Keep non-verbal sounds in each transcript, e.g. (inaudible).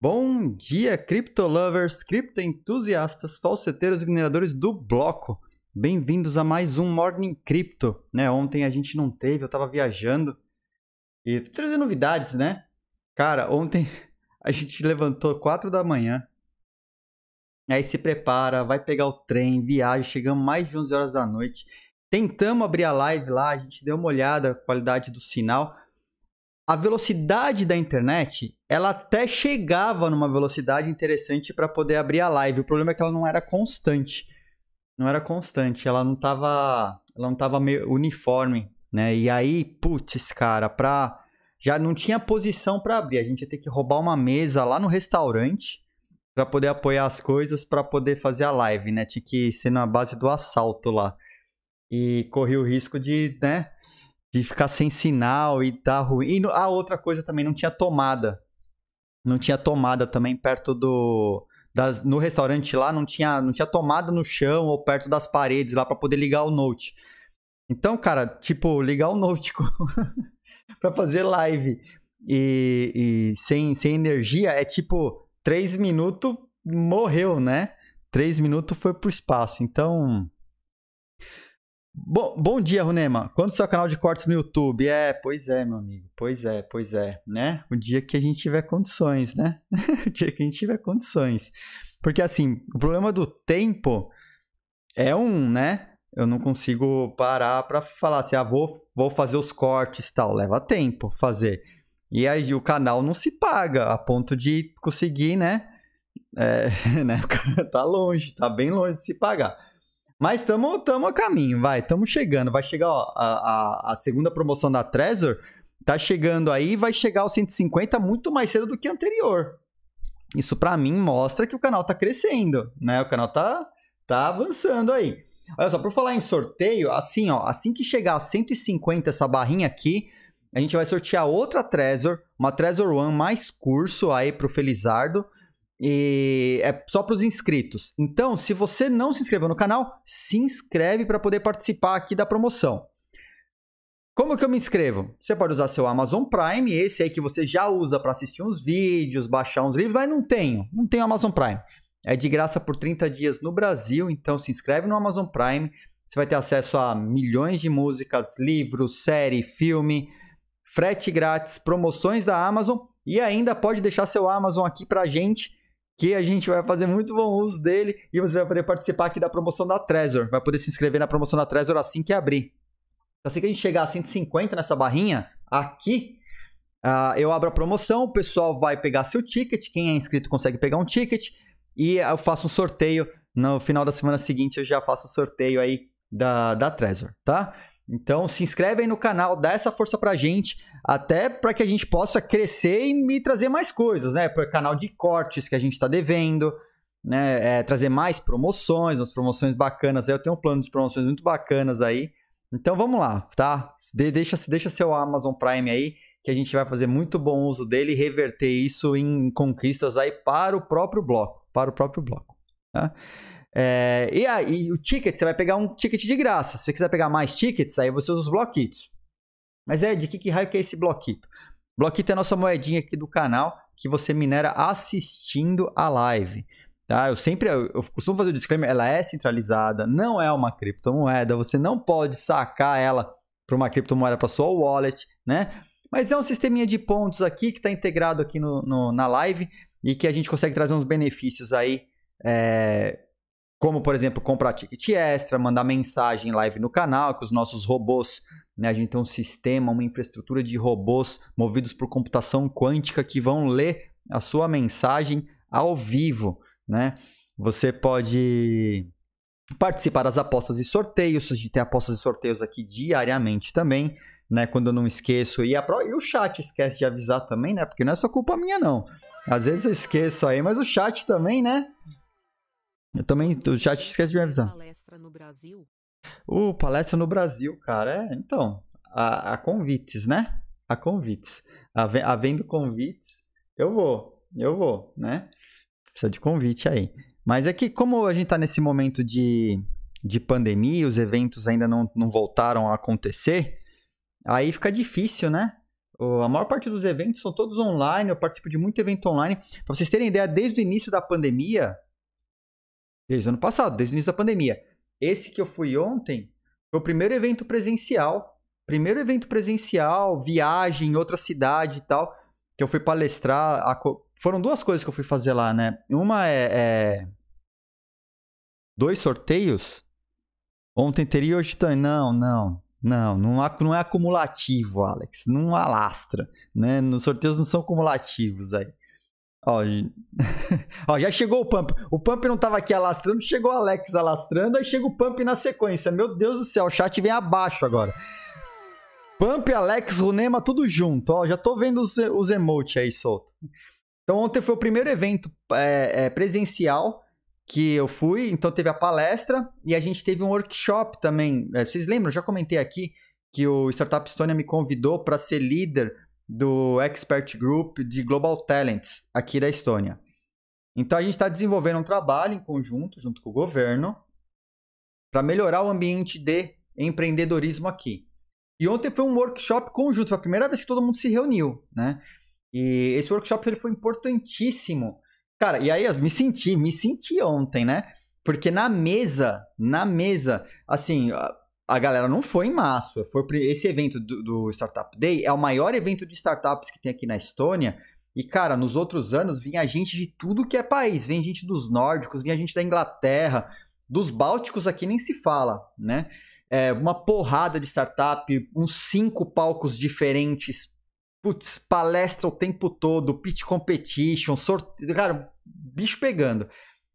Bom dia, criptolovers, entusiastas, falseteiros e mineradores do bloco. Bem-vindos a mais um Morning Crypto. Né, ontem a gente não teve, eu estava viajando e trazendo novidades, né? Cara, ontem (laughs) a gente levantou 4 da manhã. Aí se prepara, vai pegar o trem, viaja, chegamos mais de 11 horas da noite. Tentamos abrir a live lá, a gente deu uma olhada, qualidade do sinal a velocidade da internet, ela até chegava numa velocidade interessante para poder abrir a live. O problema é que ela não era constante. Não era constante, ela não estava, ela não tava meio uniforme, né? E aí, putz, cara, pra já não tinha posição para abrir. A gente ia ter que roubar uma mesa lá no restaurante para poder apoiar as coisas, para poder fazer a live, né? Tinha que ser na base do assalto lá. E corria o risco de, né, de ficar sem sinal e tá ruim. E no, a outra coisa também, não tinha tomada. Não tinha tomada também perto do. Das, no restaurante lá não tinha, não tinha tomada no chão ou perto das paredes lá para poder ligar o note. Então, cara, tipo, ligar o note (laughs) para fazer live e, e, sem, sem energia é tipo, três minutos morreu, né? Três minutos foi pro espaço. Então, Bom, bom dia, Runema. Quanto seu canal de cortes no YouTube? É, pois é, meu amigo. Pois é, pois é, né? O dia que a gente tiver condições, né? (laughs) o dia que a gente tiver condições. Porque assim, o problema do tempo é um, né? Eu não consigo parar para falar assim, ah, vou, vou fazer os cortes tal. Leva tempo fazer. E aí o canal não se paga a ponto de conseguir, né? É, (laughs) né? tá longe, tá bem longe de se pagar. Mas estamos tamo a caminho, vai, estamos chegando. Vai chegar ó, a, a, a, segunda promoção da Trezor, tá chegando aí, vai chegar aos 150 muito mais cedo do que anterior. Isso para mim mostra que o canal tá crescendo, né? O canal tá, tá avançando aí. Olha só, por falar em sorteio, assim, ó, assim que chegar a 150 essa barrinha aqui, a gente vai sortear outra Trezor, uma Trezor One mais curso aí pro Felizardo. E é só para os inscritos. Então, se você não se inscreveu no canal, se inscreve para poder participar aqui da promoção. Como que eu me inscrevo? Você pode usar seu Amazon Prime, esse aí que você já usa para assistir uns vídeos, baixar uns livros, mas não tenho, não tenho Amazon Prime. É de graça por 30 dias no Brasil, então se inscreve no Amazon Prime, você vai ter acesso a milhões de músicas, livros, série, filme, frete grátis, promoções da Amazon e ainda pode deixar seu Amazon aqui para gente que a gente vai fazer muito bom uso dele e você vai poder participar aqui da promoção da Trezor. Vai poder se inscrever na promoção da Trezor assim que abrir. Então, assim que a gente chegar a 150 nessa barrinha, aqui, uh, eu abro a promoção, o pessoal vai pegar seu ticket, quem é inscrito consegue pegar um ticket, e eu faço um sorteio no final da semana seguinte eu já faço o sorteio aí da, da Trezor, tá? Então se inscreve aí no canal, dá essa força pra gente até para que a gente possa crescer e me trazer mais coisas, né? Para canal de cortes que a gente está devendo, né? É, trazer mais promoções, umas promoções bacanas. Aí eu tenho um plano de promoções muito bacanas aí. Então vamos lá, tá? deixa, deixa seu Amazon Prime aí, que a gente vai fazer muito bom uso dele e reverter isso em conquistas aí para o próprio bloco, para o próprio bloco. Tá? É, e aí, o ticket, você vai pegar um ticket de graça. Se você quiser pegar mais tickets, aí você usa os bloquitos. Mas é, de que, que raio que é esse bloquito? Bloquito é a nossa moedinha aqui do canal que você minera assistindo a live. Tá? Eu sempre eu, eu costumo fazer o disclaimer, ela é centralizada, não é uma criptomoeda, você não pode sacar ela para uma criptomoeda para sua wallet, né? Mas é um sisteminha de pontos aqui que está integrado aqui no, no, na live e que a gente consegue trazer uns benefícios aí, é, como por exemplo comprar ticket extra, mandar mensagem live no canal que os nossos robôs né? A gente tem um sistema, uma infraestrutura de robôs movidos por computação quântica que vão ler a sua mensagem ao vivo. Né? Você pode participar das apostas e sorteios. A gente tem apostas e sorteios aqui diariamente também. Né, quando eu não esqueço, e, a, e o chat esquece de avisar também, né? Porque não é só culpa minha, não. Às vezes eu esqueço aí, mas o chat também, né? Eu também, o chat esquece de me avisar. Palestra no Brasil, o uh, palestra no Brasil, cara. É, então, a, a, convites, né? A convites. Havendo convites, eu vou, eu vou, né? Precisa de convite aí. Mas é que como a gente tá nesse momento de, de pandemia, os eventos ainda não, não voltaram a acontecer, aí fica difícil, né? A maior parte dos eventos são todos online, eu participo de muito evento online. Pra vocês terem ideia, desde o início da pandemia, desde o ano passado, desde o início da pandemia, esse que eu fui ontem foi o primeiro evento presencial. Primeiro evento presencial, viagem em outra cidade e tal. Que eu fui palestrar. A... Foram duas coisas que eu fui fazer lá, né? Uma é... é... Dois sorteios Ontem teria, hoje também. Tá, não, não. Não, não, não é acumulativo, Alex. Não alastra. Né? Os sorteios não são cumulativos aí. Ó, (laughs) ó, já chegou o Pump. O Pump não estava aqui alastrando, chegou o Alex alastrando, aí chega o Pump na sequência. Meu Deus do céu, o chat vem abaixo agora. Pump, Alex, Runema, tudo junto. Ó, já tô vendo os, os emotes aí solto. Então ontem foi o primeiro evento é, é, presencial que eu fui. Então teve a palestra e a gente teve um workshop também. É, vocês lembram? Já comentei aqui que o Startup Estônia me convidou para ser líder do Expert Group de Global Talents aqui da Estônia. Então a gente está desenvolvendo um trabalho em conjunto, junto com o governo, para melhorar o ambiente de empreendedorismo aqui. E ontem foi um workshop conjunto, foi a primeira vez que todo mundo se reuniu, né? E esse workshop ele foi importantíssimo. Cara, e aí eu me senti, me senti ontem, né? Porque na mesa, na mesa, assim, a galera não foi em março. Foi esse evento do, do, Startup Day é o maior evento de startups que tem aqui na Estônia. E, cara, nos outros anos vinha gente de tudo que é país. Vem gente dos nórdicos, vinha gente da Inglaterra, dos bálticos aqui nem se fala, né? É, uma porrada de startup, uns cinco palcos diferentes, putz, palestra o tempo todo, pitch competition, sorteio, cara, bicho pegando.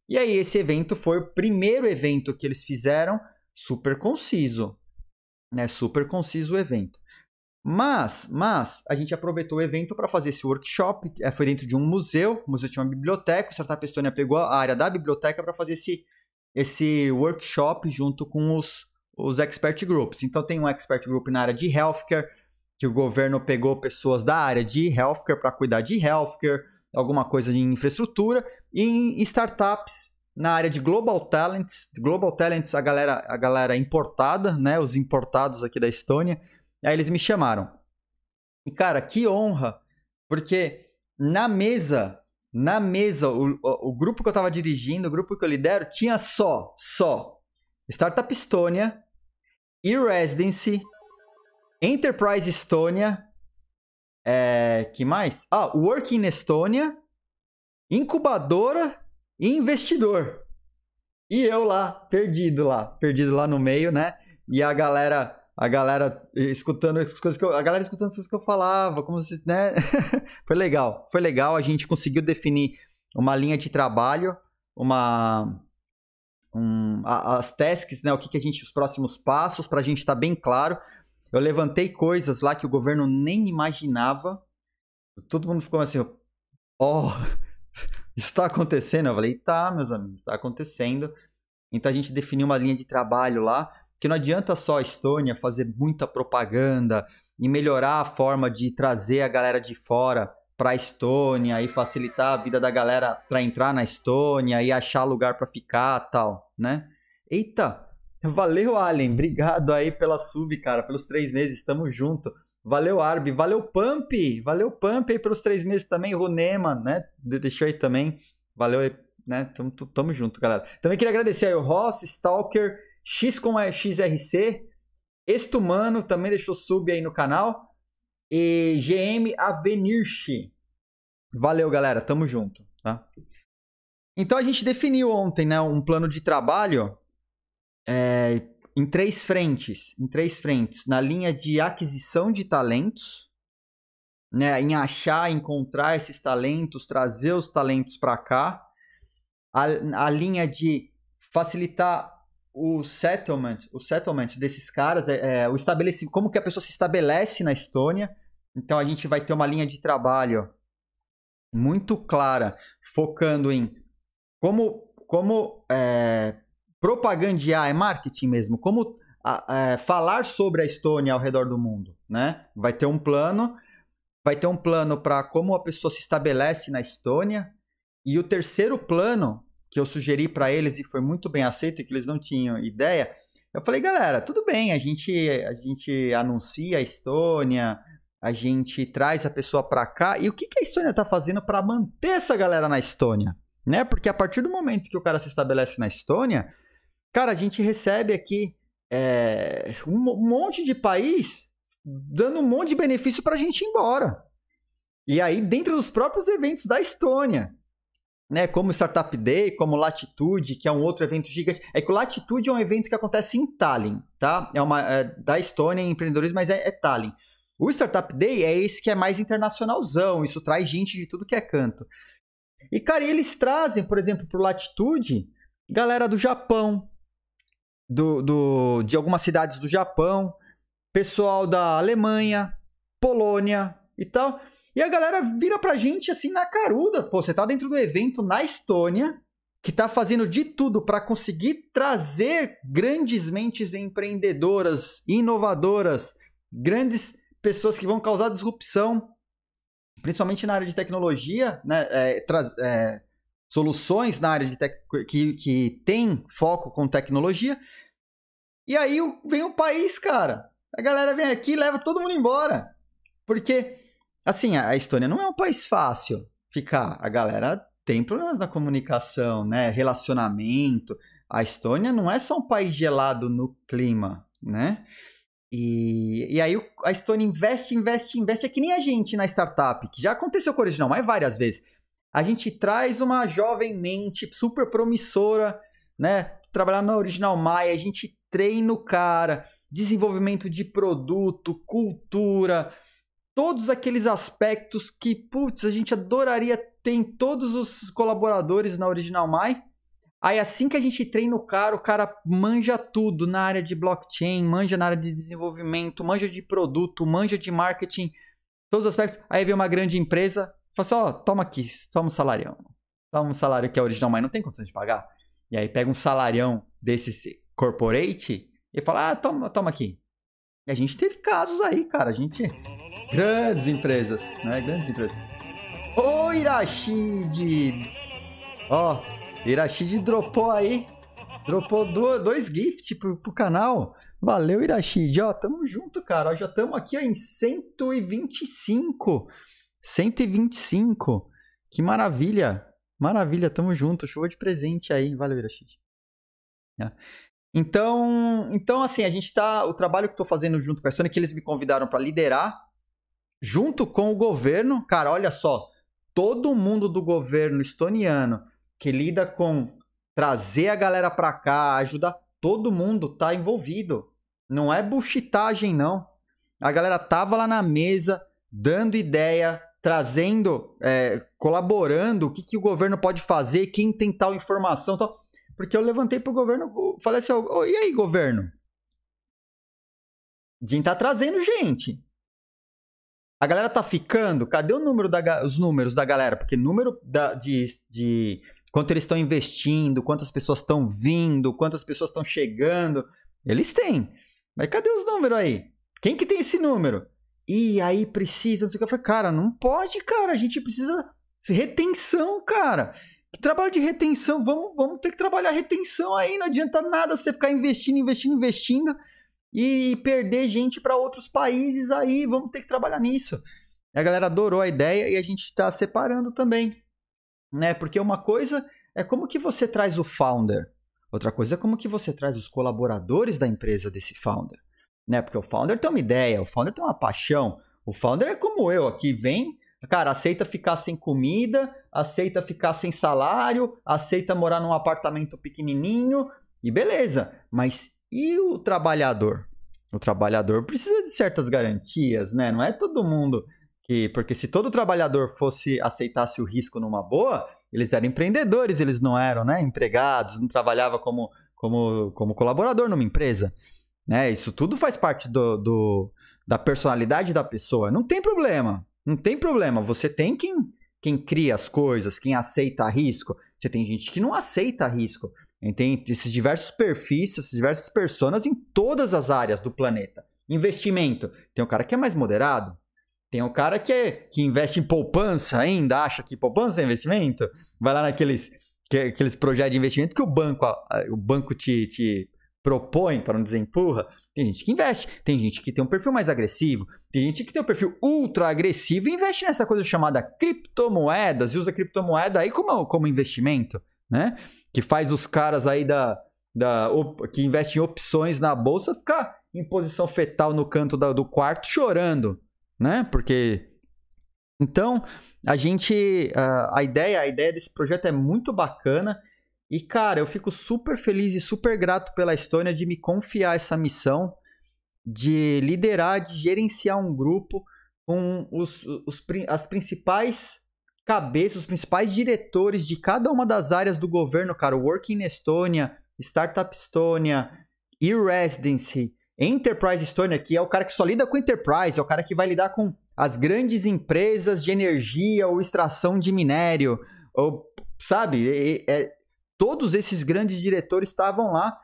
E aí, esse evento foi o primeiro evento que eles fizeram super conciso, né? Super conciso o evento. Mas, mas a gente aproveitou o evento para fazer esse workshop. É, foi dentro de um museu, o museu tinha uma biblioteca. O Startup Estônia pegou a área da biblioteca para fazer esse, esse workshop junto com os, os expert groups. Então tem um expert group na área de healthcare, que o governo pegou pessoas da área de healthcare para cuidar de healthcare, alguma coisa de infraestrutura, e em startups na área de global talents, global talents a galera a galera importada, né, os importados aqui da Estônia. Aí eles me chamaram. E cara, que honra, porque na mesa, na mesa o, o grupo que eu estava dirigindo, o grupo que eu lidero tinha só, só Startup Estônia, e-Residency, Enterprise Estônia, é, eh, que mais? Ah, Working Estônia, Incubadora investidor. E eu lá, perdido lá, perdido lá no meio, né? E a galera, a galera escutando as coisas que eu, a galera escutando as coisas que eu falava, como se, né? (laughs) foi legal, foi legal, a gente conseguiu definir uma linha de trabalho, uma um, as tasks, né? O que, que a gente, os próximos passos, para a gente estar tá bem claro. Eu levantei coisas lá que o governo nem imaginava. Todo mundo ficou assim, ó, oh, está acontecendo? Eu falei, tá, meus amigos, está acontecendo. Então a gente definiu uma linha de trabalho lá, que não adianta só a Estônia fazer muita propaganda e melhorar a forma de trazer a galera de fora para a Estônia e facilitar a vida da galera para entrar na Estônia e achar lugar para ficar, tal, né? Eita, valeu Allen, obrigado aí pela sub, cara, pelos três meses, estamos junto. Valeu, Arbi. Valeu, Pump. Valeu, Pump aí pelos três meses também. Runema, né? Deixou aí também. Valeu aí, né? Tamo, tamo junto, galera. Também queria agradecer aí o Ross, Stalker, X com XRC, Estumano também deixou sub aí no canal. E GM Avenirchi. Valeu, galera. Tamo junto, tá? Então a gente definiu ontem, né? Um plano de trabalho. É, em três frentes, em três frentes, na linha de aquisição de talentos, né, em achar, encontrar esses talentos, trazer os talentos para cá, a, a linha de facilitar o settlement, o settlement desses caras, é, é o estabelece, como que a pessoa se estabelece na Estônia. Então a gente vai ter uma linha de trabalho muito clara, focando em como, como é, propagandear é marketing mesmo. Como é, falar sobre a Estônia ao redor do mundo, né? Vai ter um plano, vai ter um plano para como a pessoa se estabelece na Estônia. E o terceiro plano que eu sugeri para eles e foi muito bem aceito e que eles não tinham ideia, eu falei, galera, tudo bem, a gente a gente anuncia a Estônia, a gente traz a pessoa para cá. E o que, que a Estônia está fazendo para manter essa galera na Estônia? Né? Porque a partir do momento que o cara se estabelece na Estônia, Cara, a gente recebe aqui é, um monte de país dando um monte de benefício para a gente ir embora. E aí, dentro dos próprios eventos da Estônia, né, como Startup Day, como Latitude, que é um outro evento gigante. É que o Latitude é um evento que acontece em Tallinn, tá? É uma é da Estônia em empreendedorismo, mas é, é Tallinn. O Startup Day é esse que é mais internacionalzão, isso traz gente de tudo que é canto. E, cara, eles trazem, por exemplo, para o Latitude, galera do Japão, do, do, de algumas cidades do Japão, pessoal da Alemanha, Polônia e tal. E a galera vira pra gente assim na caruda. Pô, você tá dentro do evento na Estônia, que tá fazendo de tudo para conseguir trazer grandes mentes empreendedoras, inovadoras, grandes pessoas que vão causar disrupção, principalmente na área de tecnologia, né? É, é, soluções na área de que, que tem foco com tecnologia. E aí vem o país, cara. A galera vem aqui e leva todo mundo embora. Porque, assim, a Estônia não é um país fácil ficar. A galera tem problemas na comunicação, né? Relacionamento. A Estônia não é só um país gelado no clima, né? E, e aí a Estônia investe, investe, investe. É que nem a gente na startup, que já aconteceu com o original mais várias vezes a gente traz uma jovem mente super promissora, né? Trabalhar na Original Maia, a gente treina o cara, desenvolvimento de produto, cultura, todos aqueles aspectos que, putz, a gente adoraria ter em todos os colaboradores na Original Mai. Aí assim que a gente treina o cara, o cara manja tudo na área de blockchain, manja na área de desenvolvimento, manja de produto, manja de marketing, todos os aspectos. Aí vem uma grande empresa, Fala só, assim, toma aqui, toma um salarião. Toma um salário que é original, mas não tem condições de pagar. E aí pega um salarião desse corporate e fala, ah, toma, toma aqui. E a gente teve casos aí, cara. A gente. Grandes empresas, né? Grandes empresas. Ô, oh, Irashid! Ó, oh, Irashid dropou aí. Dropou dois gifts pro, pro canal. Valeu, Irashid. Ó, tamo junto, cara. Ó, já tamo aqui ó, em 125. 125. Que maravilha! Maravilha, tamo junto. Chuva de presente aí. Valeu, Irashid. É. Então, então, assim, a gente tá. O trabalho que eu tô fazendo junto com a Sony, que eles me convidaram para liderar, junto com o governo. Cara, olha só. Todo mundo do governo estoniano que lida com trazer a galera para cá, ajudar. Todo mundo tá envolvido. Não é buchitagem, não. A galera tava lá na mesa, dando ideia, trazendo, é, colaborando, o que, que o governo pode fazer, quem tem tal informação, tal. Porque eu levantei pro governo, falei assim, oh, e aí, governo? Jim tá trazendo gente. A galera tá ficando. Cadê o número da, os números da galera? Porque número da, de, de quanto eles estão investindo, quantas pessoas estão vindo, quantas pessoas estão chegando, eles têm. Mas cadê os números aí? Quem que tem esse número? e aí precisa, não sei o que. Eu falei, cara, não pode, cara, a gente precisa. Retenção, cara. Que trabalho de retenção, vamos, vamos ter que trabalhar retenção aí, não adianta nada você ficar investindo, investindo, investindo e perder gente para outros países aí, vamos ter que trabalhar nisso. A galera adorou a ideia e a gente está separando também, né? Porque uma coisa é como que você traz o founder, outra coisa é como que você traz os colaboradores da empresa desse founder né? Porque o founder tem uma ideia, o founder tem uma paixão. O founder é como eu aqui, vem, cara, aceita ficar sem comida, aceita ficar sem salário, aceita morar num apartamento pequenininho e beleza. Mas e o trabalhador? O trabalhador precisa de certas garantias, né? Não é todo mundo que, porque se todo trabalhador fosse aceitasse o risco numa boa, eles eram empreendedores, eles não eram, né, empregados, não trabalhava como como como colaborador numa empresa. Né? Isso tudo faz parte do, do, da personalidade da pessoa. Não tem problema. Não tem problema. Você tem quem, quem cria as coisas, quem aceita risco. Você tem gente que não aceita risco. Tem esses diversos perfis, essas diversas personas em todas as áreas do planeta. Investimento. Tem o cara que é mais moderado. Tem o cara que, é, que investe em poupança ainda, acha que poupança é investimento. Vai lá naqueles que, aqueles projetos de investimento que o banco, o banco te, te propõe, para não dizer empurra, tem gente que investe, tem gente que tem um perfil mais agressivo, tem gente que tem um perfil ultra agressivo e investe nessa coisa chamada criptomoedas e usa criptomoeda aí como, como investimento, né? Que faz os caras aí da, da que investem em opções na bolsa ficar em posição fetal no canto da, do quarto chorando, né? Porque então a gente a, a ideia a ideia desse projeto é muito bacana e, cara, eu fico super feliz e super grato pela Estônia de me confiar essa missão de liderar, de gerenciar um grupo com os, os, as principais cabeças, os principais diretores de cada uma das áreas do governo, cara. Working Estônia, Startup Estônia, e-Residency, Enterprise Estônia, que é o cara que só lida com Enterprise, é o cara que vai lidar com as grandes empresas de energia ou extração de minério, ou, sabe? É, é, todos esses grandes diretores estavam lá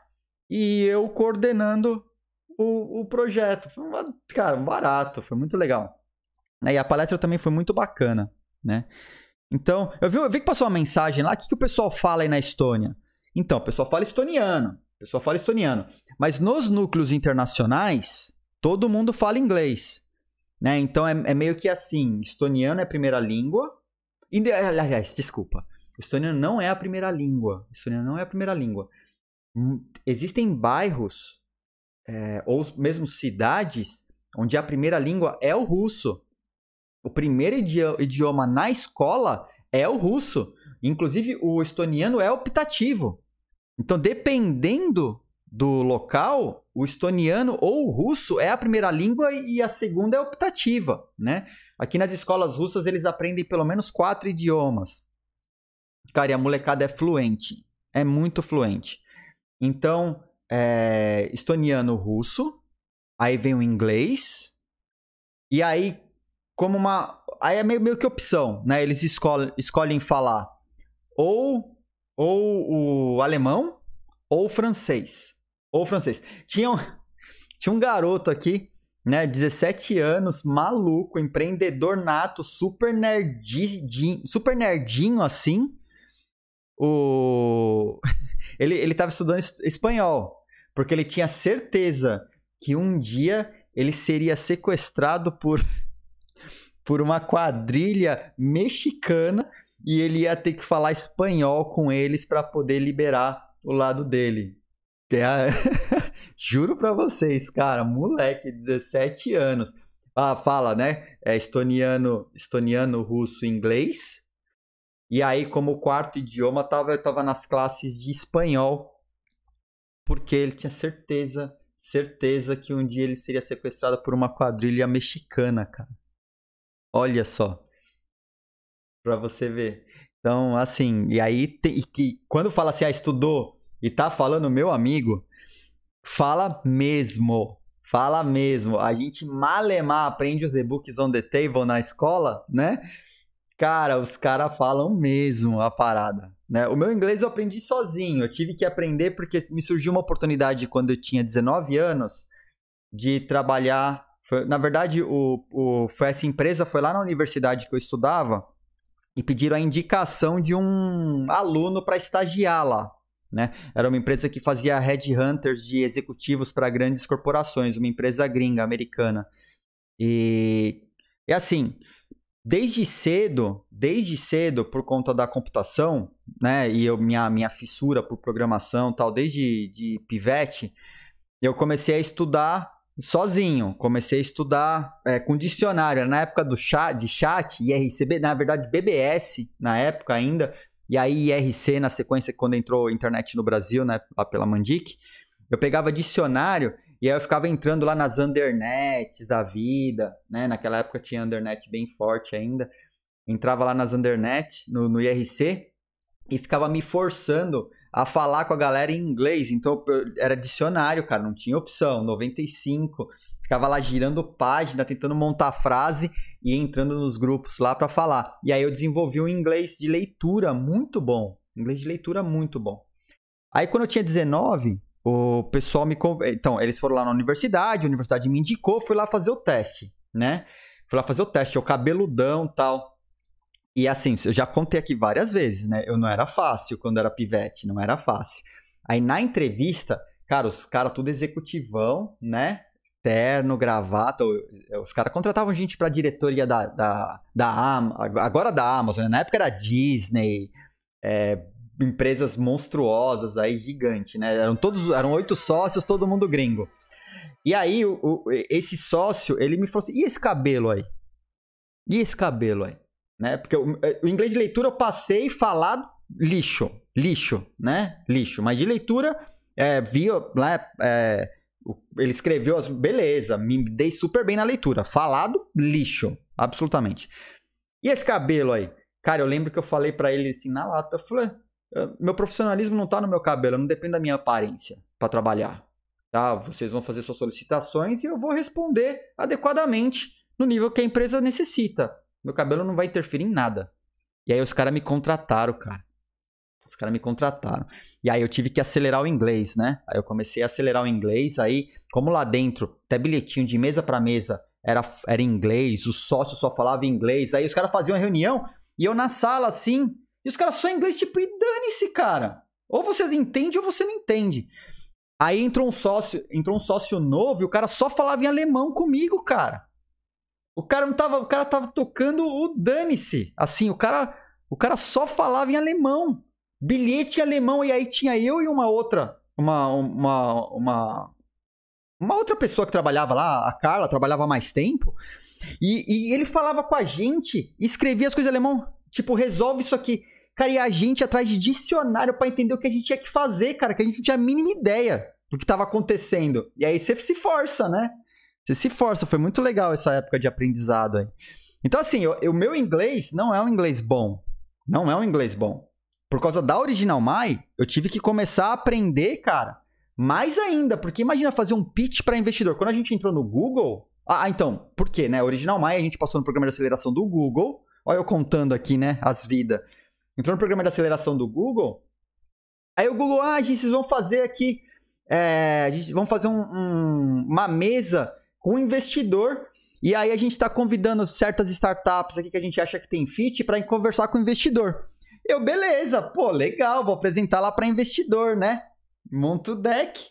e eu coordenando o, o projeto. Foi, uma, cara, barato, foi muito legal. Né, e a palestra também foi muito bacana, né? Então, eu vi, eu vi que passou uma mensagem lá, o que, que o pessoal fala aí na Estônia? Então, o pessoal fala estoniano, o pessoal fala estoniano. Mas nos núcleos internacionais, todo mundo fala inglês, né? Então, é, é meio que assim, estoniano é a primeira língua, e, aliás, desculpa. O estoniano não é a primeira língua. estoniano não é a primeira língua. Hum, existem bairros é, ou mesmo cidades onde a primeira língua é o russo. O primeiro idioma na escola é o russo. Inclusive, o estoniano é optativo. Então, dependendo do local, o estoniano ou o russo é a primeira língua e a segunda é optativa, né? Aqui nas escolas russas eles aprendem pelo menos quatro idiomas. Cara, e a molecada é fluente. É muito fluente. Então, é, estoniano, russo. Aí vem o inglês. E aí, como uma. Aí é meio, meio que opção, né? Eles escolhem, escolhem falar ou, ou o alemão ou o francês. Ou o francês. Tinha um, (laughs) tinha um garoto aqui né? 17 anos, maluco, empreendedor nato, super nerdinho, super nerdinho assim o... (laughs) ele, ele tava estudando espanhol, porque ele tinha certeza que um dia ele seria sequestrado por, (laughs) por uma quadrilha mexicana e ele ia ter que falar espanhol com eles para poder liberar o lado dele. É a... (laughs) Juro para vocês, cara, moleque, 17 anos. Ah, fala, né? É estoniano, estoniano, russo, inglês e aí, como quarto idioma, tava, eu tava nas classes de espanhol, porque ele tinha certeza, certeza que um dia ele seria sequestrado por uma quadrilha mexicana, cara. Olha só. Pra você ver. Então, assim, e aí, tem, e que, quando fala assim, ah, estudou e tá falando, meu amigo, fala mesmo. Fala mesmo. A gente malemar aprende os e-books on the table na escola, né? Cara, os caras falam mesmo a parada. Né? O meu inglês eu aprendi sozinho. Eu tive que aprender porque me surgiu uma oportunidade quando eu tinha 19 anos de trabalhar. Foi, na verdade, o, o, foi essa empresa foi lá na universidade que eu estudava e pediram a indicação de um aluno para estagiar lá. Né? Era uma empresa que fazia headhunters de executivos para grandes corporações, uma empresa gringa, americana. E, e assim, desde cedo, desde cedo, por conta da computação, né? E eu, minha, minha fissura por programação tal, desde de pivete, eu comecei a estudar sozinho. Comecei a estudar é, com dicionário. na época do chat, de chat, IRCB, na verdade, BBS, na época ainda. E aí IRC, na sequência, quando entrou a internet no Brasil, né? Lá pela Mandic. Eu pegava dicionário e aí eu ficava entrando lá nas undernets da vida, né? Naquela época tinha undernet bem forte ainda. Entrava lá nas undernet, no, no IRC, e ficava me forçando a falar com a galera em inglês. Então era dicionário, cara, não tinha opção. 95. Ficava lá girando página, tentando montar frase e entrando nos grupos lá para falar. E aí eu desenvolvi um inglês de leitura muito bom. Inglês de leitura muito bom. Aí quando eu tinha 19, o pessoal me. Então, eles foram lá na universidade, a universidade me indicou, fui lá fazer o teste, né? Fui lá fazer o teste, o cabeludão tal. E assim, eu já contei aqui várias vezes, né? Eu não era fácil quando era pivete, não era fácil. Aí na entrevista, cara, os caras tudo executivão, né? Terno, gravata, é, os caras contratavam gente pra diretoria da, da, da agora da Amazon, né? na época era Disney, é, empresas monstruosas aí, gigante, né? Eram todos, eram oito sócios, todo mundo gringo. E aí, o, o, esse sócio, ele me falou assim, e esse cabelo aí? E esse cabelo aí? Né? Porque o, é, o inglês de leitura eu passei falado lixo, lixo, né? Lixo. Mas de leitura, é, vi né, é, ele escreveu, as, beleza, me dei super bem na leitura. Falado, lixo, absolutamente. E esse cabelo aí? Cara, eu lembro que eu falei para ele assim na lata, eu falei, ah, meu profissionalismo não está no meu cabelo, não depende da minha aparência para trabalhar. Tá? Vocês vão fazer suas solicitações e eu vou responder adequadamente no nível que a empresa necessita. Meu cabelo não vai interferir em nada. E aí os caras me contrataram, cara. Os caras me contrataram. E aí eu tive que acelerar o inglês, né? Aí eu comecei a acelerar o inglês. Aí, como lá dentro, até bilhetinho de mesa para mesa era, era inglês, o sócio só falava inglês. Aí os caras faziam uma reunião e eu na sala assim, e os caras só em inglês, tipo, e dane-se, cara. Ou você entende ou você não entende. Aí entrou um sócio, entrou um sócio novo e o cara só falava em alemão comigo, cara. O cara não tava, o cara tava tocando o dane-se. Assim, o cara, o cara só falava em alemão. Bilhete em alemão e aí tinha eu e uma outra, uma uma uma uma outra pessoa que trabalhava lá, a Carla, trabalhava mais tempo. E, e ele falava com a gente, escrevia as coisas em alemão, tipo, resolve isso aqui. Cara, e a gente atrás de dicionário para entender o que a gente tinha que fazer, cara, que a gente não tinha a mínima ideia do que estava acontecendo. E aí você se força, né? Você se força. Foi muito legal essa época de aprendizado aí. Então, assim, o meu inglês não é um inglês bom. Não é um inglês bom. Por causa da Original Mai, eu tive que começar a aprender, cara. Mais ainda, porque imagina fazer um pitch para investidor. Quando a gente entrou no Google. Ah, ah, então, por quê, né? Original Mai, a gente passou no programa de aceleração do Google. Olha eu contando aqui, né? As vidas entrou no programa de aceleração do Google. Aí o Google, ah, gente, vocês vão fazer aqui, é, a gente, vamos fazer um, um, uma mesa com um investidor. E aí a gente está convidando certas startups aqui que a gente acha que tem fit para conversar com o investidor. Eu, beleza, pô, legal, vou apresentar lá para investidor, né? Monta o deck,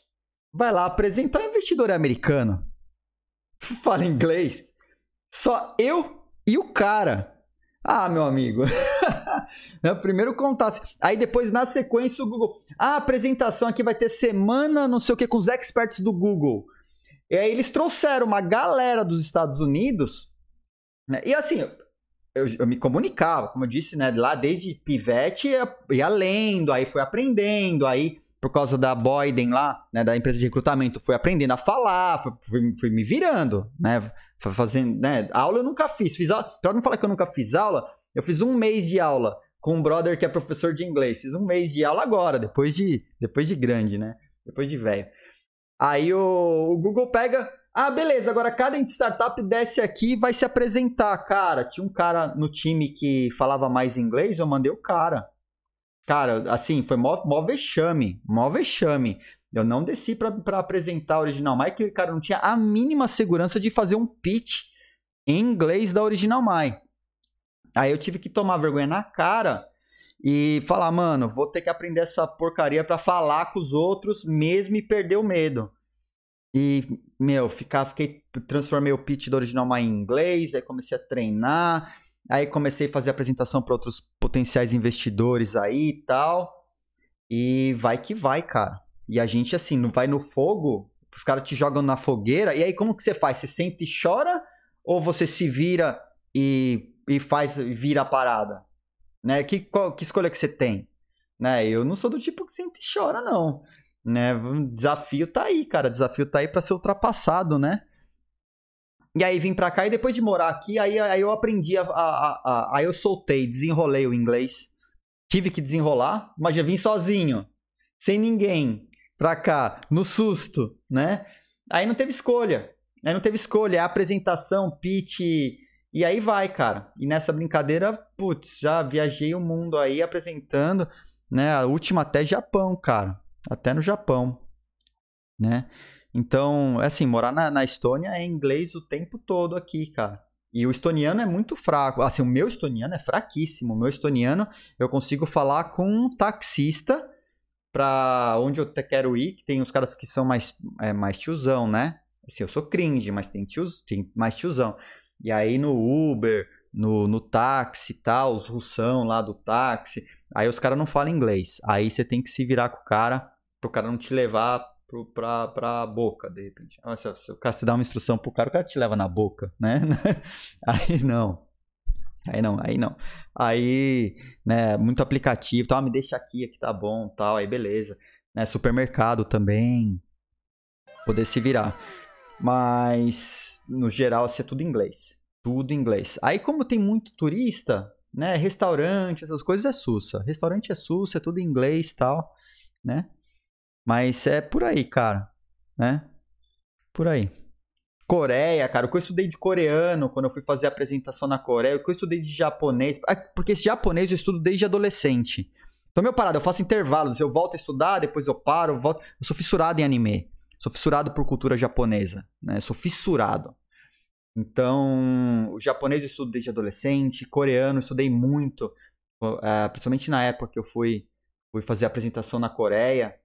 vai lá apresentar. O investidor é americano, (laughs) fala inglês. Só eu e o cara. Ah, meu amigo. (laughs) Né? Primeiro contasse Aí depois, na sequência, o Google. Ah, a apresentação aqui vai ter semana, não sei o que, com os experts do Google. E aí eles trouxeram uma galera dos Estados Unidos. Né? E assim, eu, eu, me comunicava, como eu disse, né? Lá desde pivete ia, ia lendo, aí foi aprendendo, aí por causa da Boyden lá, né, da empresa de recrutamento, fui aprendendo a falar, fui, fui me virando, né, fazendo, né, aula eu nunca fiz, fiz aula, pra não falar que eu nunca fiz aula, eu fiz um mês de aula com um brother que é professor de inglês. Fiz um mês de aula agora, depois de, depois de grande, né? Depois de velho. Aí o, o, Google pega. Ah, beleza, agora cada startup desce aqui e vai se apresentar. Cara, tinha um cara no time que falava mais inglês, eu mandei o cara. Cara, assim, foi mó, mó vexame, mó vexame. Eu não desci pra, pra apresentar a Original que cara, não tinha a mínima segurança de fazer um pitch em inglês da Original mai Aí eu tive que tomar vergonha na cara e falar, mano, vou ter que aprender essa porcaria para falar com os outros mesmo e perder o medo. E, meu, ficar, fiquei, transformei o pitch do original em inglês, aí comecei a treinar, aí comecei a fazer apresentação para outros potenciais investidores aí e tal. E vai que vai, cara. E a gente, assim, não vai no fogo, os caras te jogam na fogueira, e aí como que você faz? Você sente e chora? Ou você se vira e e faz vira a parada? Né? Que, qual, que escolha que você tem? Né? Eu não sou do tipo que sente e chora, não. Né? Hum, desafio tá aí, cara. Desafio tá aí para ser ultrapassado, né? E aí vim pra cá e depois de morar aqui, aí, aí eu aprendi a, a, a, Aí eu soltei, desenrolei o inglês. Tive que desenrolar, mas já vim sozinho. Sem ninguém. Pra cá, no susto, né? Aí não teve escolha. Aí não teve escolha. É apresentação, pitch, e aí vai, cara. E nessa brincadeira, putz, já viajei o mundo aí apresentando, né? A última até Japão, cara. Até no Japão, né? Então, é assim, morar na, na Estônia é inglês o tempo todo aqui, cara. E o estoniano é muito fraco. Assim, o meu estoniano é fraquíssimo. O meu estoniano, eu consigo falar com um taxista pra onde eu quero ir, que tem uns caras que são mais, é, mais tiozão, né? Assim, eu sou cringe, mas tem, tios, tem mais tiozão. E aí no Uber, no, no táxi e tal, os russão lá do táxi. Aí os caras não falam inglês. Aí você tem que se virar com o cara pro cara não te levar pro, pra, pra boca, de repente. Ah, se, se o cara se dá uma instrução pro cara, o cara te leva na boca, né? (laughs) aí não. Aí não, aí não. Aí, né, muito aplicativo, tal, ah, me deixa aqui, aqui tá bom, tal, aí beleza. Né, supermercado também, poder se virar. Mas, no geral, assim, é tudo inglês. Tudo inglês. Aí, como tem muito turista, né? Restaurante, essas coisas é sussa. Restaurante é sussa, é tudo inglês e tal, né? Mas é por aí, cara, né? Por aí. Coreia, cara, o que eu estudei de coreano quando eu fui fazer a apresentação na Coreia, o que eu estudei de japonês, é, porque esse japonês eu estudo desde adolescente. Então, meu parado, eu faço intervalos, eu volto a estudar, depois eu paro, eu volto. Eu sou fissurado em anime. Sou fissurado por cultura japonesa, né? Sou fissurado. Então, o japonês eu estudo desde adolescente, coreano eu estudei muito, uh, principalmente na época que eu fui, fui fazer a apresentação na Coreia,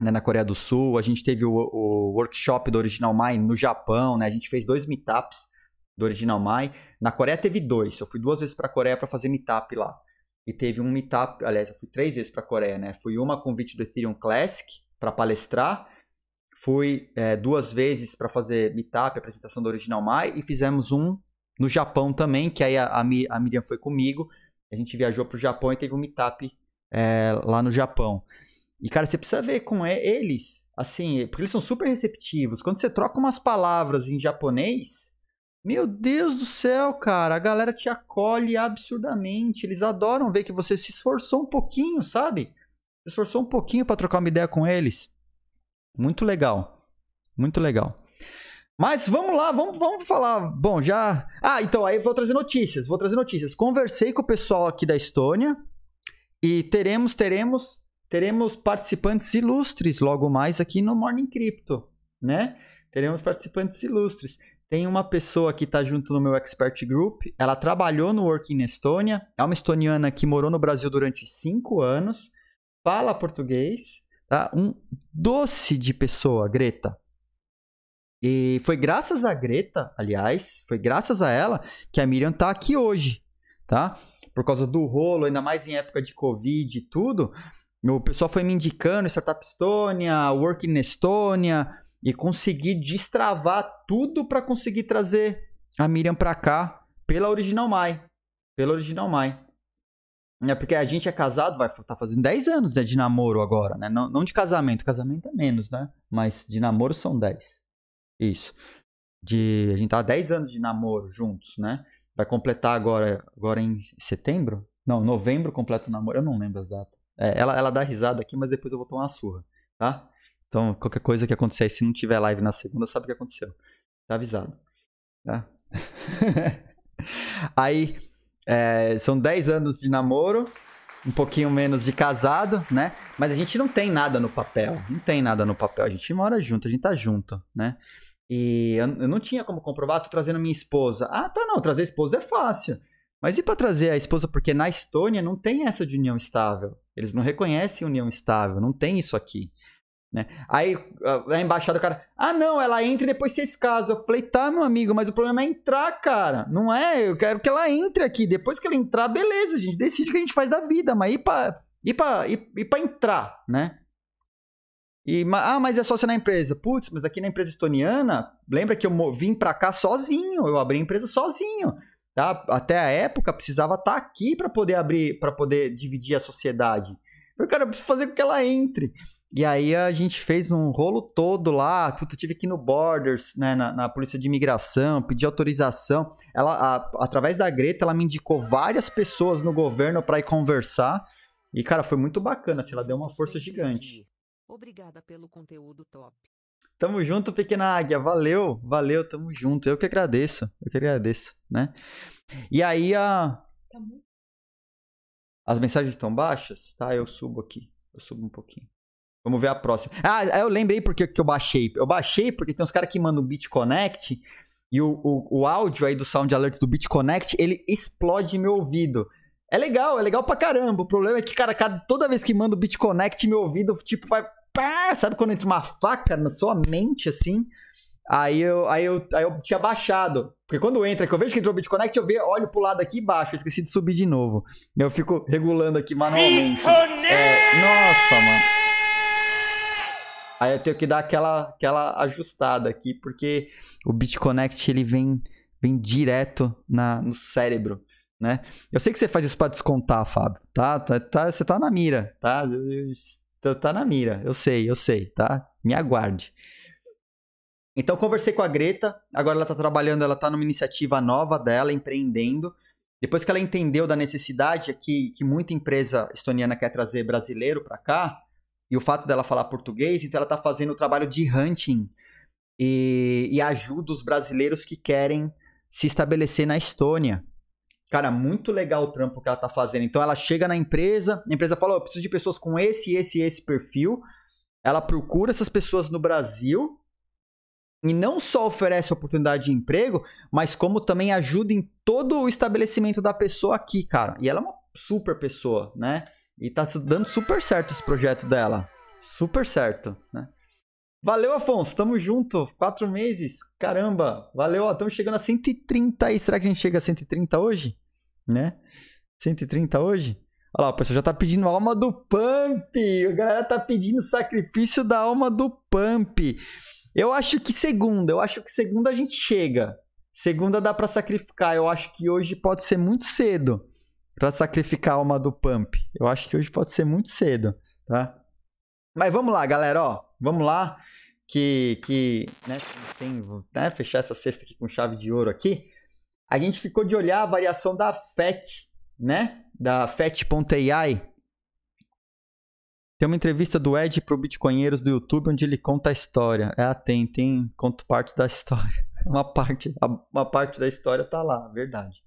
né, na Coreia do Sul. A gente teve o, o workshop do Original Mind no Japão, né? A gente fez dois meetups do Original Mind. Na Coreia teve dois, eu fui duas vezes para a Coreia para fazer meetup lá. E teve um meetup, aliás, eu fui três vezes para a Coreia, né? Fui uma convite do Ethereum Classic para palestrar Fui é, duas vezes para fazer meetup, apresentação do Original Mai, e fizemos um no Japão também, que aí a, a, a Miriam foi comigo. A gente viajou para o Japão e teve um meetup é, lá no Japão. E, cara, você precisa ver com é eles, assim, porque eles são super receptivos. Quando você troca umas palavras em japonês, meu Deus do céu, cara, a galera te acolhe absurdamente. Eles adoram ver que você se esforçou um pouquinho, sabe? Se esforçou um pouquinho para trocar uma ideia com eles. Muito legal. Muito legal. Mas vamos lá, vamos, vamos falar. Bom, já. Ah, então, aí vou trazer notícias. Vou trazer notícias. Conversei com o pessoal aqui da Estônia e teremos, teremos, teremos participantes ilustres logo mais aqui no Morning Crypto, né? Teremos participantes ilustres. Tem uma pessoa que está junto no meu expert group. Ela trabalhou no Working Estônia. É uma estoniana que morou no Brasil durante cinco anos. Fala português Tá? Um doce de pessoa, Greta. E foi graças a Greta, aliás, foi graças a ela que a Miriam tá aqui hoje, tá? Por causa do rolo, ainda mais em época de Covid e tudo, o pessoal foi me indicando Startup Estônia, Work in Estônia, e consegui destravar tudo para conseguir trazer a Miriam para cá pela Original Mai. Pela Original Mai. É porque a gente é casado, vai estar tá fazendo 10 anos né, de namoro agora, né? Não, não de casamento, casamento é menos, né? Mas de namoro são 10. Isso. De, a gente tá há 10 anos de namoro juntos, né? Vai completar agora, agora em setembro? Não, novembro completa o namoro, eu não lembro as datas. É, ela, ela dá risada aqui, mas depois eu vou tomar uma surra, tá? Então, qualquer coisa que acontecer aí, se não tiver live na segunda, sabe o que aconteceu. Tá avisado, tá? (laughs) aí... É, são 10 anos de namoro, um pouquinho menos de casado, né? Mas a gente não tem nada no papel. Não tem nada no papel. A gente mora junto, a gente tá junto, né? E eu, não tinha como comprovar, tô trazendo minha esposa. Ah, tá, não, trazer esposa é fácil. Mas e para trazer a esposa? Porque na Estônia não tem essa de união estável. Eles não reconhecem união estável, não tem isso aqui. Né? Aí a embaixada, o cara, ah não, ela entra e depois vocês casam. Eu falei, tá, meu amigo, mas o problema é entrar, cara. Não é? Eu quero que ela entre aqui. Depois que ela entrar, beleza, gente decide o que a gente faz da vida, mas ir pra, ir pra, ir, ir pra entrar, né? E, ah, mas é sócio na empresa. Putz, mas aqui na empresa estoniana, lembra que eu vim pra cá sozinho, eu abri a empresa sozinho. Tá? Até a época precisava estar tá aqui para poder abrir, para poder dividir a sociedade. Eu quero preciso fazer com que ela entre. E aí a gente fez um rolo todo lá, puta, tive aqui no Borders, né, na, na polícia de imigração, pedi autorização. Ela, a, através da Greta, ela me indicou várias pessoas no governo para ir conversar. E cara, foi muito bacana, assim, ela deu uma força gigante. Obrigada pelo conteúdo top. Tamo junto, pequena águia. Valeu, valeu, tamo junto. Eu que agradeço, eu que agradeço, né? E aí a tá As mensagens estão baixas, tá? Eu subo aqui. Eu subo um pouquinho. Vamos ver a próxima. Ah, é, eu lembrei porque que eu baixei. Eu baixei porque tem uns caras que mandam o BitConnect e o, o, o, áudio aí do Sound Alert do BitConnect, ele explode meu ouvido. É legal, é legal pra caramba. O problema é que, cara, cada, toda vez que manda o BitConnect, meu ouvido, tipo, vai... Pá, sabe quando entra uma faca na sua mente, assim? Aí eu, aí eu, aí eu tinha baixado. Porque quando entra, que eu vejo que entrou o BitConnect, eu vejo, olho pro lado aqui e baixo. Eu esqueci de subir de novo. Eu fico regulando aqui manualmente. É, nossa, mano. Aí eu tenho que dar aquela, aquela ajustada aqui, porque o BitConnect ele vem, vem direto na, no cérebro, né? Eu sei que você faz isso para descontar, Fábio, tá? tá? tá, Você tá na mira, tá? Eu, tá na mira, eu sei, eu sei, tá? Me aguarde. Então conversei com a Greta, agora ela tá trabalhando, ela tá numa iniciativa nova dela, empreendendo. Depois que ela entendeu da necessidade aqui que muita empresa estoniana quer trazer brasileiro para cá, e o fato dela falar português, então ela está fazendo o trabalho de hunting e, e ajuda os brasileiros que querem se estabelecer na Estônia. Cara, muito legal o trampo que ela tá fazendo. Então ela chega na empresa, a empresa fala: oh, eu preciso de pessoas com esse, esse esse perfil. Ela procura essas pessoas no Brasil e não só oferece oportunidade de emprego, mas como também ajuda em todo o estabelecimento da pessoa aqui, cara. E ela é uma super pessoa, né? E tá dando super certo esse projeto dela. Super certo, né? Valeu, Afonso. Tamo junto. Quatro meses. Caramba. Valeu. Estamos chegando a 130 aí. Será que a gente chega a 130 hoje? Né? 130 hoje? Olha lá, o pessoal já tá pedindo a alma do Pump. A galera tá pedindo sacrifício da alma do Pump. Eu acho que segunda. Eu acho que segunda a gente chega. Segunda dá para sacrificar. Eu acho que hoje pode ser muito cedo para sacrificar a alma do Pump. Eu acho que hoje pode ser muito cedo, tá? Mas vamos lá, galera, ó. Vamos lá que que, né, tem, né, fechar essa cesta aqui com chave de ouro aqui. A gente ficou de olhar a variação da FET, né? Da FET.ai. Tem uma entrevista do Ed pro Bitcoinheiros do YouTube onde ele conta a história. Ah, tem, tem, conto partes da história. (laughs) Uma parte, uma parte da história tá lá, verdade.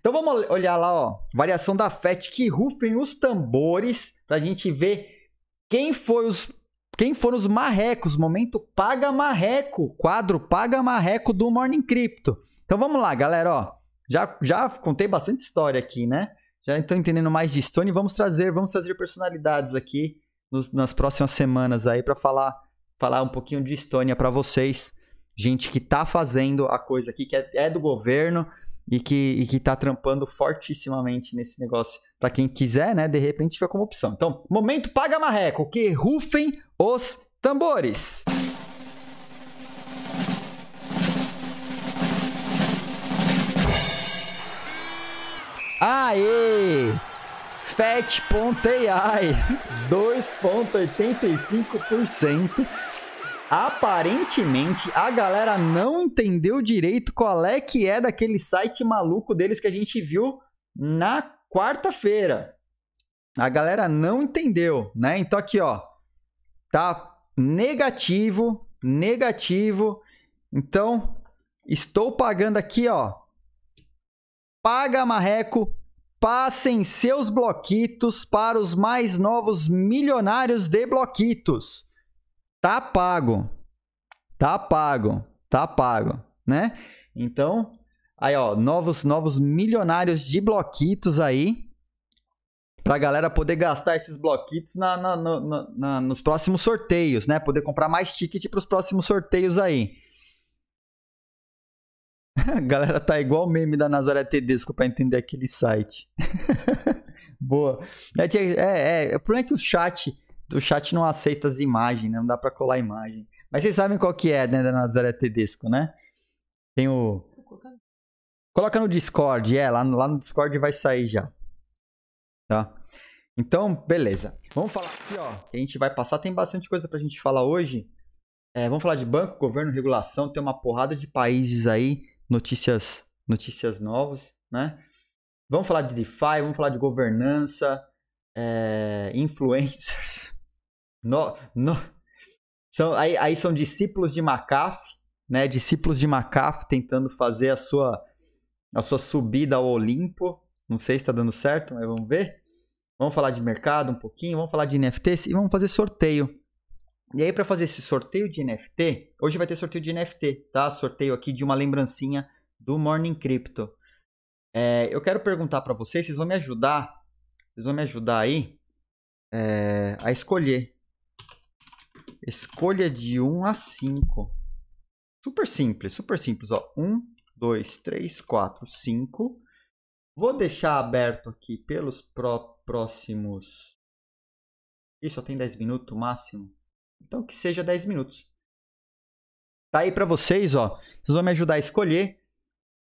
Então vamos olhar lá, ó, variação da FET, que rufem os tambores para a gente ver quem foi os quem foram os marrecos, momento paga marreco, quadro paga marreco do Morning Crypto. Então vamos lá, galera, ó. Já já contei bastante história aqui, né? Já estou entendendo mais de Stone, vamos trazer, vamos trazer personalidades aqui nos, nas próximas semanas aí para falar falar um pouquinho de Estônia para vocês. Gente que tá fazendo a coisa aqui, que é, é do governo, e que, e que tá trampando fortissimamente nesse negócio. Para quem quiser, né, de repente fica como opção. Então, momento paga marreco, que rufem os tambores. Aê! Fat.ai 2.85% Aparentemente, a galera não entendeu direito qual é que é daquele site maluco deles que a gente viu na quarta-feira. A galera não entendeu, né? Então aqui, ó, tá negativo, negativo. Então, estou pagando aqui, ó. Paga marreco, passem seus bloquitos para os mais novos milionários de bloquitos. Tá pago. Tá pago. Tá pago, né? Então, aí ó, novos novos milionários de bloquitos aí pra galera poder gastar esses bloquitos na, na, na, na nos próximos sorteios, né? Poder comprar mais ticket para os próximos sorteios aí. A (laughs) galera tá igual o meme da Nazaré Tedesco para entender aquele site. (laughs) Boa. É, é, é, o problema é que o chat do chat não aceita as imagens, né? Não dá para colar imagem. Mas vocês sabem qual que é, né, da Nazaré Tedesco, né? Tem o... Coloca no Discord, é, lá no, lá no Discord vai sair já. Tá? Então, beleza. Vamos falar aqui, ó, que a gente vai passar. Tem bastante coisa pra gente falar hoje. É, vamos falar de banco, governo, regulação. Tem uma porrada de países aí, notícias, notícias novas, né? Vamos falar de DeFi, vamos falar de governança, é, (laughs) influencers. No, no, são, aí, aí são discípulos de McAfee, né? Discípulos de McAfee tentando fazer a sua, a sua subida ao Olimpo. Não sei se está dando certo, mas vamos ver. Vamos falar de mercado um pouquinho, vamos falar de NFTs e vamos fazer sorteio. E aí, para fazer esse sorteio de NFT, hoje vai ter sorteio de NFT, tá? Sorteio aqui de uma lembrancinha do Morning Crypto. É, eu quero perguntar para vocês, vocês vão me ajudar, vocês vão me ajudar aí é, a escolher Escolha de 1 a 5. Super simples, super simples. Ó. 1, 2, 3, 4, 5. Vou deixar aberto aqui pelos próximos... Ih, só tem 10 minutos máximo. Então que seja 10 minutos. Tá aí para vocês, ó. Vocês vão me ajudar a escolher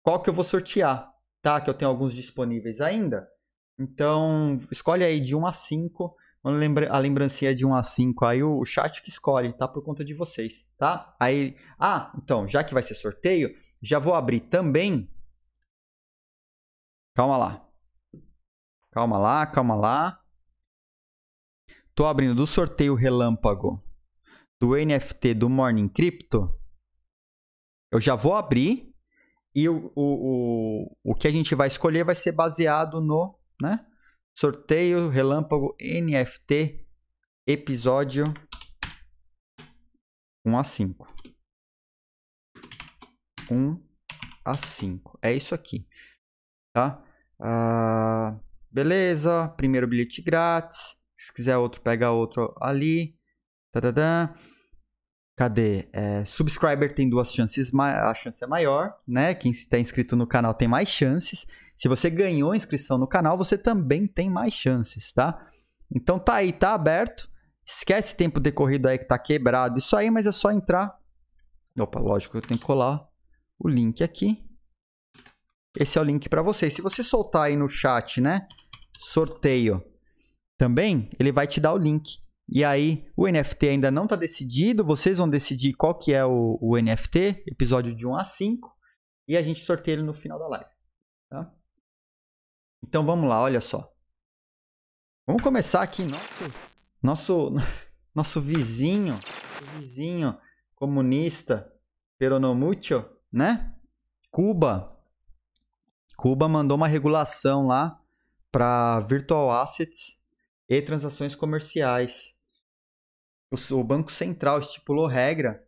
qual que eu vou sortear, tá? Que eu tenho alguns disponíveis ainda. Então, escolhe aí de 1 a 5 Lembra, a lembrancinha é de 1 a 5, aí o, o chat que escolhe, tá? Por conta de vocês, tá? Aí, ah, então, já que vai ser sorteio, já vou abrir também. Calma lá. Calma lá, calma lá. Tô abrindo do sorteio relâmpago do NFT do Morning Crypto. Eu já vou abrir e o, o, o, o que a gente vai escolher vai ser baseado no, né? Sorteio Relâmpago NFT, episódio 1 a 5. 1 a 5. É isso aqui. Tá? Ah, beleza. Primeiro bilhete grátis. Se quiser outro, pega outro ali. Tadadã. Cadê? É, subscriber tem duas chances, a chance é maior, né? Quem está inscrito no canal tem mais chances. Se você ganhou inscrição no canal, você também tem mais chances, tá? Então tá aí, tá aberto. Esquece tempo decorrido aí que tá quebrado. Isso aí, mas é só entrar. Opa, lógico, eu tenho que colar o link aqui. Esse é o link para vocês. Se você soltar aí no chat, né? Sorteio. Também, ele vai te dar o link. E aí, o NFT ainda não está decidido. Vocês vão decidir qual que é o, o NFT, episódio de 1 a 5. E a gente sorteia ele no final da live. Então vamos lá, olha só. Vamos começar aqui nosso nosso (laughs) nosso vizinho, vizinho comunista peronomútil, né? Cuba. Cuba mandou uma regulação lá para virtual assets e transações comerciais. O, o Banco Central estipulou regra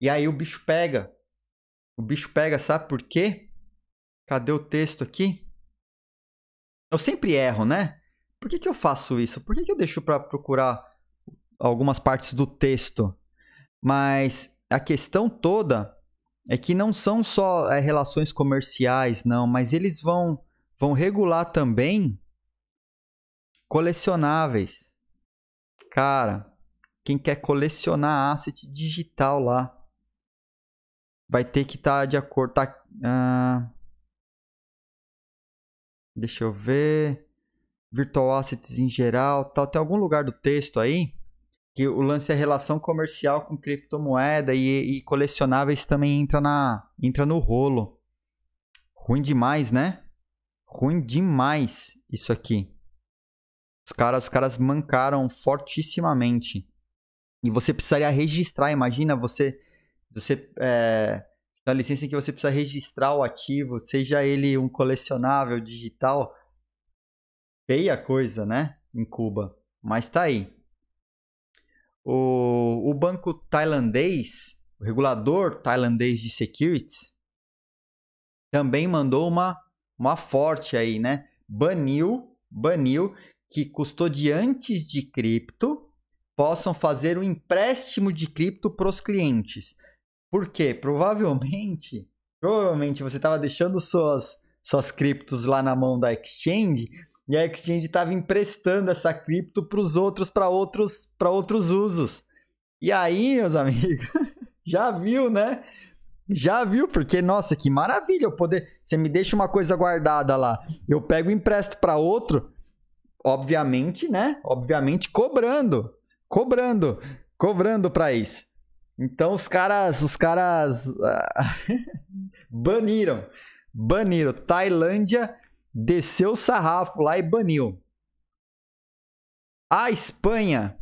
e aí o bicho pega. O bicho pega, sabe por quê? Cadê o texto aqui? Eu sempre erro, né? Por que, que eu faço isso? Por que, que eu deixo para procurar algumas partes do texto? Mas a questão toda é que não são só é, relações comerciais, não, mas eles vão, vão regular também colecionáveis. Cara, quem quer colecionar asset digital lá vai ter que estar tá de acordo. Tá, ah, Deixa eu ver. Virtual assets em geral, tal. Tem algum lugar do texto aí que o lance é relação comercial com criptomoeda e, e colecionáveis também entra na entra no rolo. Ruim demais, né? Ruim demais isso aqui. Os caras, os caras mancaram fortissimamente. E você precisaria registrar, imagina você você é, então, a licença em que você precisa registrar o ativo, seja ele um colecionável digital, feia coisa, né? Em Cuba. Mas tá aí. O, o banco tailandês, o regulador tailandês de securities, também mandou uma, uma forte aí, né? Baniu, baniu que custodiantes de cripto possam fazer um empréstimo de cripto para os clientes. Porque provavelmente, provavelmente você estava deixando suas, suas criptos lá na mão da exchange e a exchange estava emprestando essa cripto para os outros, para outros, para outros usos. E aí, meus amigos, (laughs) já viu, né? Já viu, porque nossa, que maravilha eu poder, você me deixa uma coisa guardada lá, eu pego empresto para outro, obviamente, né? Obviamente cobrando, cobrando, cobrando para isso. Então os caras, os caras ah, (laughs) baniram, baniram. Tailândia desceu o sarrafo lá e baniu. A Espanha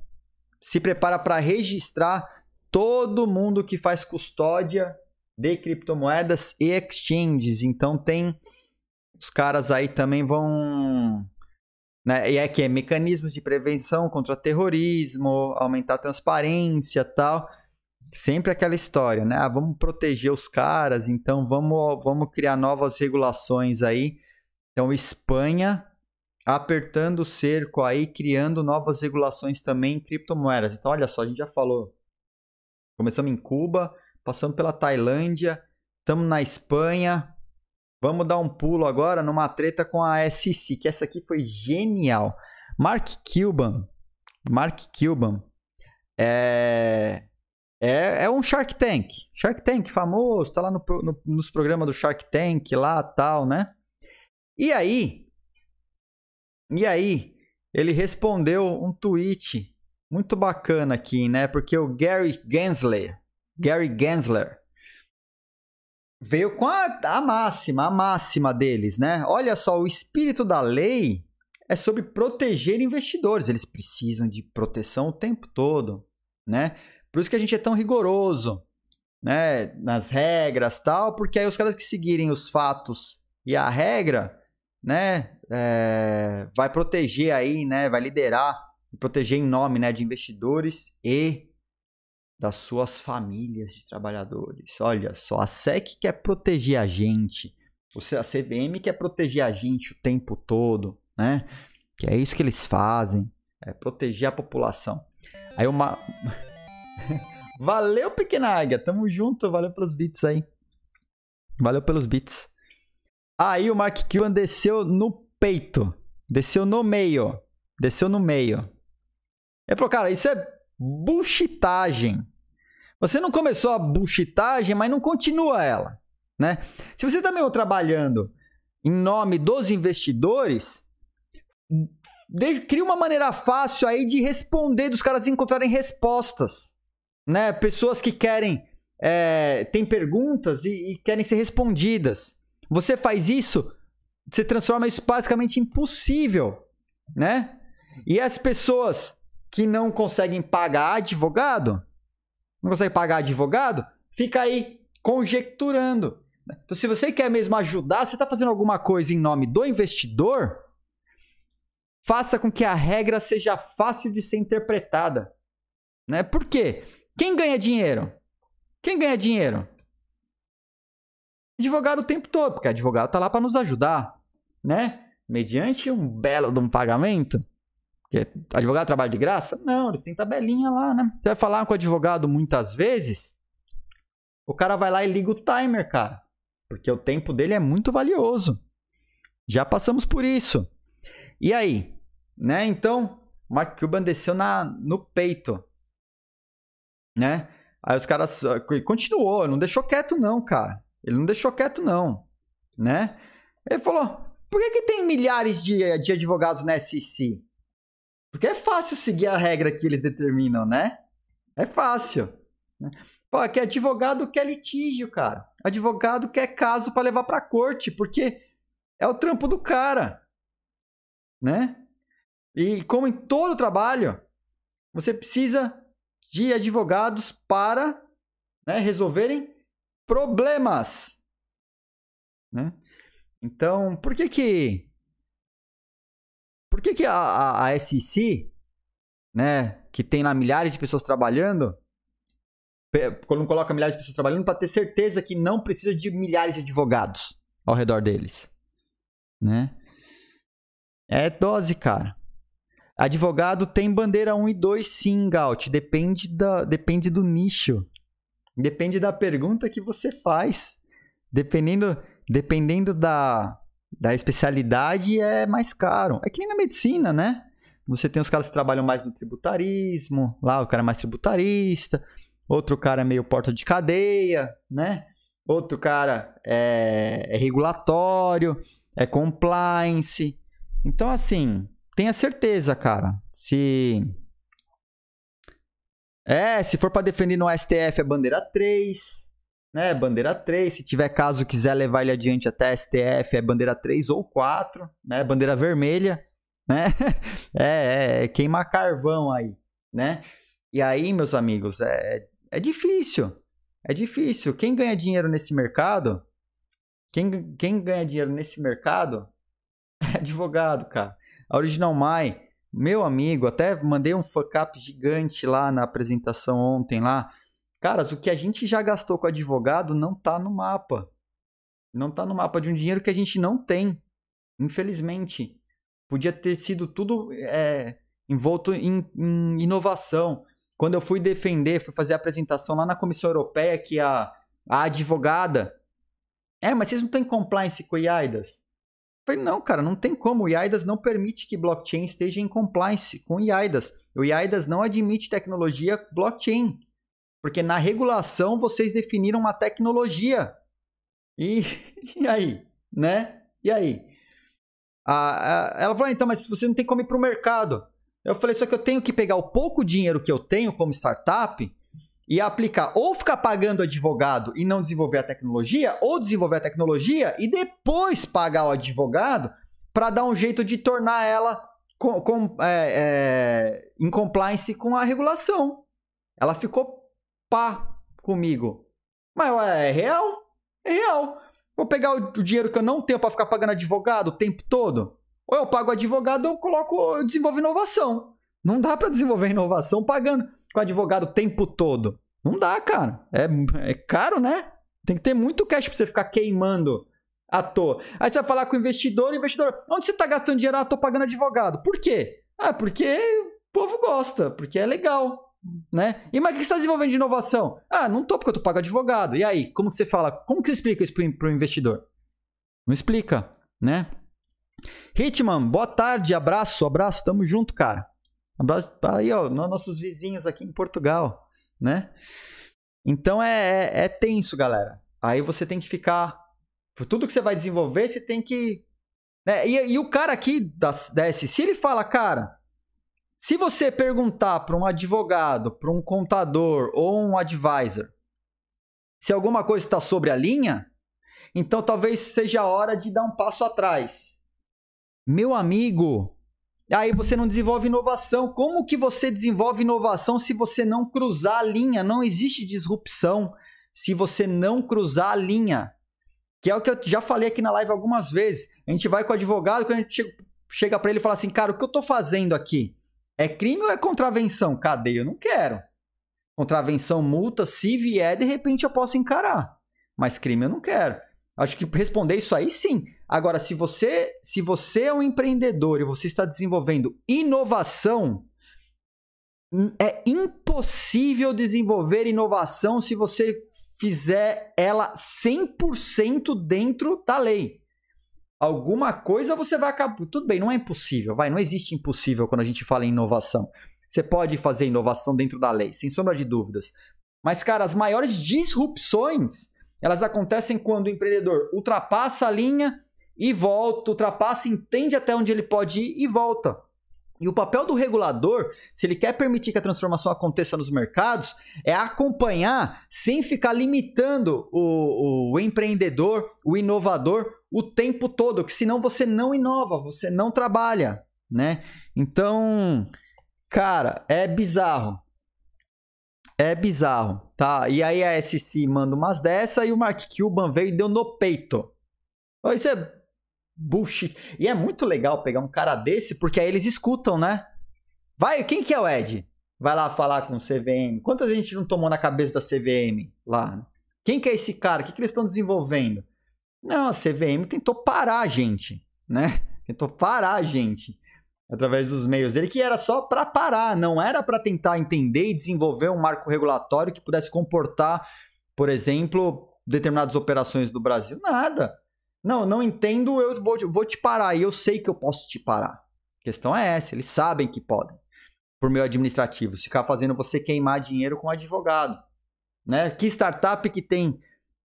se prepara para registrar todo mundo que faz custódia de criptomoedas e exchanges. Então tem os caras aí também vão né? E é que é mecanismos de prevenção contra terrorismo, aumentar a transparência, tal sempre aquela história, né? Ah, vamos proteger os caras, então vamos, vamos criar novas regulações aí. Então, Espanha apertando o cerco aí, criando novas regulações também em criptomoedas. Então, olha só, a gente já falou. Começamos em Cuba, passamos pela Tailândia, estamos na Espanha. Vamos dar um pulo agora numa treta com a SC, que essa aqui foi genial. Mark Cuban, Mark Cuban, é, é, é um Shark Tank. Shark Tank famoso, tá lá no, no, nos programas do Shark Tank lá tal, né? E aí. E aí, ele respondeu um tweet muito bacana aqui, né? Porque o Gary Gensler. Gary Gensler veio com a, a, máxima, a máxima deles, né? Olha só, o espírito da lei é sobre proteger investidores. Eles precisam de proteção o tempo todo, né? Por isso que a gente é tão rigoroso, né, nas regras tal, porque aí os caras que seguirem os fatos e a regra, né, é, vai proteger aí, né, vai liderar, proteger em nome, né, de investidores e das suas famílias de trabalhadores. Olha só, a SEC quer proteger a gente, a CVM quer proteger a gente o tempo todo, né? Que é isso que eles fazem, é proteger a população. Aí uma (laughs) Valeu, Pequena Águia. Tamo junto. Valeu pelos bits aí. Valeu pelos bits. Aí o Mark Cuban desceu no peito. Desceu no meio. Desceu no meio. Ele falou, cara, isso é buchitagem. Você não começou a buchitagem, mas não continua ela, né? Se você tá meio trabalhando em nome dos investidores, de, cria uma maneira fácil aí de responder, dos caras encontrarem respostas né? Pessoas que querem é, tem perguntas e, e, querem ser respondidas. Você faz isso, você transforma isso basicamente impossível, né? E as pessoas que não conseguem pagar advogado, não conseguem pagar advogado, fica aí conjecturando. Então, se você quer mesmo ajudar, você está fazendo alguma coisa em nome do investidor, faça com que a regra seja fácil de ser interpretada. Né? Por quê? Quem ganha dinheiro? Quem ganha dinheiro? Advogado o tempo todo, porque advogado tá lá para nos ajudar, né? Mediante um belo de um pagamento. Porque advogado trabalha de graça? Não, eles têm tabelinha lá, né? Você vai falar com o advogado muitas vezes, o cara vai lá e liga o timer, cara. Porque o tempo dele é muito valioso. Já passamos por isso. E aí? Né? Então, Mark Cuban desceu na, no peito né? Aí os caras ah, continuou, não deixou quieto não, cara. Ele não deixou quieto não, né? Ele falou: "Por que, que tem milhares de, eh, de advogados na SEC? Porque é fácil seguir a regra que eles determinam, né? É fácil. Né? Pô, que é advogado quer litígio, cara. Advogado quer caso para levar para corte, porque é o trampo do cara, né? E como em todo trabalho, você precisa de advogados para né, resolverem problemas. Né? Então, por que que por que que a, a, a SEC, né, que tem lá milhares de pessoas trabalhando, quando coloca milhares de pessoas trabalhando para ter certeza que não precisa de milhares de advogados ao redor deles, né? É dose, cara. Advogado tem bandeira 1 e 2, sim, Gaut. Depende, da, depende do nicho. Depende da pergunta que você faz. Dependendo, dependendo da, da especialidade, é mais caro. É que nem na medicina, né? Você tem os caras que trabalham mais no tributarismo, lá o cara é mais tributarista, outro cara é meio porta de cadeia, né? Outro cara é, é regulatório, é compliance. Então, assim, tenha certeza, cara. Se. É, se for para defender no STF é bandeira 3, né? É bandeira 3. Se tiver caso quiser levar ele adiante até STF, é bandeira 3 ou 4, né? Bandeira vermelha, né? (laughs) é, é, é queimar carvão aí, né? E aí, meus amigos, é, é difícil. É difícil. Quem ganha dinheiro nesse mercado. Quem, quem ganha dinheiro nesse mercado (laughs) é advogado, cara. A Original mai meu amigo, até mandei um fuck up gigante lá na apresentação ontem lá. Caras, o que a gente já gastou com advogado não tá no mapa. Não tá no mapa de um dinheiro que a gente não tem. Infelizmente. Podia ter sido tudo é, envolto em, em inovação. Quando eu fui defender, fui fazer a apresentação lá na Comissão Europeia, que a, a advogada. É, mas vocês não têm compliance com IAIDAS? Falei, não, cara, não tem como. O IAIDAS não permite que blockchain esteja em compliance com o IAIDAS. O IAIDAS não admite tecnologia blockchain. Porque na regulação vocês definiram uma tecnologia. E, (laughs) e aí? Né? E aí? A, a, ela falou, ah, então, mas você não tem como ir para o mercado. Eu falei, só que eu tenho que pegar o pouco dinheiro que eu tenho como startup e aplicar ou ficar pagando advogado e não desenvolver a tecnologia, ou desenvolver a tecnologia e depois pagar o advogado para dar um jeito de tornar ela com, com, é, é, em compliance com a regulação. Ela ficou pá comigo. Mas ué, é real? É real. Vou pegar o, o dinheiro que eu não tenho para ficar pagando advogado o tempo todo? Ou eu pago advogado ou eu coloco, eu desenvolvo inovação. Não dá para desenvolver inovação pagando com advogado o tempo todo. Não dá, cara. É, é caro, né? Tem que ter muito cash pra você ficar queimando à toa. Aí você vai falar com o investidor, o investidor, onde você tá gastando dinheiro? Ah, tô pagando advogado. Por quê? Ah, porque o povo gosta, porque é legal, né? E mas o que você tá desenvolvendo de inovação? Ah, não tô porque eu tô pago advogado. E aí, como que você fala? Como que você explica isso pro, pro investidor? Não explica, né? Hitman, boa tarde, abraço, abraço, tamo junto, cara. Abraço aí, ó, nossos vizinhos aqui em Portugal, né? Então é, é, é tenso, galera. Aí você tem que ficar. Por tudo que você vai desenvolver, você tem que. Né? E, e o cara aqui da, da SC, ele fala, cara, se você perguntar para um advogado, para um contador ou um advisor se alguma coisa está sobre a linha, então talvez seja a hora de dar um passo atrás. Meu amigo, Aí você não desenvolve inovação. Como que você desenvolve inovação se você não cruzar a linha? Não existe disrupção se você não cruzar a linha. Que é o que eu já falei aqui na live algumas vezes. A gente vai com o advogado, quando a gente chega para ele e fala assim: "Cara, o que eu tô fazendo aqui? É crime ou é contravenção? Cadeia, eu não quero. Contravenção, multa, se vier, de repente eu posso encarar. Mas crime eu não quero. Acho que responder isso aí sim. Agora, se você, se você é um empreendedor e você está desenvolvendo inovação, hum, é impossível desenvolver inovação se você fizer ela 100% dentro da lei. Alguma coisa você vai acabar. Tudo bem, não é impossível, vai. Não existe impossível quando a gente fala em inovação. Você pode fazer inovação dentro da lei, sem sombra de dúvidas. Mas, cara, as maiores disrupções elas acontecem quando o empreendedor ultrapassa a linha e volta, ultrapassa, entende até onde ele pode ir e volta. E o papel do regulador, se ele quer permitir que a transformação aconteça nos mercados, é acompanhar sem ficar limitando o, o empreendedor, o inovador, o tempo todo, que senão você não inova, você não trabalha, né? Então, cara, é bizarro. É bizarro, tá? E aí a SC manda umas dessa e o Mark Cuban veio e deu no peito. isso é bullshit. E é muito legal pegar um cara desse, porque aí eles escutam, né? Vai, quem que é o Ed? Vai lá falar com o CVM. Quantas a gente não tomou na cabeça da CVM lá? Quem que é esse cara? O que, que eles estão desenvolvendo? Não, a CVM tentou parar a gente, né? (laughs) Tentou parar a gente através dos meios dele, que era só para parar, não era para tentar entender e desenvolver um marco regulatório que pudesse comportar, por exemplo, determinadas operações do Brasil. Nada. Não, não entendo, eu vou, vou te parar. E eu sei que eu posso te parar. A questão é essa, eles sabem que podem. Por meio administrativo, ficar fazendo você queimar dinheiro com advogado. Né? Que startup que tem,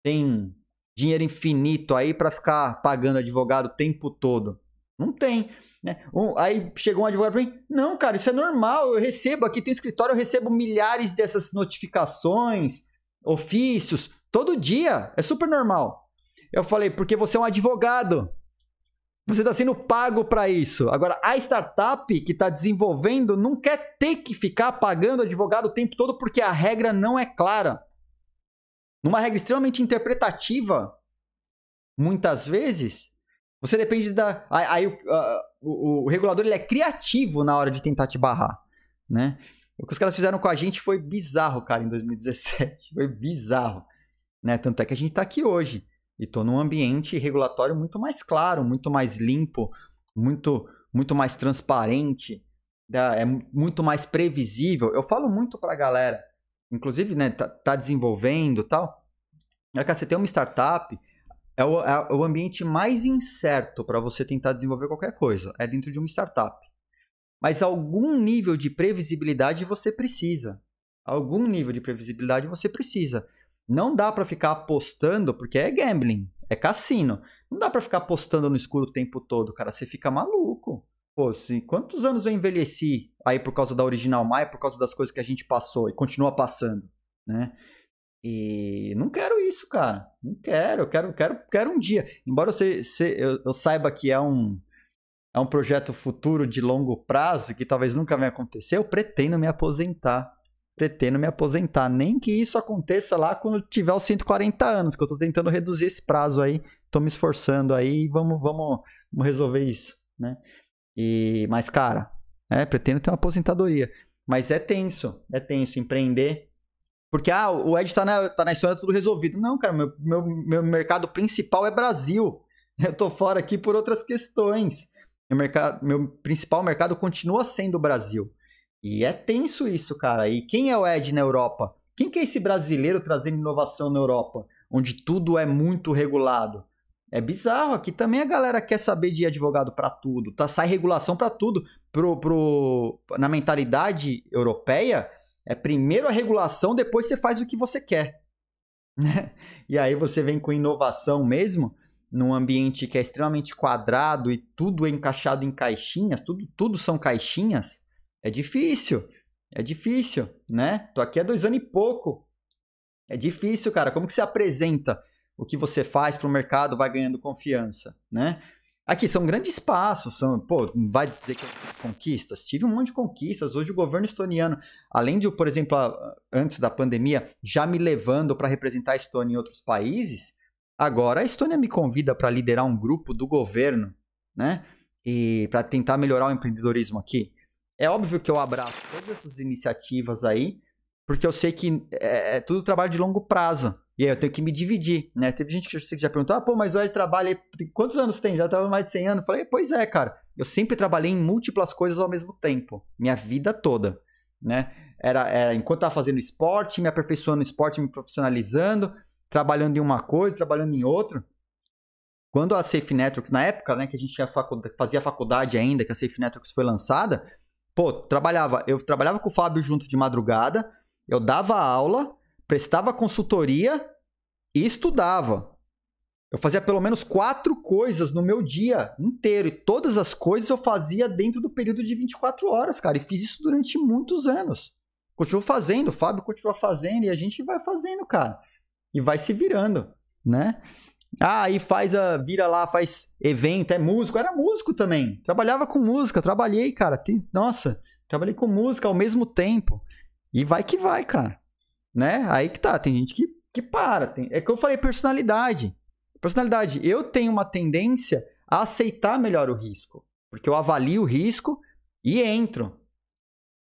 tem dinheiro infinito aí para ficar pagando advogado o tempo todo? Não tem. Né? Um, aí chegou um advogado pra mim: não, cara, isso é normal. Eu recebo aqui, tem um escritório, eu recebo milhares dessas notificações, ofícios, todo dia. É super normal. Eu falei, porque você é um advogado. Você está sendo pago para isso. Agora, a startup que está desenvolvendo não quer ter que ficar pagando advogado o tempo todo porque a regra não é clara. Numa regra extremamente interpretativa, muitas vezes, você depende da. Aí, aí a, o, o, regulador ele é criativo na hora de tentar te barrar. Né? O que os caras fizeram com a gente foi bizarro, cara, em 2017. (laughs) Foi bizarro. Né? Tanto é que a gente está aqui hoje e estou num ambiente regulatório muito mais claro, muito mais limpo, muito, muito mais transparente, né, é muito mais previsível. Eu falo muito para a galera, inclusive, né, tá, tá desenvolvendo tal. É que você tem uma startup, é o, é o ambiente mais incerto para você tentar desenvolver qualquer coisa, é dentro de uma startup. Mas algum nível de previsibilidade você precisa. Algum nível de previsibilidade você precisa. Não dá para ficar apostando, porque é gambling, é cassino. Não dá para ficar apostando no escuro o tempo todo, cara. Você fica maluco. Pô, assim, quantos anos eu envelheci aí por causa da Original Mai, por causa das coisas que a gente passou e continua passando, né? E não quero isso, cara. Não quero, eu quero, quero, quero um dia. Embora eu, eu, eu saiba que é um, é um projeto futuro de longo prazo que talvez nunca venha acontecer, eu pretendo me aposentar pretendo me aposentar. Nem que isso aconteça lá quando tiver os 140 anos, que eu tô tentando reduzir esse prazo aí, tô me esforçando aí, vamos, vamos, vamos resolver isso, né? E, mas, cara, é, pretendo ter uma aposentadoria. Mas é tenso, é tenso empreender. Porque, ah, o Ed tá na, tá na história tudo resolvido. Não, cara, meu, meu, meu mercado principal é Brasil. (laughs) Eu tô fora aqui por outras questões. Meu, mercado, meu principal mercado continua sendo o Brasil. E é tenso isso, cara. E quem é o Ed na Europa? Quem que é esse brasileiro trazendo inovação na Europa, onde tudo é muito regulado? É bizarro, aqui também a galera quer saber de advogado para tudo, tá? Sai regulação para tudo. Pro, pro, na mentalidade europeia, é primeiro a regulação, depois você faz o que você quer. (laughs) Né? E aí você vem com inovação mesmo, num ambiente que é extremamente quadrado e tudo é encaixado em caixinhas, tudo, tudo são caixinhas. É difícil. É difícil, né? Tô aqui há dois anos e pouco. É difícil, cara. Como que você apresenta o que você faz para o mercado, vai ganhando confiança, né? Aqui, são grandes passos, são, pô, vai dizer que é conquistas? Tive um monte de conquistas. Hoje o governo estoniano, além de, por exemplo, a, antes da pandemia, já me levando para representar a Estônia em outros países, agora a Estônia me convida para liderar um grupo do governo, né? E para tentar melhorar o empreendedorismo aqui. É óbvio que eu abraço todas essas iniciativas aí, porque eu sei que é, é tudo trabalho de longo prazo. E aí eu tenho que me dividir, né? Teve gente que já perguntou, ah, pô, mas o Ed trabalha, quantos anos tem? Já trabalha mais de 100 anos? Eu falei, pois é, cara. Eu sempre trabalhei em múltiplas coisas ao mesmo tempo, minha vida toda, né? Era, era enquanto estava fazendo esporte, me aperfeiçoando no esporte, me profissionalizando, trabalhando em uma coisa, trabalhando em outra. Quando a Safe Networks, na época, né, que a gente facu fazia faculdade ainda, que a Safe Networks foi lançada, Pô, trabalhava, eu trabalhava com o Fábio junto de madrugada, eu dava aula, prestava consultoria e estudava. Eu fazia pelo menos quatro coisas no meu dia inteiro. E todas as coisas eu fazia dentro do período de 24 horas, cara. E fiz isso durante muitos anos. Continuo fazendo, o Fábio continua fazendo e a gente vai fazendo, cara. E vai se virando, né? Ah, aí faz a. Vira lá, faz evento, é músico. Era músico também. Trabalhava com música, trabalhei, cara. nossa, trabalhei com música ao mesmo tempo. E vai que vai, cara. Né? Aí que tá. Tem gente que, que para. Tem, é que eu falei personalidade. Personalidade. Eu tenho uma tendência a aceitar melhor o risco. Porque eu avalio o risco e entro.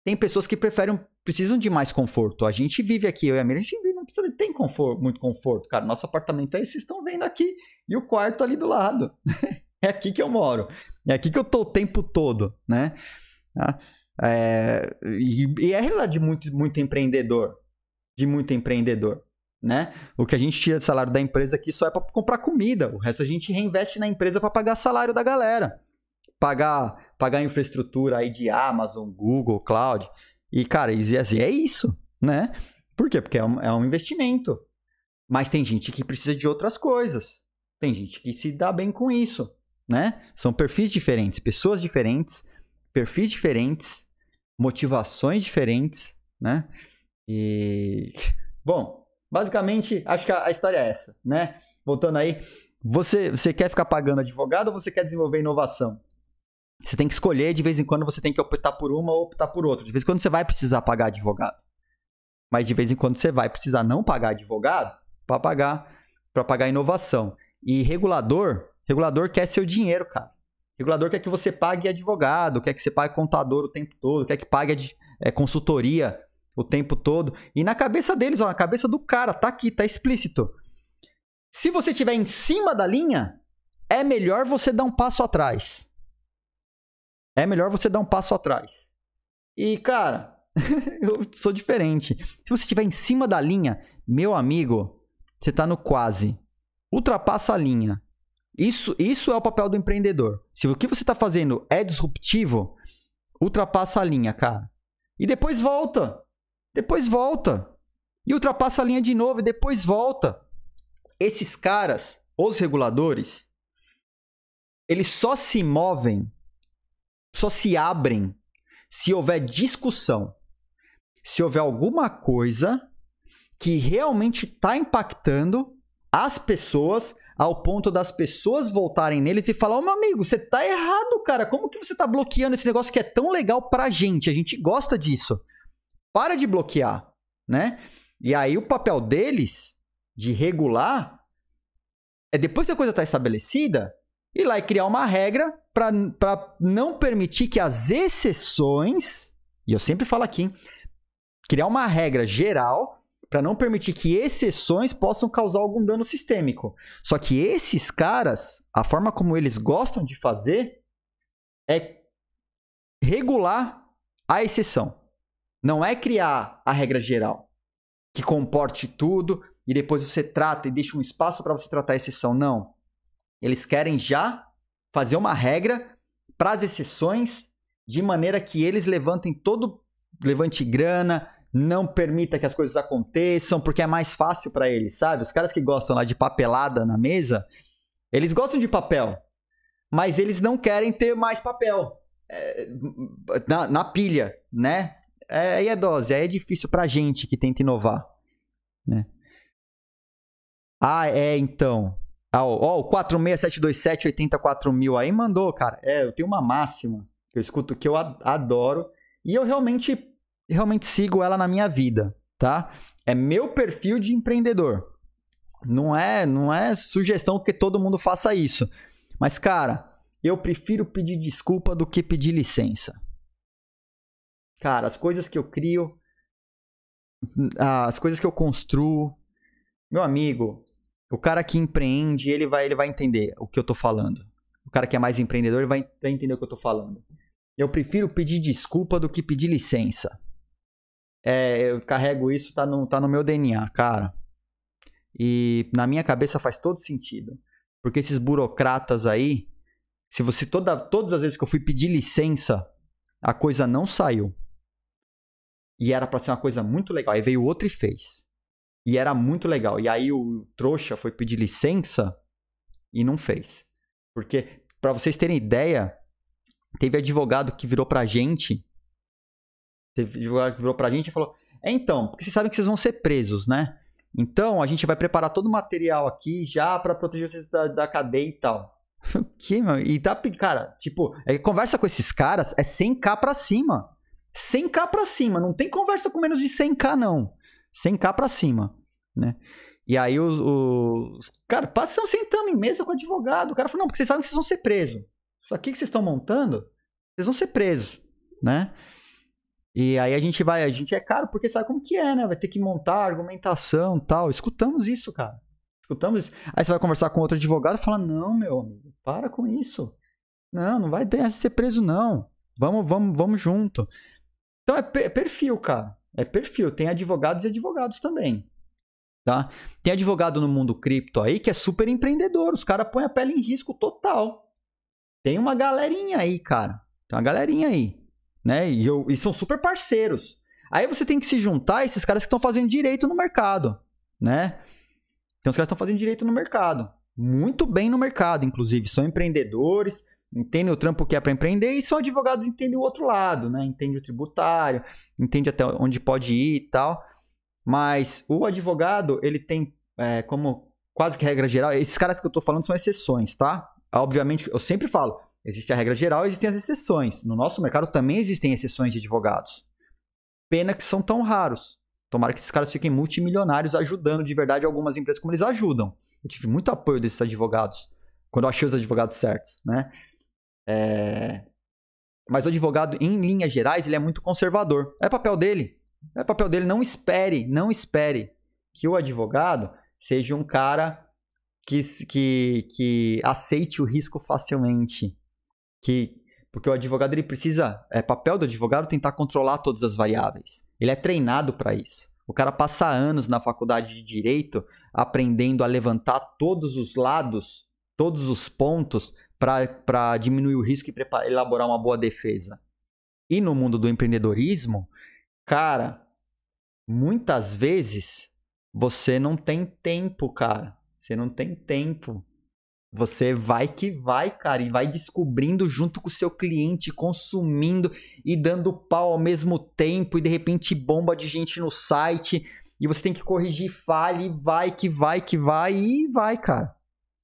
Tem pessoas que preferem, precisam de mais conforto. A gente vive aqui, eu e a Miriam, a gente não precisa de ter conforto, muito conforto, cara. Nosso apartamento é esse, vocês estão vendo aqui. E o quarto ali do lado. (laughs) é aqui que eu moro. É aqui que eu tô o tempo todo, né? Tá? É, e, e é realidade de muito, muito empreendedor. De muito empreendedor. Né? O que a gente tira de salário da empresa aqui só é para comprar comida. O resto a gente reinveste na empresa para pagar salário da galera. Pagar, pagar infraestrutura aí de Amazon, Google, Cloud. E, cara, é, é isso, né? Por quê? Porque é um, é um investimento. Mas tem gente que precisa de outras coisas. Tem gente que se dá bem com isso, né? São perfis diferentes, pessoas diferentes, perfis diferentes, motivações diferentes, né? E (laughs) bom, basicamente acho que a, história é essa, né? Voltando aí, você você quer ficar pagando advogado ou você quer desenvolver inovação? Você tem que escolher, de vez em quando você tem que optar por uma ou optar por outra. De vez em quando você vai precisar pagar advogado mas de vez em quando você vai precisar não pagar advogado para pagar para pagar inovação. E regulador, regulador quer seu dinheiro, cara. Regulador quer que você pague advogado, quer que você pague contador o tempo todo, quer que pague é, consultoria o tempo todo. E na cabeça deles, ó, na cabeça do cara, tá aqui, tá explícito. Se você estiver em cima da linha, é melhor você dar um passo atrás. É melhor você dar um passo atrás. E, cara, (laughs) eu sou diferente. Se você estiver em cima da linha, meu amigo, você está no quase. Ultrapassa a linha. Isso, isso é o papel do empreendedor. Se o que você está fazendo é disruptivo, ultrapassa a linha, cara. E depois volta. Depois volta. E ultrapassa a linha de novo e depois volta. Esses caras, os reguladores, eles só se movem, só se abrem se houver discussão se houver alguma coisa que realmente está impactando as pessoas ao ponto das pessoas voltarem neles e falar: Ô oh, meu amigo, você tá errado, cara. Como que você tá bloqueando esse negócio que é tão legal pra gente? A gente gosta disso. Para de bloquear, né? E aí o papel deles de regular é depois que a coisa tá estabelecida, ir lá e criar uma regra para não permitir que as exceções, e eu sempre falo aqui, hein, criar uma regra geral para não permitir que exceções possam causar algum dano sistêmico. Só que esses caras, a forma como eles gostam de fazer é regular a exceção. Não é criar a regra geral que comporte tudo e depois você trata e deixa um espaço para você tratar a exceção. Não. Eles querem já fazer uma regra para as exceções de maneira que eles levantem todo levante grana, não permita que as coisas aconteçam, porque é mais fácil para eles, sabe? Os caras que gostam lá de papelada na mesa, eles gostam de papel, mas eles não querem ter mais papel é, na, na, pilha, né? É, aí é dose, aí é difícil pra gente que tenta inovar, né? Ah, é, então. Ah, ó, o 46727 84 mil aí mandou, cara. É, eu tenho uma máxima que eu escuto que eu adoro. E eu realmente e realmente sigo ela na minha vida, tá? É meu perfil de empreendedor. Não é, não é sugestão que todo mundo faça isso. Mas cara, eu prefiro pedir desculpa do que pedir licença. Cara, as coisas que eu crio, as coisas que eu construo, meu amigo, o cara que empreende, ele vai, ele vai entender o que eu tô falando. O cara que é mais empreendedor, ele vai, vai entender o que eu tô falando. Eu prefiro pedir desculpa do que pedir licença é, eu carrego isso, tá no, tá no meu DNA, cara. E na minha cabeça faz todo sentido. Porque esses burocratas aí, se você toda, todas as vezes que eu fui pedir licença, a coisa não saiu. E era para ser uma coisa muito legal. Aí veio outro e fez. E era muito legal. E aí o trouxa foi pedir licença e não fez. Porque para vocês terem ideia, teve advogado que virou pra gente Teve advogado que virou pra gente e falou: É então, porque vocês sabem que vocês vão ser presos, né? Então a gente vai preparar todo o material aqui já para proteger vocês da, da cadeia e tal. (laughs) O que, meu? E tá, cara, tipo, é, conversa com esses caras é 100k pra cima. 100k pra cima, não tem conversa com menos de 100k, não. 100k pra cima, né? E aí os, os cara, passam sentando em mesa com o advogado. O cara falou, não, porque vocês sabem que vocês vão ser presos. Isso aqui que vocês estão montando, vocês vão ser presos, né? E aí a gente vai, a gente é caro porque sabe como que é, né? Vai ter que montar argumentação tal. Escutamos isso, cara. Escutamos isso. Aí você vai conversar com outro advogado e fala: não, meu amigo, para com isso. Não, não vai ter essa ser preso, não. Vamos, vamos, vamos junto. Então é, é perfil, cara. É perfil. Tem advogados e advogados também. Tá? Tem advogado no mundo cripto aí que é super empreendedor. Os caras põem a pele em risco total. Tem uma galerinha aí, cara. Tem uma galerinha aí né? E, eu, e são super parceiros. Aí você tem que se juntar a esses caras que estão fazendo direito no mercado, né? Então os caras estão fazendo direito no mercado, muito bem no mercado, inclusive, são empreendedores, entendem o trampo que é para empreender e são advogados entendem o outro lado, né? Entende o tributário, entende até onde pode ir e tal. Mas o advogado, ele tem é, como quase que regra geral, esses caras que eu tô falando são exceções, tá? Obviamente, eu sempre falo, Existe a regra geral e existem as exceções. No nosso mercado também existem exceções de advogados. Pena que são tão raros. Tomara que esses caras fiquem multimilionários ajudando de verdade algumas empresas como eles ajudam. Eu tive muito apoio desses advogados quando eu achei os advogados certos, né? É... Mas o advogado, em linhas gerais, ele é muito conservador. É papel dele. É papel dele. Não espere, não espere que o advogado seja um cara que, que, que aceite o risco facilmente que porque o advogado ele precisa, é papel do advogado tentar controlar todas as variáveis. Ele é treinado para isso. O cara passa anos na faculdade de direito aprendendo a levantar todos os lados, todos os pontos para diminuir o risco e preparar, elaborar uma boa defesa. E no mundo do empreendedorismo, cara, muitas vezes você não tem tempo, cara. Você não tem tempo você vai que vai, cara, e vai descobrindo junto com o seu cliente, consumindo e dando pau ao mesmo tempo, e de repente bomba de gente no site, e você tem que corrigir falha, e vai que vai que vai, e vai, cara.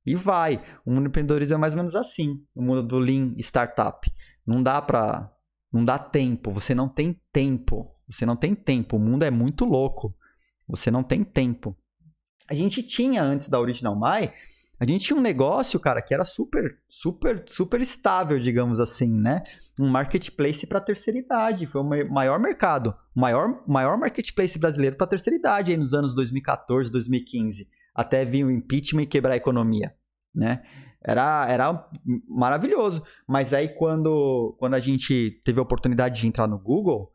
E vai. O mundo empreendedorismo é mais ou menos assim, o mundo do Lean Startup. Não dá pra. Não dá tempo, você não tem tempo. Você não tem tempo, o mundo é muito louco. Você não tem tempo. A gente tinha antes da Original My a gente tinha um negócio, cara, que era super, super, super estável, digamos assim, né? Um marketplace para terceira idade. Foi o maior mercado, maior, maior marketplace brasileiro para terceira idade aí nos anos 2014, 2015. Até vir o impeachment e quebrar a economia, né? Era, era maravilhoso. Mas aí quando, quando a gente teve a oportunidade de entrar no Google,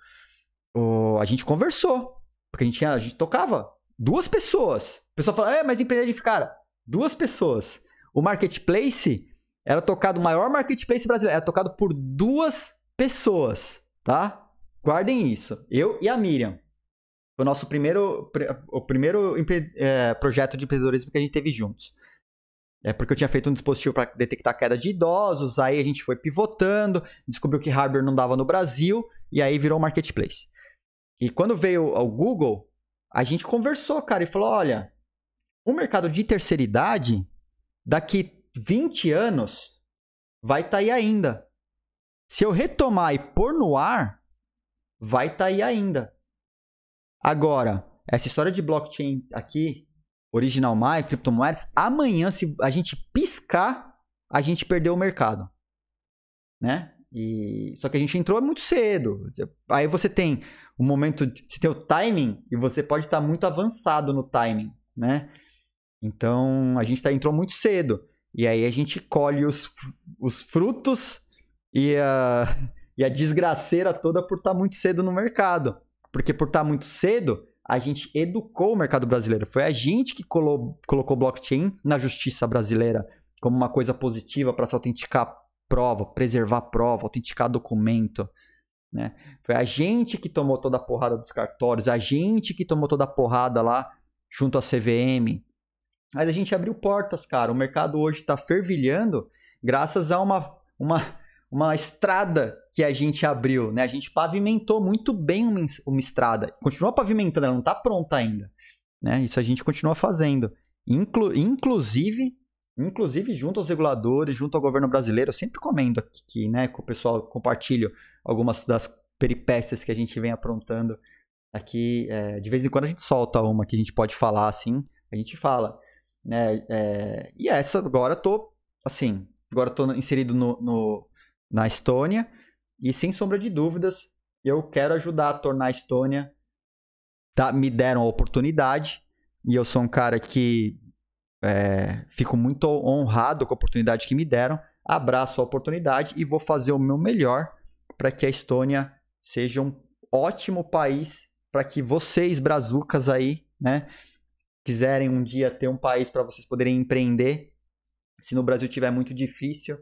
o, a gente conversou. Porque a gente, tinha, a gente tocava duas pessoas. O pessoal fala, é, mas empreendedor de cara Duas pessoas. O marketplace era tocado, o maior marketplace brasileiro, era tocado por duas pessoas, tá? Guardem isso. Eu e a Miriam. o nosso primeiro, o primeiro é, projeto de empreendedorismo que a gente teve juntos. É porque eu tinha feito um dispositivo para detectar queda de idosos, aí a gente foi pivotando, descobriu que hardware não dava no Brasil, e aí virou marketplace. E quando veio o Google, a gente conversou, cara, e falou: olha, o mercado de terceira idade, daqui 20 anos, vai estar tá aí ainda. Se eu retomar e pôr no ar, vai estar tá aí ainda. Agora, essa história de blockchain aqui, original Maia, criptomoedas, amanhã, se a gente piscar, a gente perdeu o mercado. Né? E, só que a gente entrou muito cedo. Aí você tem o momento, você tem o timing e você pode estar tá muito avançado no timing, né? Então, a gente tá, entrou muito cedo. E aí a gente colhe os, os frutos e a, (laughs) e a desgraceira toda por estar tá muito cedo no mercado. Porque por estar tá muito cedo, a gente educou o mercado brasileiro. Foi a gente que colo, colocou blockchain na justiça brasileira como uma coisa positiva para se autenticar prova, preservar prova, autenticar documento. Né? Foi a gente que tomou toda a porrada dos cartórios, a gente que tomou toda a porrada lá junto à CVM, mas a gente abriu portas, cara. O mercado hoje está fervilhando graças a uma, uma, uma estrada que a gente abriu, né? A gente pavimentou muito bem uma, uma estrada. Continua pavimentando, ela não está pronta ainda. Né? Isso a gente continua fazendo. Inclu, inclusive, inclusive junto aos reguladores, junto ao governo brasileiro, eu sempre comendo aqui, né, com o pessoal, compartilho algumas das peripécias que a gente vem aprontando aqui. É, de vez em quando a gente solta uma que a gente pode falar assim, a gente fala. Né? É, e essa agora eu tô, assim, agora tô inserido no, no, na Estônia e sem sombra de dúvidas eu quero ajudar a tornar a Estônia. Tá, me deram a oportunidade e eu sou um cara que é, fico muito honrado com a oportunidade que me deram. Abraço a oportunidade e vou fazer o meu melhor para que a Estônia seja um ótimo país para que vocês, brazucas aí, né, quiserem um dia ter um país para vocês poderem empreender, se no Brasil tiver muito difícil,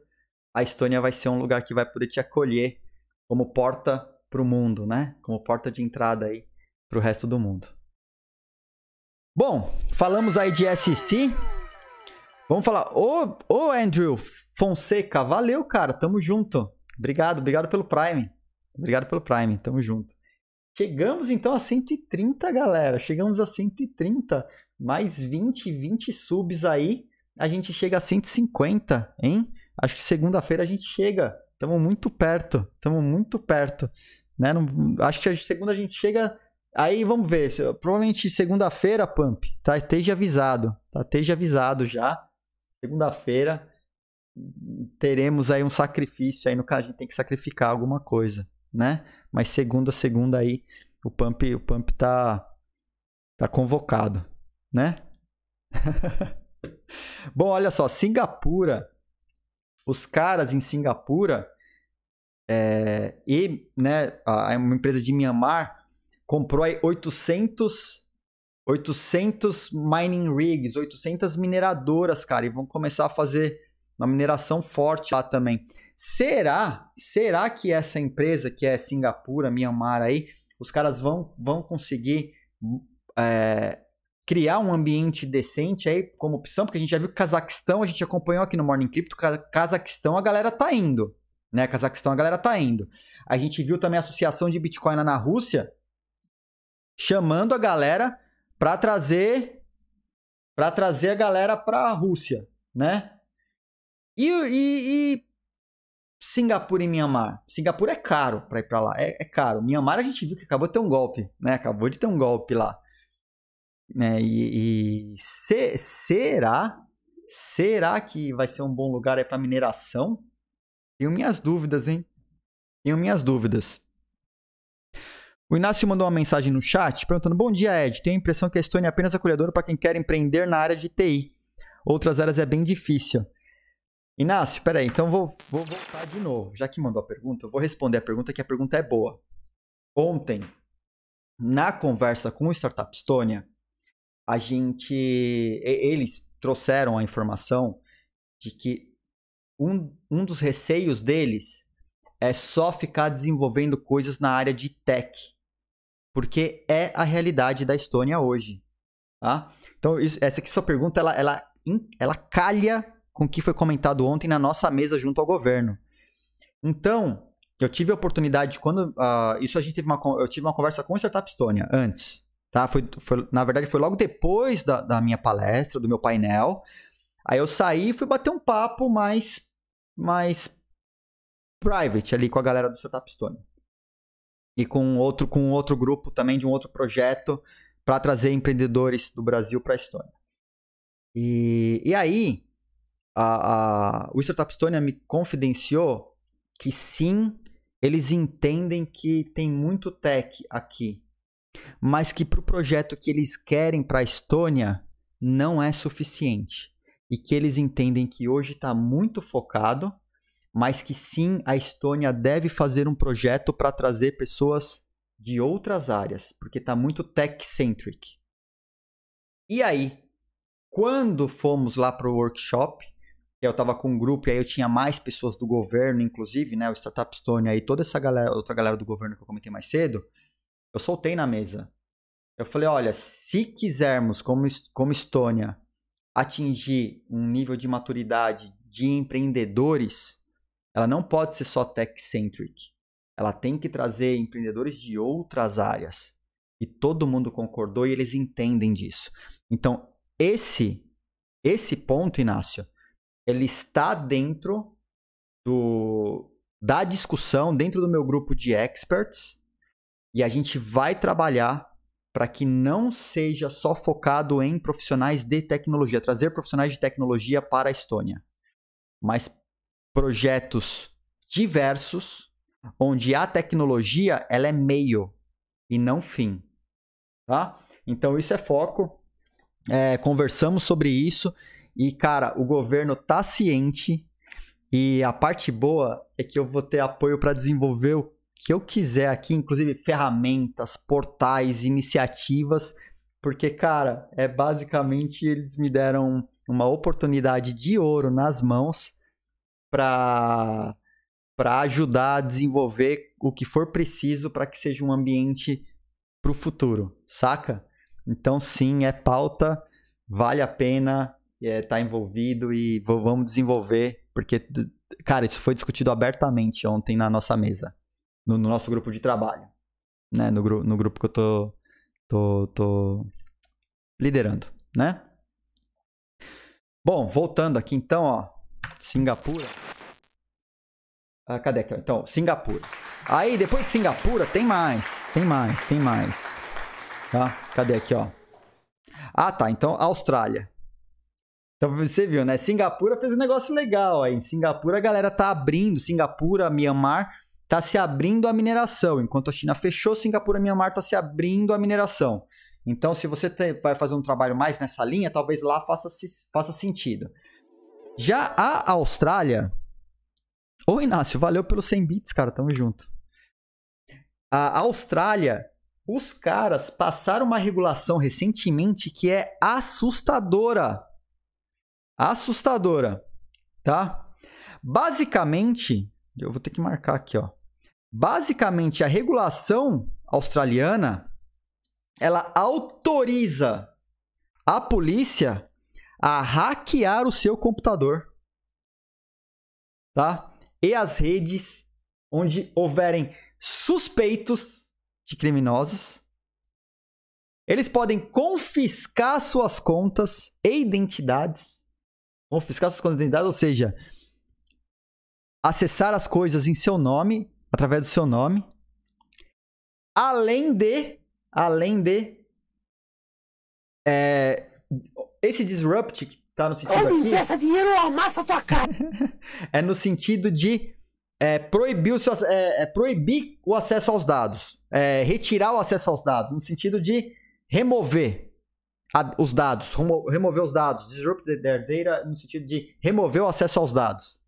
a Estônia vai ser um lugar que vai poder te acolher como porta para o mundo, né? Como porta de entrada aí para o resto do mundo. Bom, falamos aí de SC. Vamos falar. Ô, ô Andrew Fonseca, valeu, cara. Tamo junto. Obrigado, obrigado pelo Prime. Obrigado pelo Prime, tamo junto. Chegamos então a 130, galera. Chegamos a 130 mais 20, 20 subs aí, a gente chega a 150, hein? Acho que segunda-feira a gente chega. Estamos muito perto, estamos muito perto. Né? Não, acho que a segunda a gente chega. Aí vamos ver. Provavelmente segunda-feira, Pump, tá? Esteja avisado. Tá? Esteja avisado já. Segunda-feira teremos aí um sacrifício. Aí no caso a gente tem que sacrificar alguma coisa, né? Mas segunda, segunda aí o Pump, o Pump tá, tá convocado né? (laughs) Bom, olha só, Singapura. Os caras em Singapura é, e né, a, uma empresa de Myanmar comprou 800, 800 mining rigs, 800 mineradoras, cara, e vão começar a fazer uma mineração forte lá também. Será? Será que essa empresa que é Singapura, Myanmar aí, os caras vão, vão conseguir é, criar um ambiente decente aí como opção, porque a gente já viu que Cazaquistão, a gente acompanhou aqui no Morning Crypto, Cazaquistão a galera tá indo, né? Cazaquistão a galera tá indo. A gente viu também a associação de Bitcoin na Rússia chamando a galera para trazer para trazer a galera para a Rússia, né? E, e, e, Singapura e Mianmar. Singapura é caro para ir para lá, é, é caro. Mianmar a gente viu que acabou de ter um golpe, né? Acabou de ter um golpe lá. Né? E, e se, será? Será que vai ser um bom lugar é para mineração? Tenho minhas dúvidas, hein? Tenho minhas dúvidas. O Inácio mandou uma mensagem no chat perguntando: Bom dia, Ed. Tenho a impressão que a Estônia é apenas acolhedora para quem quer empreender na área de TI. Outras áreas é bem difícil. Inácio, peraí, então vou, vou voltar de novo. Já que mandou a pergunta, eu vou responder a pergunta, que a pergunta é boa. Ontem, na conversa com o Startup Estônia, a gente. Eles trouxeram a informação de que um, um dos receios deles é só ficar desenvolvendo coisas na área de tech, porque é a realidade da Estônia hoje. Tá? Então, isso, essa aqui, sua pergunta, ela, ela, ela calha com o que foi comentado ontem na nossa mesa junto ao governo. Então, eu tive a oportunidade, quando. Uh, isso a gente teve uma. Eu tive uma conversa com o Startup Estônia antes. Tá? Foi, foi, na verdade, foi logo depois da, da minha palestra, do meu painel. Aí eu saí e fui bater um papo mais, mais private ali com a galera do Startup Stone. E com outro, com outro grupo também de um outro projeto para trazer empreendedores do Brasil para a Estônia. E, e aí, a, a, o Startup Estônia me confidenciou que sim, eles entendem que tem muito tech aqui mas que para o projeto que eles querem para a Estônia não é suficiente e que eles entendem que hoje está muito focado, mas que sim a Estônia deve fazer um projeto para trazer pessoas de outras áreas, porque está muito tech-centric. E aí, quando fomos lá para o workshop, eu estava com um grupo e aí eu tinha mais pessoas do governo, inclusive, né, o Startup Estônia e toda essa galera, outra galera do governo que eu comentei mais cedo, eu soltei na mesa. Eu falei, olha, se quisermos, como, como Estônia, atingir um nível de maturidade de empreendedores, ela não pode ser só tech-centric. Ela tem que trazer empreendedores de outras áreas. E todo mundo concordou e eles entendem disso. Então, esse esse ponto, Inácio, ele está dentro do da discussão, dentro do meu grupo de experts, e a gente vai trabalhar para que não seja só focado em profissionais de tecnologia, trazer profissionais de tecnologia para a Estônia, mas projetos diversos onde a tecnologia ela é meio e não fim, tá? Então isso é foco. É, conversamos sobre isso e cara, o governo tá ciente e a parte boa é que eu vou ter apoio para desenvolver o que eu quiser aqui, inclusive ferramentas, portais, iniciativas, porque, cara, é basicamente eles me deram uma oportunidade de ouro nas mãos para para ajudar a desenvolver o que for preciso para que seja um ambiente para o futuro, saca? Então sim, é pauta, vale a pena estar é, tá envolvido e vamos desenvolver, porque, cara, isso foi discutido abertamente ontem na nossa mesa no, no nosso grupo de trabalho, né? No, no grupo que eu tô, tô, tô liderando, né? Bom, voltando aqui então, ó, Singapura. Ah, cadê aqui? Então, Singapura. Aí, depois de Singapura, tem mais, tem mais, tem mais. Tá? Cadê aqui, ó? Ah, tá. Então, Austrália. Então, você viu, né? Singapura fez um negócio legal aí. Em Singapura, a galera tá abrindo. Singapura, Mianmar, está se abrindo a mineração. Enquanto a China fechou Singapura, Mianmar está se abrindo a mineração. Então, se você te, vai fazer um trabalho mais nessa linha, talvez lá faça, faça sentido. Já a Austrália. Ô, Inácio, valeu pelos 100 bits, cara. Tamo junto. A Austrália, os caras passaram uma regulação recentemente que é assustadora. Assustadora, tá? Basicamente, eu vou ter que marcar aqui, ó. Basicamente, a regulação australiana ela autoriza a polícia a hackear o seu computador, tá? E as redes onde houverem suspeitos de criminosos. Eles podem confiscar suas contas e identidades. Confiscar suas contas e identidades, ou seja, acessar as coisas em seu nome, através do seu nome, além de, além de, é, esse disrupt que tá no sentido aqui... Peça dinheiro ou amassa tua cara! (laughs) é no sentido de é, proibir, o seu, é, é, proibir o acesso aos dados, é, retirar o acesso aos dados, no sentido de remover a, os dados, remo, remover os dados, disrupt their data, no sentido de remover o acesso aos dados.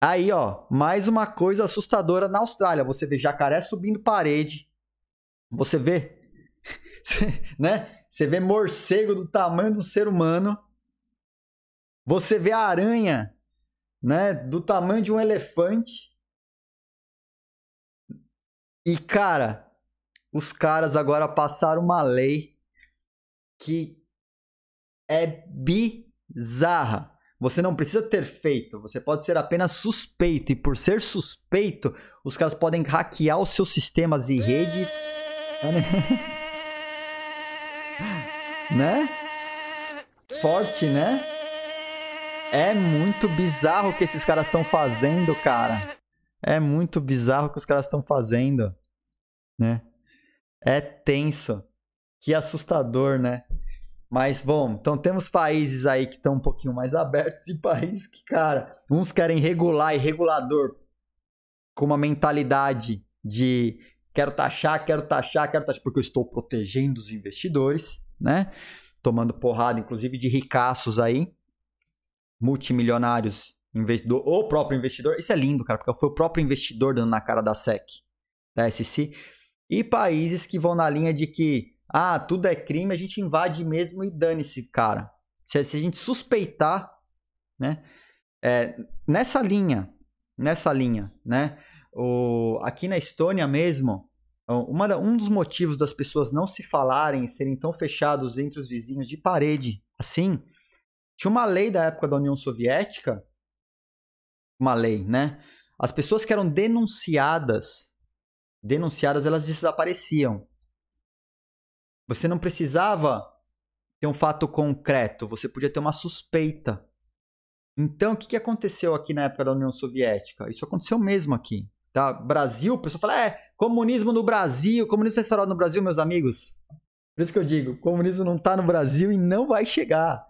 Aí, ó, mais uma coisa assustadora na Austrália. Você vê jacaré subindo parede. Você vê, (laughs) né? Você vê morcego do tamanho do ser humano. Você vê aranha, né, do tamanho de um elefante. E cara, os caras agora passaram uma lei que é bizarra. Você não precisa ter feito, você pode ser apenas suspeito. E por ser suspeito, os caras podem hackear os seus sistemas e redes. (laughs) né? Forte, né? É muito bizarro o que esses caras estão fazendo, cara. É muito bizarro o que os caras estão fazendo, né? É tenso. Que assustador, né? Mas, bom, então temos países aí que estão um pouquinho mais abertos e (laughs) países que, cara, uns querem regular e regulador com uma mentalidade de quero taxar, quero taxar, quero taxar, porque eu estou protegendo os investidores, né? Tomando porrada, inclusive, de ricaços aí, multimilionários, investidor, ou próprio investidor. Isso é lindo, cara, porque foi o próprio investidor dando na cara da SEC, da SC. E países que vão na linha de que ah, tudo é crime, a gente invade mesmo e dane-se, cara. Se, se, a gente suspeitar, né? É, nessa linha, nessa linha, né? O, aqui na Estônia mesmo, uma, um dos motivos das pessoas não se falarem, serem tão fechados entre os vizinhos de parede, assim, tinha uma lei da época da União Soviética, uma lei, né? As pessoas que eram denunciadas, denunciadas, elas desapareciam. Você não precisava ter um fato concreto, você podia ter uma suspeita. Então, o que, aconteceu aqui na época da União Soviética? Isso aconteceu mesmo aqui. Tá? Brasil, o pessoal fala, é, comunismo no Brasil, comunismo restaurado tá no Brasil, meus amigos. Por isso que eu digo, comunismo não está no Brasil e não vai chegar.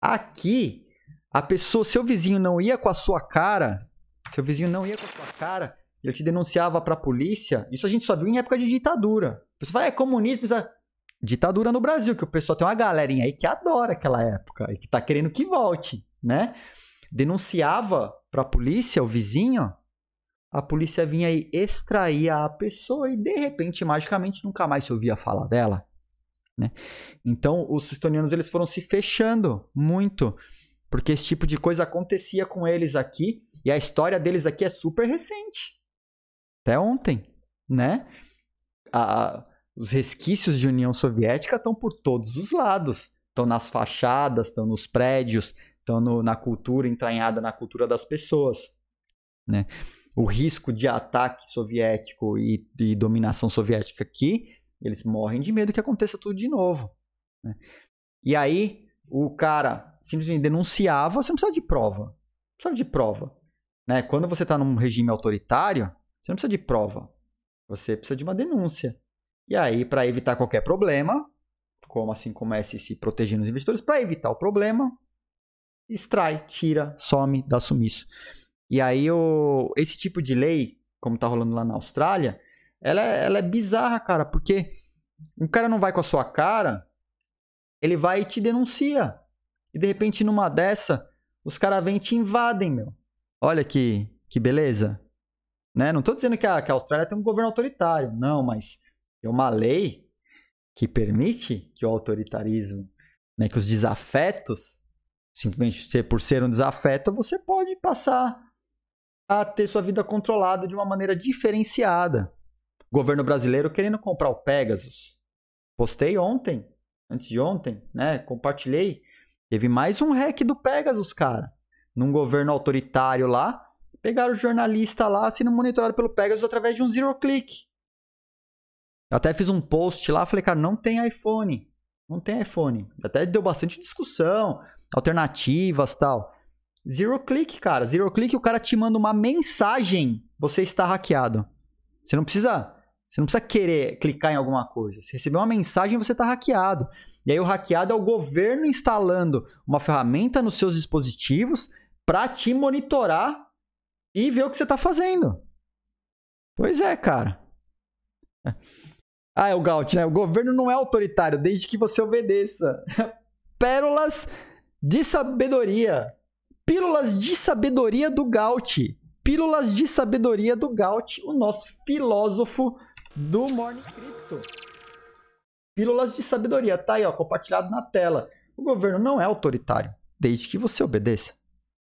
Aqui, a pessoa, seu vizinho não ia com a sua cara, seu vizinho não ia com a sua cara, ele te denunciava para a polícia. Isso a gente só viu em época de ditadura. Você fala, é comunismo, isso... É ditadura no Brasil, que o pessoal tem uma galerinha aí que adora aquela época e que tá querendo que volte, né? Denunciava pra polícia o vizinho, a polícia vinha e extraía a pessoa e de repente, magicamente, nunca mais se ouvia falar dela. Né? Então, os estonianos eles foram se fechando muito, porque esse tipo de coisa acontecia com eles aqui e a história deles aqui é super recente, até ontem, né? A, os resquícios de União Soviética estão por todos os lados. Estão nas fachadas, estão nos prédios, estão na cultura, entranhada na cultura das pessoas. Né? O risco de ataque soviético e, de dominação soviética aqui, eles morrem de medo que aconteça tudo de novo. Né? E aí, o cara simplesmente denunciava, você não precisa de prova. Não precisa de prova. Né? Quando você está num regime autoritário, você não precisa de prova. Você precisa de uma denúncia. E aí, para evitar qualquer problema, como assim comece é se protegendo os investidores, para evitar o problema, extrai, tira, some, dá sumiço. E aí, o, esse tipo de lei, como tá rolando lá na Austrália, ela, é, ela é bizarra, cara, porque um cara não vai com a sua cara, ele vai e te denuncia. E de repente, numa dessa, os caras vêm e te invadem, meu. Olha que, que beleza. Né? Não tô dizendo que a, que a Austrália tem um governo autoritário, não, mas é uma lei que permite que o autoritarismo, né, que os desafetos, simplesmente por ser um desafeto, você pode passar a ter sua vida controlada de uma maneira diferenciada. governo brasileiro querendo comprar o Pegasus. Postei ontem, antes de ontem, né? Compartilhei. Teve mais um hack do Pegasus, cara. Num governo autoritário lá, pegaram o jornalista lá sendo monitorado pelo Pegasus através de um zero click. Eu até fiz um post lá, falei, cara, não tem iPhone. Não tem iPhone. Até deu bastante discussão, alternativas tal. Zero click, cara. Zero click, o cara te manda uma mensagem, você está hackeado. Você não precisa, você não precisa querer clicar em alguma coisa. você recebeu uma mensagem, você está hackeado. E aí o hackeado é o governo instalando uma ferramenta nos seus dispositivos para te monitorar e ver o que você está fazendo. Pois é, cara. É. Ah, é o Gaut, né? O governo não é autoritário, desde que você obedeça. (laughs) Pérolas de sabedoria. Pílulas de sabedoria do Gaut. Pílulas de sabedoria do Gaut, o nosso filósofo do Morning Cristo. Pílulas de sabedoria, tá aí, ó, compartilhado na tela. O governo não é autoritário, desde que você obedeça,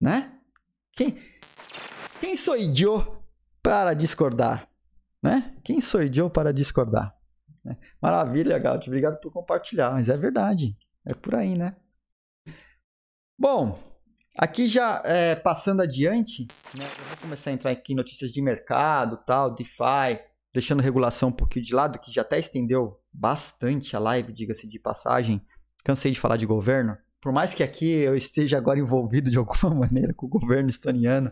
né? Quem, quem sou idiota para discordar, né? Quem sou idiota para discordar? Né? Maravilha, Gaudi. Obrigado por compartilhar. Mas é verdade. É por aí, né? Bom, aqui já é, passando adiante, né, eu vou começar a entrar aqui em notícias de mercado, tal, DeFi, deixando regulação um pouquinho de lado, que já até estendeu bastante a live, diga-se de passagem. Cansei de falar de governo. Por mais que aqui eu esteja agora envolvido de alguma (laughs) maneira com o governo estoniano,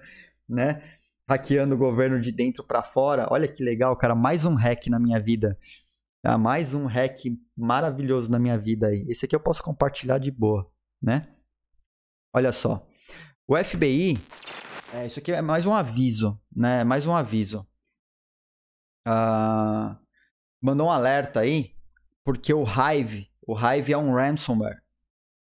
né? Hackeando o governo de dentro para fora. Olha que legal, cara. Mais um hack na minha vida. Ah, mais um hack maravilhoso na minha vida aí. Esse aqui eu posso compartilhar de boa, né? Olha só. O FBI, é, isso aqui é mais um aviso, né? Mais um aviso. Ah, mandou um alerta aí, porque o Hive, o Hive é um ransomware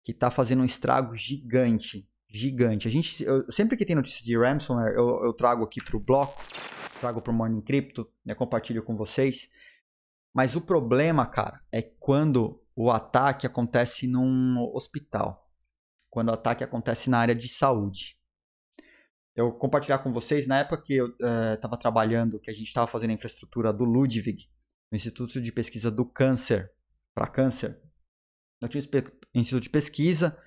que está fazendo um estrago gigante, gigante. A gente, eu, sempre que tem notícia de ransomware, eu, eu trago aqui para o bloco, trago para o Morning Crypto, né? compartilho com vocês. Mas o problema, cara, é quando o ataque acontece num hospital, quando o ataque acontece na área de saúde. Eu compartilhar com vocês, na época que eu estava eh, uh, trabalhando, que a gente estava fazendo a infraestrutura do Ludwig, o Instituto de Pesquisa do Câncer, para câncer, eu tinha esse instituto de pesquisa,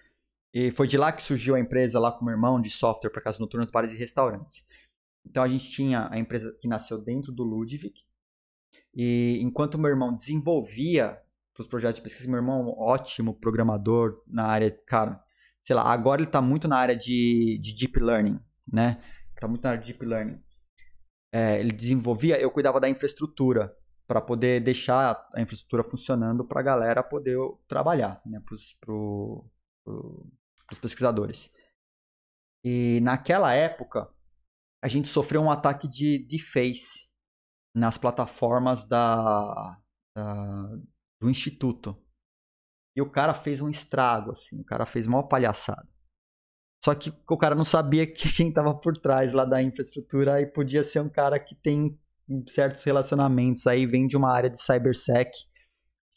e foi de lá que surgiu a empresa lá com o meu irmão de software para casas noturnas, bares e restaurantes. Então a gente tinha a empresa que nasceu dentro do Ludwig, e enquanto meu irmão desenvolvia os projetos de pesquisa, meu irmão é um ótimo programador na área, cara, sei lá, agora ele está muito na área de, de deep learning, né? Está muito na área de deep learning. É, ele desenvolvia, eu cuidava da infraestrutura para poder deixar a infraestrutura funcionando para a galera poder trabalhar, né? Para os pro, pro, pesquisadores. E naquela época, a gente sofreu um ataque de, de face nas plataformas da, da, do instituto. E o cara fez um estrago, assim, o cara fez uma palhaçada. Só que o cara não sabia que (laughs) quem estava por trás lá da infraestrutura e podia ser um cara que tem certos relacionamentos aí, vem de uma área de cybersec,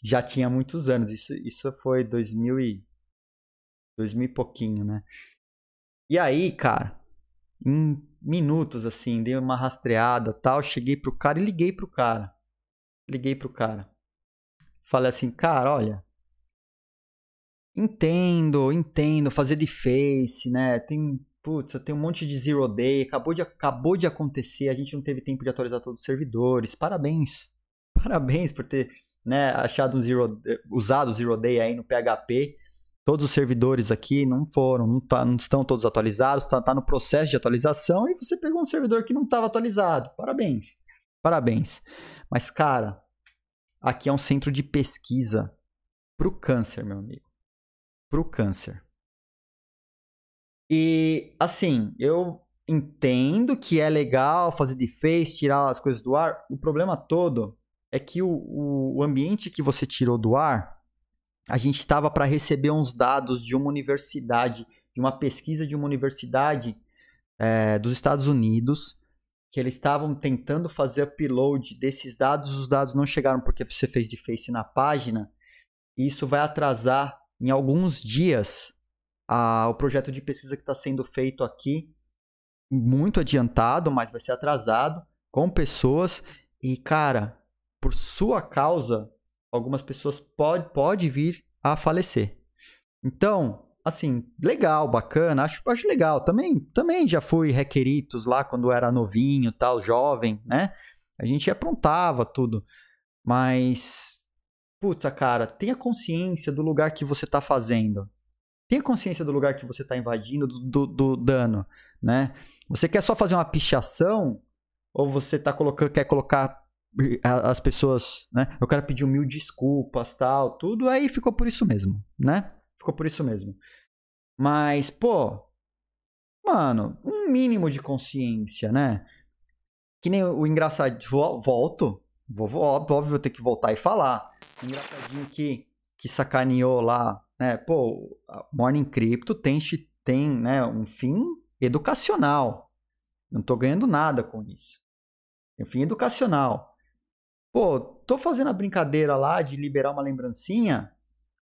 já tinha muitos anos. Isso, isso foi 2000 e, 2000 e pouquinho, né? E aí, cara, em minutos, assim, dei uma rastreada tal, cheguei pro cara e liguei pro cara. Liguei pro cara. Falei assim, cara, olha. Entendo, entendo, fazer de face, né? Tem. Putz, tem um monte de zero day, acabou de, acabou de acontecer, a gente não teve tempo de atualizar todos os servidores. Parabéns. (laughs) Parabéns por ter né, achado um zero, eh, usado zero day aí no PHP todos os servidores aqui não foram, não, tá, não estão todos atualizados, está tá no processo de atualização e você pegou um servidor que não estava atualizado. Parabéns. Parabéns. Mas, cara, aqui é um centro de pesquisa para o câncer, meu amigo. Para o câncer. E, assim, eu entendo que é legal fazer de face, tirar as coisas do ar. O problema todo é que o, o ambiente que você tirou do ar a gente estava para receber uns dados de uma universidade, de uma pesquisa de uma universidade é, dos Estados Unidos, que eles estavam tentando fazer upload desses dados, os dados não chegaram porque você fez de face na página, e isso vai atrasar em alguns dias a, o projeto de pesquisa que está sendo feito aqui, muito adiantado, mas vai ser atrasado, com pessoas, e cara, por sua causa, algumas pessoas pode, pode vir a falecer. Então, assim, legal, bacana, acho, acho legal. Também, também já fui requeritos lá quando era novinho, tal, jovem, né? A gente aprontava tudo. Mas, puta, cara, tenha consciência do lugar que você tá fazendo. Tenha consciência do lugar que você tá invadindo, do, do, do dano, né? Você quer só fazer uma pichação? Ou você tá colocando, quer colocar as pessoas, né? Eu quero pedir mil desculpas, tal, tudo. Aí ficou por isso mesmo, né? Ficou por isso mesmo. Mas, pô, mano, um mínimo de consciência, né? Que nem o engraçado. Volto. Vou, óbvio, vou ter que voltar e falar. O engraçadinho que, que sacaneou lá, né? Pô, Morning Crypto tem, tem né, um fim educacional. Não tô ganhando nada com isso. um fim educacional. Pô, tô fazendo a brincadeira lá de liberar uma lembrancinha.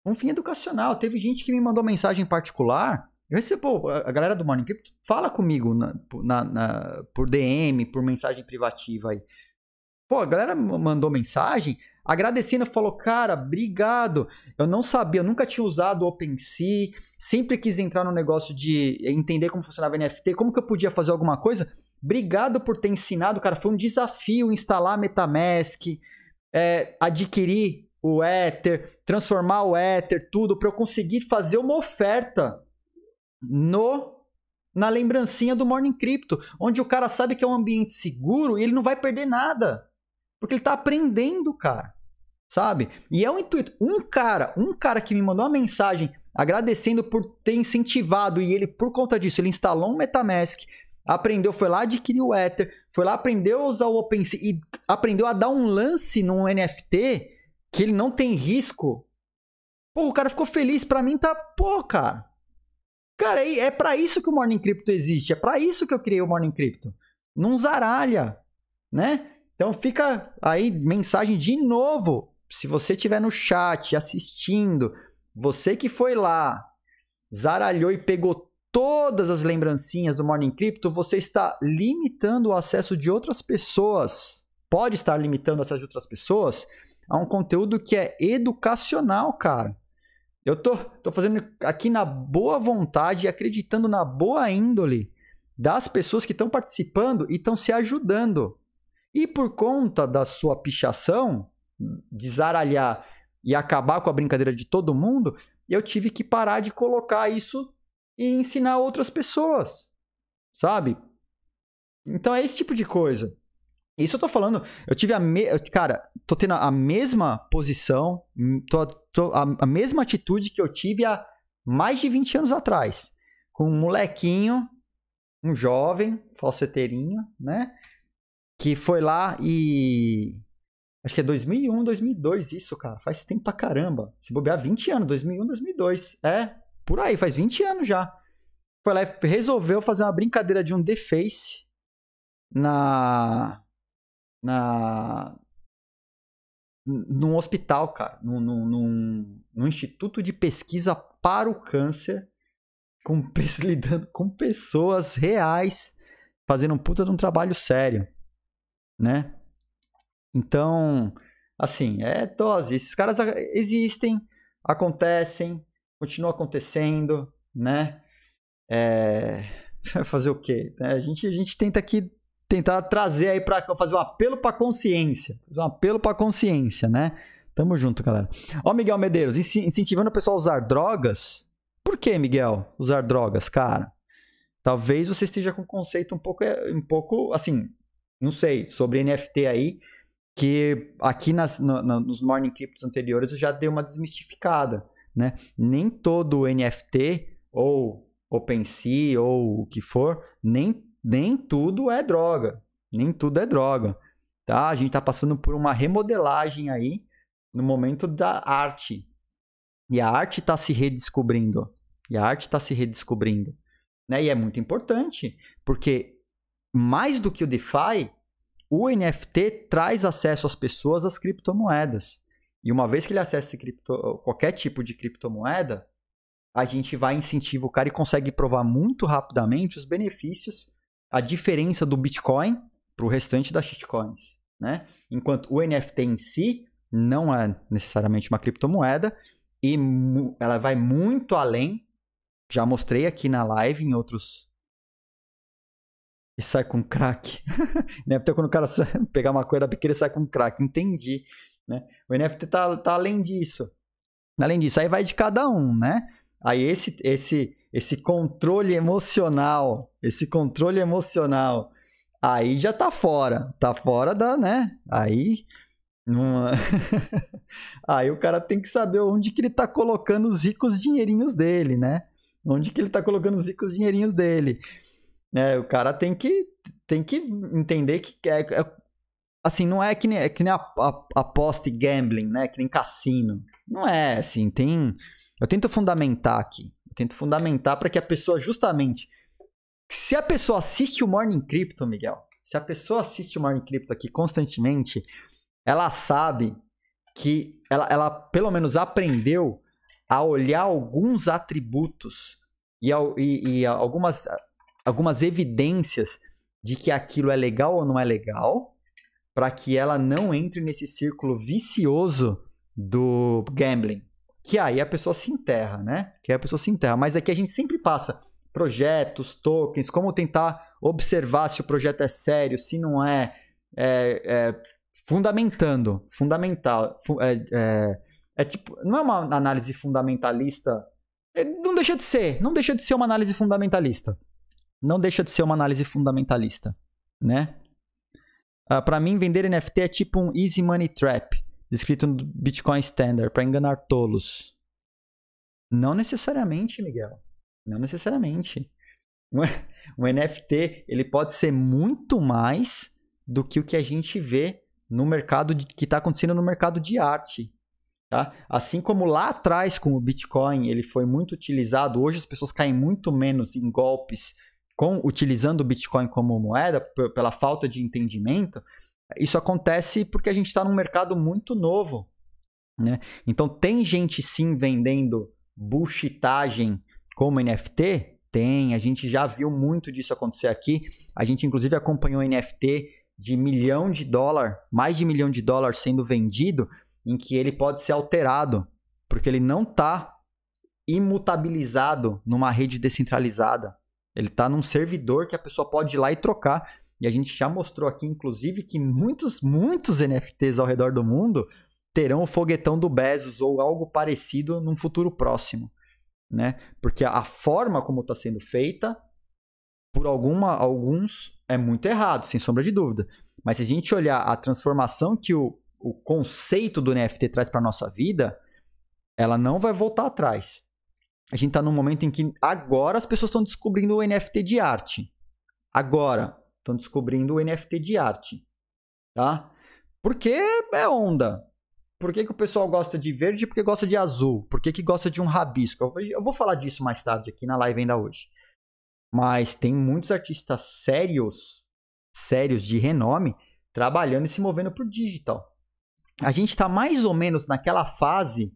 Um fim educacional. Teve gente que me mandou mensagem particular. Eu recebi, pô, a galera do Morning Crypto fala comigo na, na, na, por DM, por mensagem privativa aí. Pô, a galera mandou mensagem agradecendo, falou: Cara, obrigado. Eu não sabia, eu nunca tinha usado o OpenSea, sempre quis entrar no negócio de entender como funcionava NFT, como que eu podia fazer alguma coisa. Obrigado por ter ensinado, cara. Foi um desafio instalar Metamask, é, adquirir o Ether, transformar o Ether, tudo, para eu conseguir fazer uma oferta no na lembrancinha do Morning Crypto, onde o cara sabe que é um ambiente seguro e ele não vai perder nada. Porque ele está aprendendo, cara. Sabe? E é o um intuito. Um cara, um cara que me mandou uma mensagem agradecendo por ter incentivado e ele, por conta disso, ele instalou um Metamask, aprendeu, foi lá adquirir o Ether, foi lá aprendeu a usar o OpenSea e aprendeu a dar um lance num NFT que ele não tem risco. Pô, o cara ficou feliz, para mim tá, pô, cara. Cara, aí é para isso que o Morning Crypto existe, é para isso que eu criei o Morning Crypto. Não zaralha, né? Então fica aí mensagem de novo. Se você estiver no chat assistindo, você que foi lá, zaralhou e pegou todas as lembrancinhas do Morning Crypto, você está limitando o acesso de outras pessoas. Pode estar limitando o acesso de outras pessoas a um conteúdo que é educacional, cara. Eu tô, tô fazendo aqui na boa vontade e acreditando na boa índole das pessoas que estão participando e estão se ajudando. E por conta da sua pichação, desaralhar e acabar com a brincadeira de todo mundo, eu tive que parar de colocar isso e ensinar outras pessoas, sabe? Então é esse tipo de coisa. Isso eu tô falando, eu tive a me... cara, tô tendo a mesma posição, hum, tô, tô a, a, mesma atitude que eu tive há mais de 20 anos atrás, com um molequinho, um jovem, falseteirinho, né, que foi lá e acho que é 2001, 2002 isso, cara, faz tempo pra caramba. Se bobear 20 anos, 2001, 2002. É, por aí, faz 20 anos já. Foi lá e resolveu fazer uma brincadeira de um deface na. na. num hospital, cara. Num, num, num instituto de pesquisa para o câncer, com, (laughs) lidando com pessoas reais, fazendo um puta de um trabalho sério, né? Então, assim, é dose. Esses caras existem, acontecem, continua acontecendo, né? É... (laughs) Fazer o quê? É, a gente, a gente tenta aqui tentar trazer aí para fazer um apelo para consciência, fazer um apelo para consciência, né? Tamo junto, galera. Ó, Miguel Medeiros, incentivando o pessoal a usar drogas. Por que, Miguel, usar drogas, cara? Talvez você esteja com um conceito um pouco, é, um pouco, assim, não sei, sobre NFT aí, que aqui nas, no, nos Morning Cryptos anteriores eu já dei uma desmistificada né? Nem todo NFT ou OpenSea ou o que for, nem, nem tudo é droga. Nem tudo é droga, tá? A gente está passando por uma remodelagem aí no momento da arte. E a arte está se redescobrindo. E a arte está se redescobrindo. Né? E é muito importante, porque mais do que o DeFi, o NFT traz acesso às pessoas às criptomoedas. E uma vez que ele acessa cripto, qualquer tipo de criptomoeda, a gente vai incentivar o cara e consegue provar muito rapidamente os benefícios, a diferença do Bitcoin para o restante das shitcoins. Né? Enquanto o NFT em si não é necessariamente uma criptomoeda e ela vai muito além. Já mostrei aqui na live em outros e sai com crack. (laughs) né? Até quando o cara (laughs) pegar uma coisa da biqueira e sai com crack. Entendi. Né? O NFT tá, tá além disso. Além disso, aí vai de cada um, né? Aí esse, esse, esse controle emocional, esse controle emocional, aí já tá fora, tá fora da, né? Aí (laughs) aí o cara tem que saber onde que ele tá colocando os ricos dinheirinhos dele, né? Onde que ele tá colocando os ricos dinheirinhos dele? É, o cara tem que tem que entender que é, é assim, não é que nem, é que nem a, a, aposta e gambling, né? Que nem cassino. Não é, assim, tem. Eu tento fundamentar aqui. Eu tento fundamentar para que a pessoa, justamente. Se a pessoa assiste o Morning Crypto, Miguel, se a pessoa assiste o Morning Crypto aqui constantemente, ela sabe que ela, ela pelo menos aprendeu a olhar alguns atributos e, e, e algumas, algumas evidências de que aquilo é legal ou não é legal, para que ela não entre nesse círculo vicioso do gambling. Que aí a pessoa se enterra, né? Que aí a pessoa se enterra. Mas aqui a gente sempre passa projetos, tokens, como tentar observar se o projeto é sério, se não é. é, é fundamentando, fundamental. É, é, é tipo, não é uma análise fundamentalista. É, não deixa de ser, não deixa de ser uma análise fundamentalista. Não deixa de ser uma análise fundamentalista, né? Uh, ah, para mim, vender NFT é tipo um easy money trap, descrito no Bitcoin Standard, para enganar tolos. Não necessariamente, Miguel. Não necessariamente. Um, (laughs) um NFT ele pode ser muito mais do que o que a gente vê no mercado de, que está acontecendo no mercado de arte. Tá? Assim como lá atrás com o Bitcoin ele foi muito utilizado, hoje as pessoas caem muito menos em golpes com utilizando o Bitcoin como moeda, pela falta de entendimento, isso acontece porque a gente está num mercado muito novo. Né? Então, tem gente sim vendendo buchitagem como NFT? Tem, a gente já viu muito disso acontecer aqui. A gente, inclusive, acompanhou NFT de milhão de dólar, mais de milhão de dólar sendo vendido, em que ele pode ser alterado, porque ele não está imutabilizado numa rede descentralizada. Ele está num servidor que a pessoa pode ir lá e trocar. E a gente já mostrou aqui, inclusive, que muitos, muitos NFTs ao redor do mundo terão o foguetão do Bezos ou algo parecido num futuro próximo, né? Porque a forma como está sendo feita, por alguma, alguns, é muito errado, sem sombra de dúvida. Mas se a gente olhar a transformação que o, o conceito do NFT traz para nossa vida, ela não vai voltar atrás a gente está num momento em que agora as pessoas estão descobrindo o NFT de arte. Agora estão descobrindo o NFT de arte, tá? Porque é onda. Por que, que o pessoal gosta de verde? Porque gosta de azul. Por que, que gosta de um rabisco? Eu vou falar disso mais tarde aqui na live ainda hoje. Mas tem muitos artistas sérios, sérios de renome, trabalhando e se movendo por digital. A gente está mais ou menos naquela fase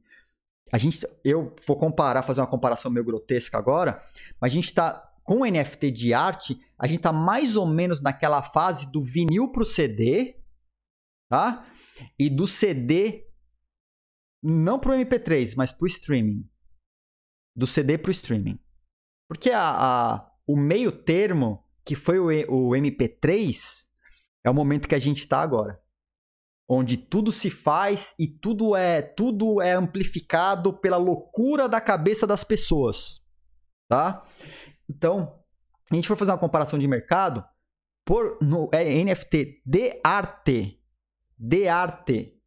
a gente, eu vou comparar, fazer uma comparação meio grotesca agora, mas a gente está com NFT de arte, a gente está mais ou menos naquela fase do vinil para o CD, tá? E do CD não para o MP3, mas para o streaming. Do CD para o streaming. Porque a, a, o meio termo, que foi o, o MP3, é o momento que a gente está agora onde tudo se faz e tudo é tudo é amplificado pela loucura da cabeça das pessoas, tá? Então, a gente for fazer uma comparação de mercado por no é, NFT de arte, de arte,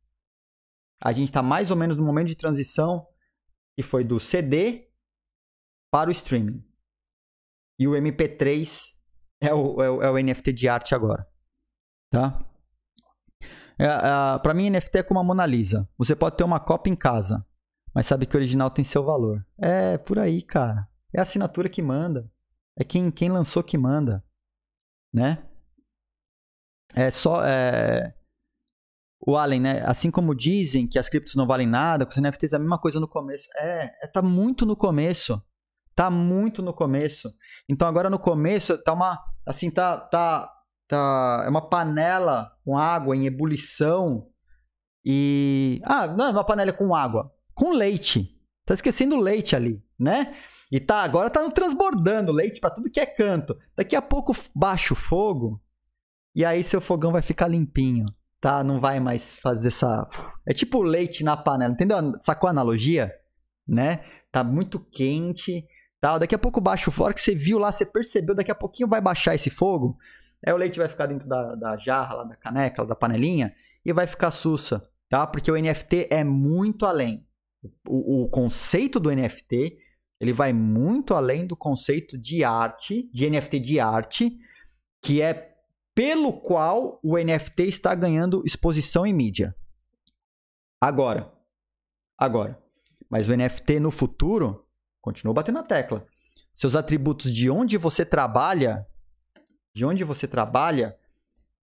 a gente está mais ou menos no momento de transição que foi do CD para o streaming. E o MP3 é o, é o, é o NFT de arte agora. Tá? É, é, para mim, NFT é como a Mona Lisa. Você pode ter uma cópia em casa, mas sabe que o original tem seu valor. É por aí, cara. É a assinatura que manda. É quem, quem lançou que manda. Né? É só. É... O Allen, né? Assim como dizem que as criptos não valem nada, com os NFTs é a mesma coisa no começo. É, é, tá muito no começo. Tá muito no começo. Então agora no começo tá uma. Assim, tá, tá tá, é uma panela com água em ebulição e ah, não, é uma panela com água, com leite. Tá esquecendo o leite ali, né? E tá, agora tá transbordando leite para tudo que é canto. Daqui a pouco baixa o fogo e aí seu fogão vai ficar limpinho, tá? Não vai mais fazer essa É tipo leite na panela, entendeu? Sacou a analogia? Né? Tá muito quente, tal. Tá? Daqui a pouco baixa o fogo, que você viu lá, você percebeu, daqui a pouquinho vai baixar esse fogo. Aí o leite vai ficar dentro da, da jarra, lá da caneca, lá da panelinha e vai ficar sussa, tá? Porque o NFT é muito além. O, o conceito do NFT ele vai muito além do conceito de arte, de NFT de arte, que é pelo qual o NFT está ganhando exposição em mídia. Agora. Agora. Mas o NFT no futuro continua batendo na tecla. Seus atributos de onde você trabalha de onde você trabalha,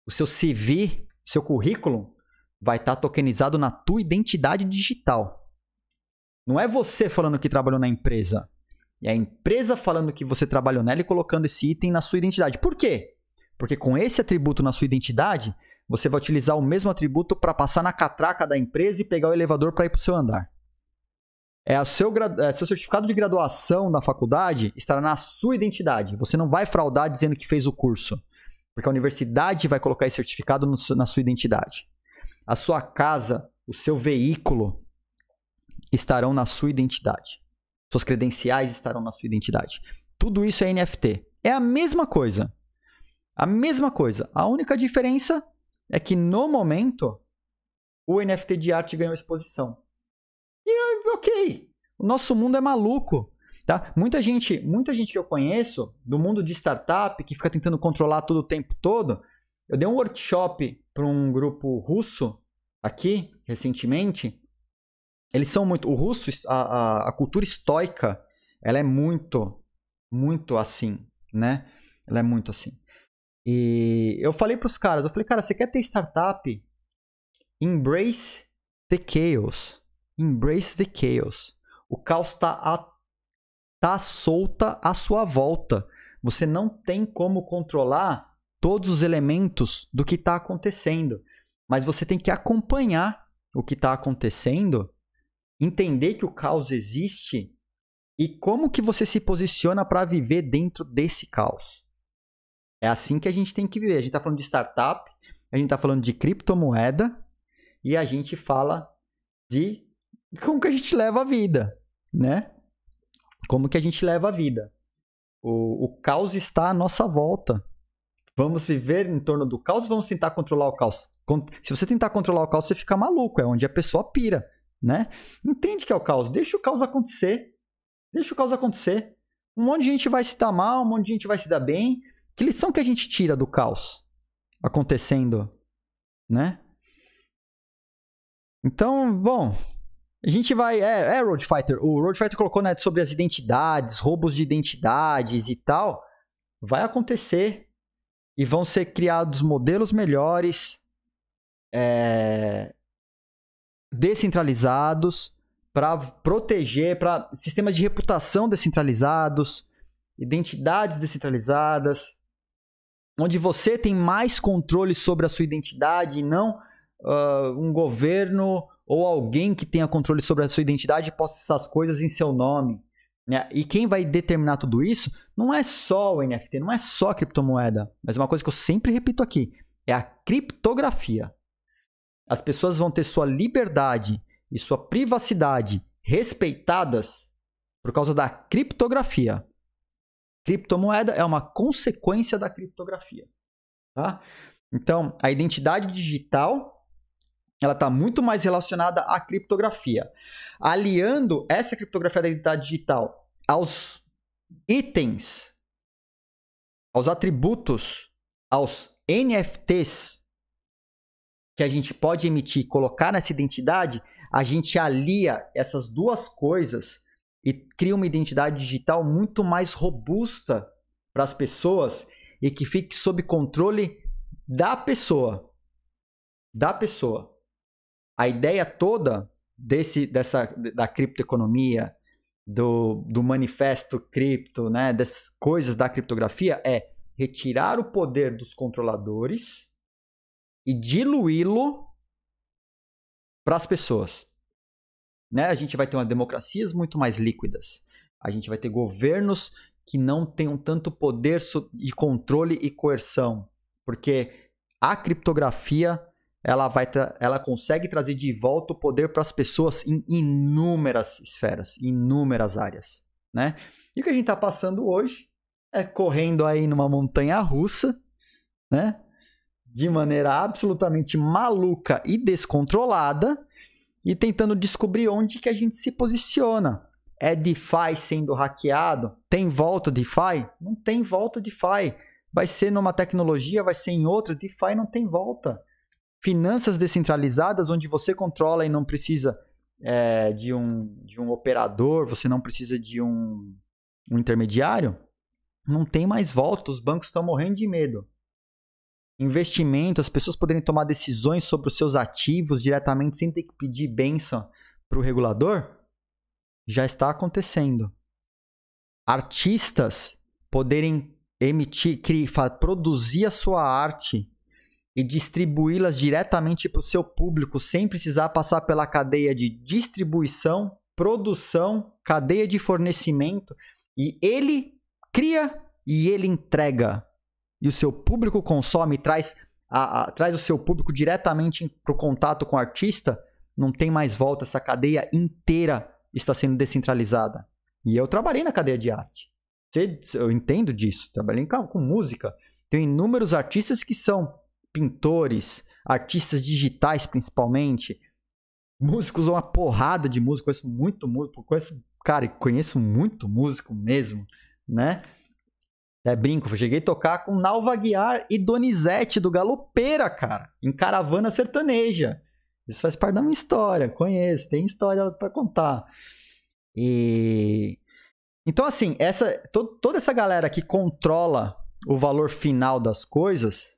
o seu CV, o seu currículo, vai estar tá tokenizado na tua identidade digital. Não é você falando que trabalhou na empresa. É a empresa falando que você trabalhou nela e colocando esse item na sua identidade. Por quê? Porque com esse atributo na sua identidade, você vai utilizar o mesmo atributo para passar na catraca da empresa e pegar o elevador para ir para o seu andar é, seu, é, seu certificado de graduação na faculdade estará na sua identidade. Você não vai fraudar dizendo que fez o curso, porque a universidade vai colocar esse certificado no, na sua identidade. A sua casa, o seu veículo estarão na sua identidade. Suas credenciais estarão na sua identidade. Tudo isso é NFT. É a mesma coisa. A mesma coisa. A única diferença é que no momento o NFT de arte ganhou exposição. E ok, o nosso mundo é maluco. Tá? Muita gente, muita gente que eu conheço do mundo de startup que fica tentando controlar tudo o tempo todo. Eu dei um workshop para um grupo russo aqui recentemente. Eles são muito. O russo, a, a, a cultura estoica, ela é muito, muito assim, né? Ela é muito assim. E eu falei para os caras, eu falei, cara, você quer ter startup? Embrace the chaos. Embrace the chaos. O caos está a... tá solta à sua volta. Você não tem como controlar todos os elementos do que está acontecendo, mas você tem que acompanhar o que está acontecendo, entender que o caos existe e como que você se posiciona para viver dentro desse caos. É assim que a gente tem que viver. A gente está falando de startup, a gente está falando de criptomoeda e a gente fala de como que a gente leva a vida, né? Como que a gente leva a vida? O, o caos está à nossa volta. Vamos viver em torno do caos, vamos tentar controlar o caos. Se você tentar controlar o caos, você fica maluco, é onde a pessoa pira, né? Entende que é o caos, deixa o caos acontecer. Deixa o caos acontecer. Um monte de gente vai se dar mal, um monte de gente vai se dar bem. Que lição que a gente tira do caos acontecendo, né? Então, bom, a gente vai. É, é Road Fighter. O Road Fighter colocou né, sobre as identidades, roubos de identidades e tal. Vai acontecer. E vão ser criados modelos melhores. É, descentralizados. Para proteger. Para sistemas de reputação descentralizados. Identidades descentralizadas. Onde você tem mais controle sobre a sua identidade e não uh, um governo ou alguém que tenha controle sobre a sua identidade e possa essas coisas em seu nome. Né? E quem vai determinar tudo isso não é só o NFT, não é só a criptomoeda, mas uma coisa que eu sempre repito aqui é a criptografia. As pessoas vão ter sua liberdade e sua privacidade respeitadas por causa da criptografia. Criptomoeda é uma consequência da criptografia. Tá? Então, a identidade digital ela está muito mais relacionada à criptografia. Aliando essa criptografia da identidade digital aos itens, aos atributos, aos NFTs que a gente pode emitir e colocar nessa identidade, a gente alia essas duas coisas e cria uma identidade digital muito mais robusta para as pessoas e que fique sob controle da pessoa. Da pessoa. A ideia toda desse, dessa, da criptoeconomia, do, do manifesto cripto, né, das coisas da criptografia é retirar o poder dos controladores e diluí-lo para as pessoas. Né? A gente vai ter uma democracias muito mais líquidas. A gente vai ter governos que não tenham tanto poder de controle e coerção, porque a criptografia ela vai ela consegue trazer de volta o poder para as pessoas em inúmeras esferas, em inúmeras áreas, né? E o que a gente está passando hoje é correndo aí numa montanha russa, né? De maneira absolutamente maluca e descontrolada e tentando descobrir onde que a gente se posiciona. É DeFi sendo hackeado? Tem volta DeFi? Não tem volta DeFi. Vai ser numa tecnologia, vai ser em outra. DeFi não tem volta finanças descentralizadas, onde você controla e não precisa é, de, um, de um operador, você não precisa de um, um intermediário, não tem mais volta. Os bancos estão morrendo de medo. Investimento, as pessoas poderem tomar decisões sobre os seus ativos diretamente sem ter que pedir benção para o regulador, já está acontecendo. Artistas poderem emitir, criar, produzir a sua arte e distribuí-las diretamente para o seu público sem precisar passar pela cadeia de distribuição, produção, cadeia de fornecimento e ele cria e ele entrega e o seu público consome traz a, a, traz o seu público diretamente para o contato com o artista não tem mais volta essa cadeia inteira está sendo descentralizada e eu trabalhei na cadeia de arte eu entendo disso trabalhei com música tem inúmeros artistas que são pintores, artistas digitais principalmente, músicos, uma porrada de músicos conheço muito músico, conheço, cara, conheço muito músico mesmo, né? É brinco, cheguei a tocar com Nalva Guiar e Donizete do Galopeira, cara, em Caravana Sertaneja. Isso faz parte da minha história, conheço, tem história para contar. E então assim, essa to toda essa galera que controla o valor final das coisas,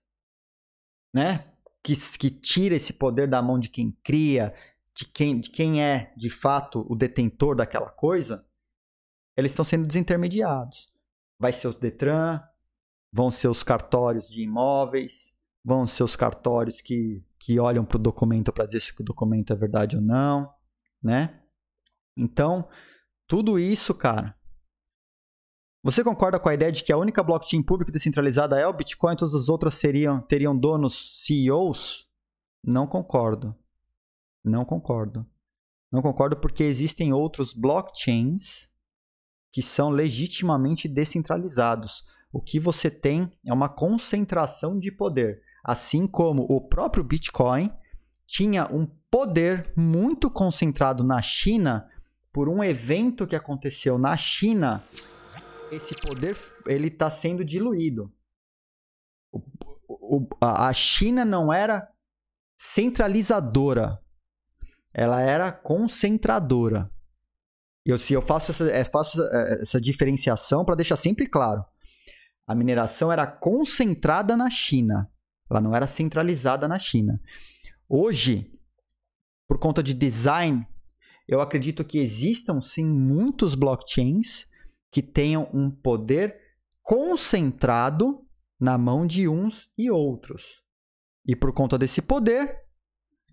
né? Que, que tira esse poder da mão de quem cria, de quem, de quem é de fato o detentor daquela coisa, eles estão sendo desintermediados. Vai ser os Detran, vão ser os cartórios de imóveis, vão ser os cartórios que, que olham para o documento para dizer se o documento é verdade ou não, né? Então, tudo isso, cara, você concorda com a ideia de que a única blockchain pública descentralizada é o Bitcoin, e todas as outras seriam, teriam donos CEOs? Não concordo. Não concordo. Não concordo porque existem outros blockchains que são legitimamente descentralizados. O que você tem é uma concentração de poder. Assim como o próprio Bitcoin tinha um poder muito concentrado na China por um evento que aconteceu na China esse poder ele está sendo diluído. O, o, a China não era centralizadora, ela era concentradora. Eu, se eu faço essa, eu é, faço essa é, diferenciação para deixar sempre claro. A mineração era concentrada na China, ela não era centralizada na China. Hoje, por conta de design, eu acredito que existam sim muitos blockchains que tenham um poder concentrado na mão de uns e outros. E por conta desse poder,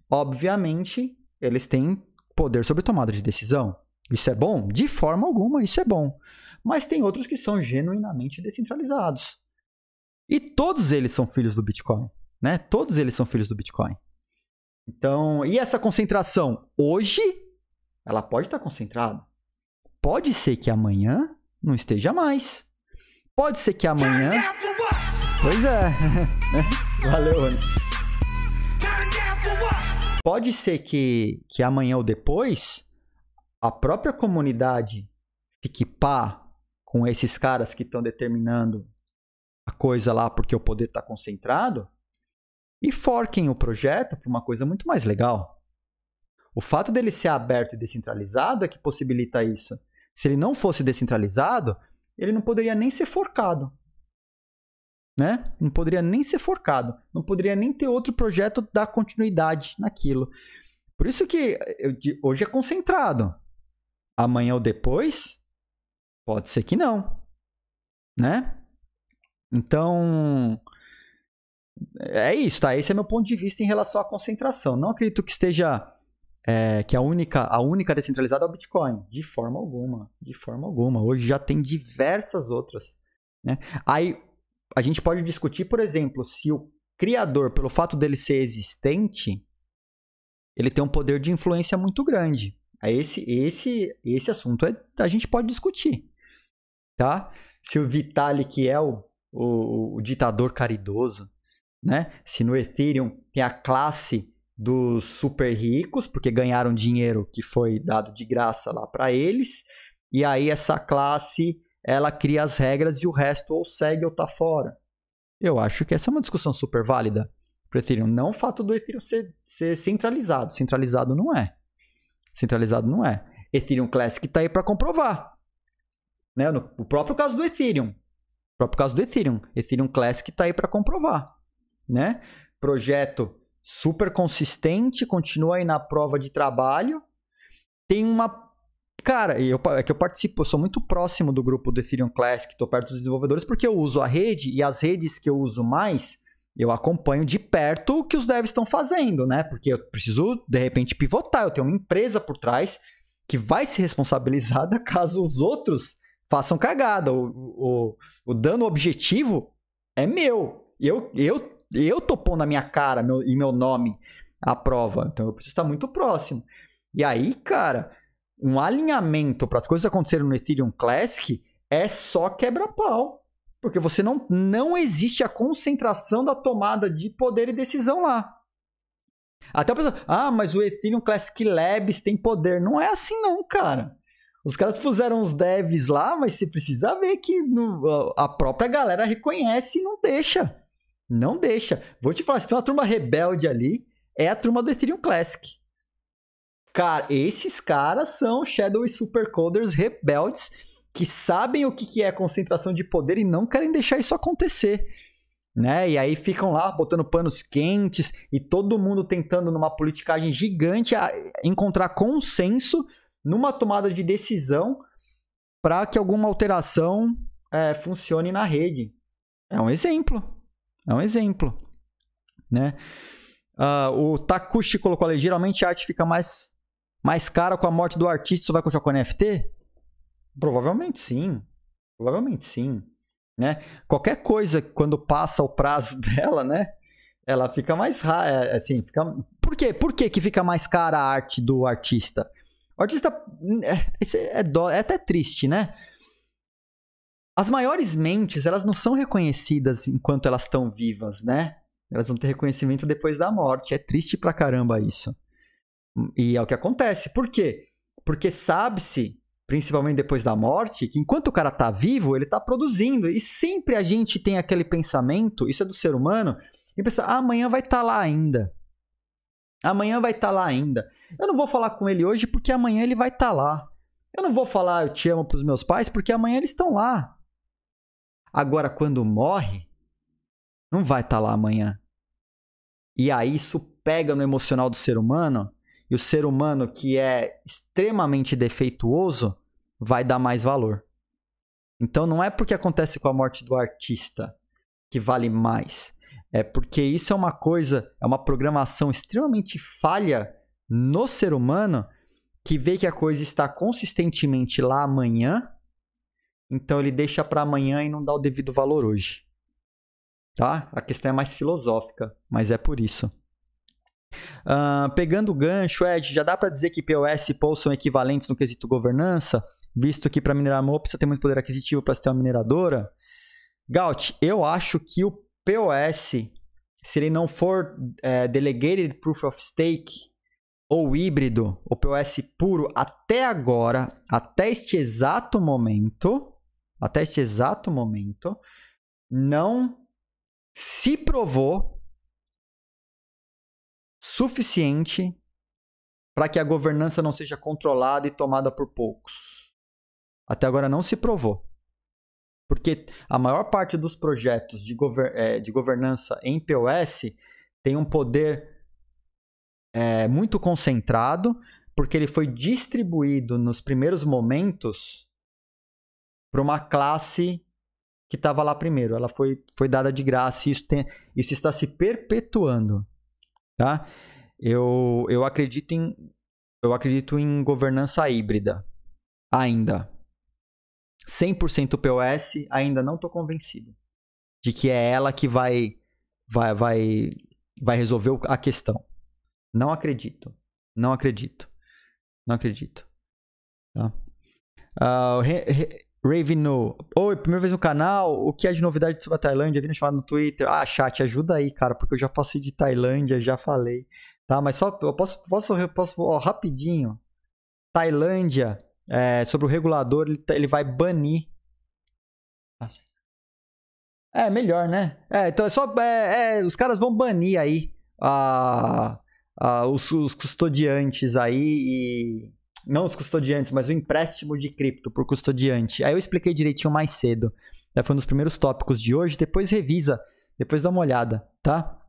obviamente, eles têm poder sobre tomada de decisão. Isso é bom? De forma alguma, isso é bom. Mas tem outros que são genuinamente descentralizados. E todos eles são filhos do Bitcoin, né? Todos eles são filhos do Bitcoin. Então, e essa concentração hoje, ela pode estar concentrada. Pode ser que amanhã não esteja mais. Pode ser que amanhã. Pois é. (laughs) Valeu, Rony. Pode ser que, que amanhã ou depois a própria comunidade fique pá com esses caras que estão determinando a coisa lá porque o poder está concentrado e forquem o projeto para uma coisa muito mais legal. O fato dele ser aberto e descentralizado é que possibilita isso se ele não fosse descentralizado, ele não poderia nem ser forcado. Né? Não poderia nem ser forcado. Não poderia nem ter outro projeto dar continuidade naquilo. Por isso que eh, hoje é concentrado. Amanhã ou depois, pode ser que não. Né? Então, é isso, tá? Esse é meu ponto de vista em relação à concentração. Não acredito que esteja é, que a única, a única descentralizada é o Bitcoin. De forma alguma, de forma alguma. Hoje já tem diversas outras. Né? Aí a gente pode discutir, por exemplo, se o criador, pelo fato dele ser existente, ele tem um poder de influência muito grande. Aí esse, esse, esse assunto é, a gente pode discutir, tá? Se o Vitalik é o, o, o ditador caridoso, né? Se no Ethereum tem a classe dos super ricos, porque ganharam dinheiro que foi dado de graça lá para eles. E aí essa classe, ela cria as regras e o resto ou segue ou tá fora. Eu acho que essa é uma discussão super válida pro Ethereum. Não o fato do Ethereum ser, ser centralizado. Centralizado não é. Centralizado não é. Ethereum Classic está aí para comprovar. Né? No, o próprio caso do Ethereum. O próprio caso do Ethereum. Ethereum Classic está aí para comprovar. Né? Projeto super consistente, continua aí na prova de trabalho. Tem uma. Cara, eu, é que eu participo, eu sou muito próximo do grupo do Ethereum Classic, estou perto dos desenvolvedores, porque eu uso a rede e as redes que eu uso mais, eu acompanho de perto o que os devs estão fazendo, né? Porque eu preciso, de repente, pivotar. Eu tenho uma empresa por trás que vai ser responsabilizada (laughs) caso os outros façam cagada. O, o, o dano objetivo é meu. Eu, eu eu tô pondo a minha cara meu, e meu nome à prova. Então eu preciso estar muito próximo. E aí, cara, um alinhamento para as coisas acontecerem no Ethereum Classic é só quebra-pau. Porque você não, não existe a concentração da tomada de poder e decisão lá. Até a pessoa, ah, mas o Ethereum Classic Labs tem poder. Não é assim, não, cara. Os caras puseram os devs lá, mas você precisa ver que no, a própria galera reconhece e não deixa. Não deixa. Vou te falar, se tem uma turma rebelde ali, é a turma do Ethereum Classic. Cara, esses caras são Shadow e Supercoders rebeldes que sabem o que é concentração de poder e não querem deixar isso acontecer. Né? E aí ficam lá botando panos quentes e todo mundo tentando, numa politicagem gigante, encontrar consenso numa tomada de decisão para que alguma alteração é, funcione na rede. É um exemplo. É um exemplo, né? Uh, o Takushi colocou ali, geralmente a arte fica mais, mais cara com a morte do artista, isso vai continuar com NFT? Provavelmente sim, provavelmente sim, né? Qualquer coisa, quando passa o prazo (laughs) dela, né? Ela fica mais, é, é, assim, fica... Por quê? Por quê que fica mais cara a arte do artista? O artista é, é, é até triste, né? As maiores mentes, elas não são reconhecidas enquanto elas estão vivas, né? Elas vão ter reconhecimento depois da morte. É triste pra caramba isso. E é o que acontece. Por quê? Porque sabe-se, principalmente depois da morte, que enquanto o cara tá vivo, ele tá produzindo. E sempre a gente tem aquele pensamento, isso é do ser humano, e pensa, ah, amanhã vai estar tá lá ainda. Amanhã vai estar tá lá ainda. Eu não vou falar com ele hoje porque amanhã ele vai estar tá lá. Eu não vou falar eu te amo pros meus pais porque amanhã eles estão lá. Agora, quando morre, não vai estar tá lá amanhã. E aí isso pega no emocional do ser humano, e o ser humano que é extremamente defeituoso vai dar mais valor. Então não é porque acontece com a morte do artista que vale mais. É porque isso é uma coisa, é uma programação extremamente falha no ser humano que vê que a coisa está consistentemente lá amanhã então ele deixa para amanhã e não dá o devido valor hoje. Tá? A questão é mais filosófica, mas é por isso. Uh, pegando o gancho, Ed, já dá para dizer que POS e PoS são equivalentes no quesito governança, visto que para minerar MOP precisa ter muito poder aquisitivo para ser uma mineradora? Gaut, eu acho que o POS, se ele não for é, Delegated Proof of Stake ou híbrido, o POS puro, até agora, até este exato momento, até este exato momento, não se provou suficiente para que a governança não seja controlada e tomada por poucos. Até agora não se provou. Porque a maior parte dos projetos de, gover eh, de governança em POS tem um poder é, muito concentrado, porque ele foi distribuído nos primeiros momentos para uma classe que estava lá primeiro. Ela foi, foi dada de graça e isso, tem, isso está se perpetuando. Tá? Eu, eu acredito em eu acredito em governança híbrida ainda. 100% POS, ainda não estou convencido de que é ela que vai vai vai vai resolver a questão. Não acredito. Não acredito. Não acredito. Tá? Uh, Raveno, oi, primeira vez no canal, o que é de novidade sobre a Tailândia? Vim chamar no Twitter. Ah, chat, ajuda aí, cara, porque eu já passei de Tailândia, já falei. Tá, mas só, eu posso, posso, posso ó, rapidinho. Tailândia, é, sobre o regulador, ele, tá, ele vai banir. É, melhor, né? É, então é só, é, é, os caras vão banir aí a, os, os custodiantes aí e não os custodiantes, mas o empréstimo de cripto por custodiante. Aí eu expliquei direitinho mais cedo. Já né, foi um dos primeiros tópicos de hoje. Depois revisa, depois dá uma olhada, tá?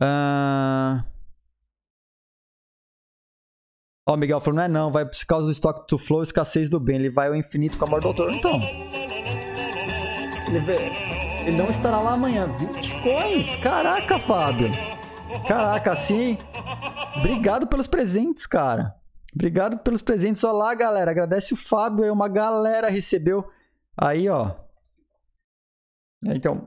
Uh... Ó, o Miguel falou, não é não, vai por causa do estoque to flow, escassez do bem, ele vai ao infinito com a morte do autor. Então, ele, vê, ele não estará lá amanhã. 20 coins, caraca, Fábio. Caraca, assim, obrigado pelos presentes, cara. Obrigado pelos presentes. Olá, galera. Agradece o Fábio aí. Uma galera recebeu aí, ó. É, então.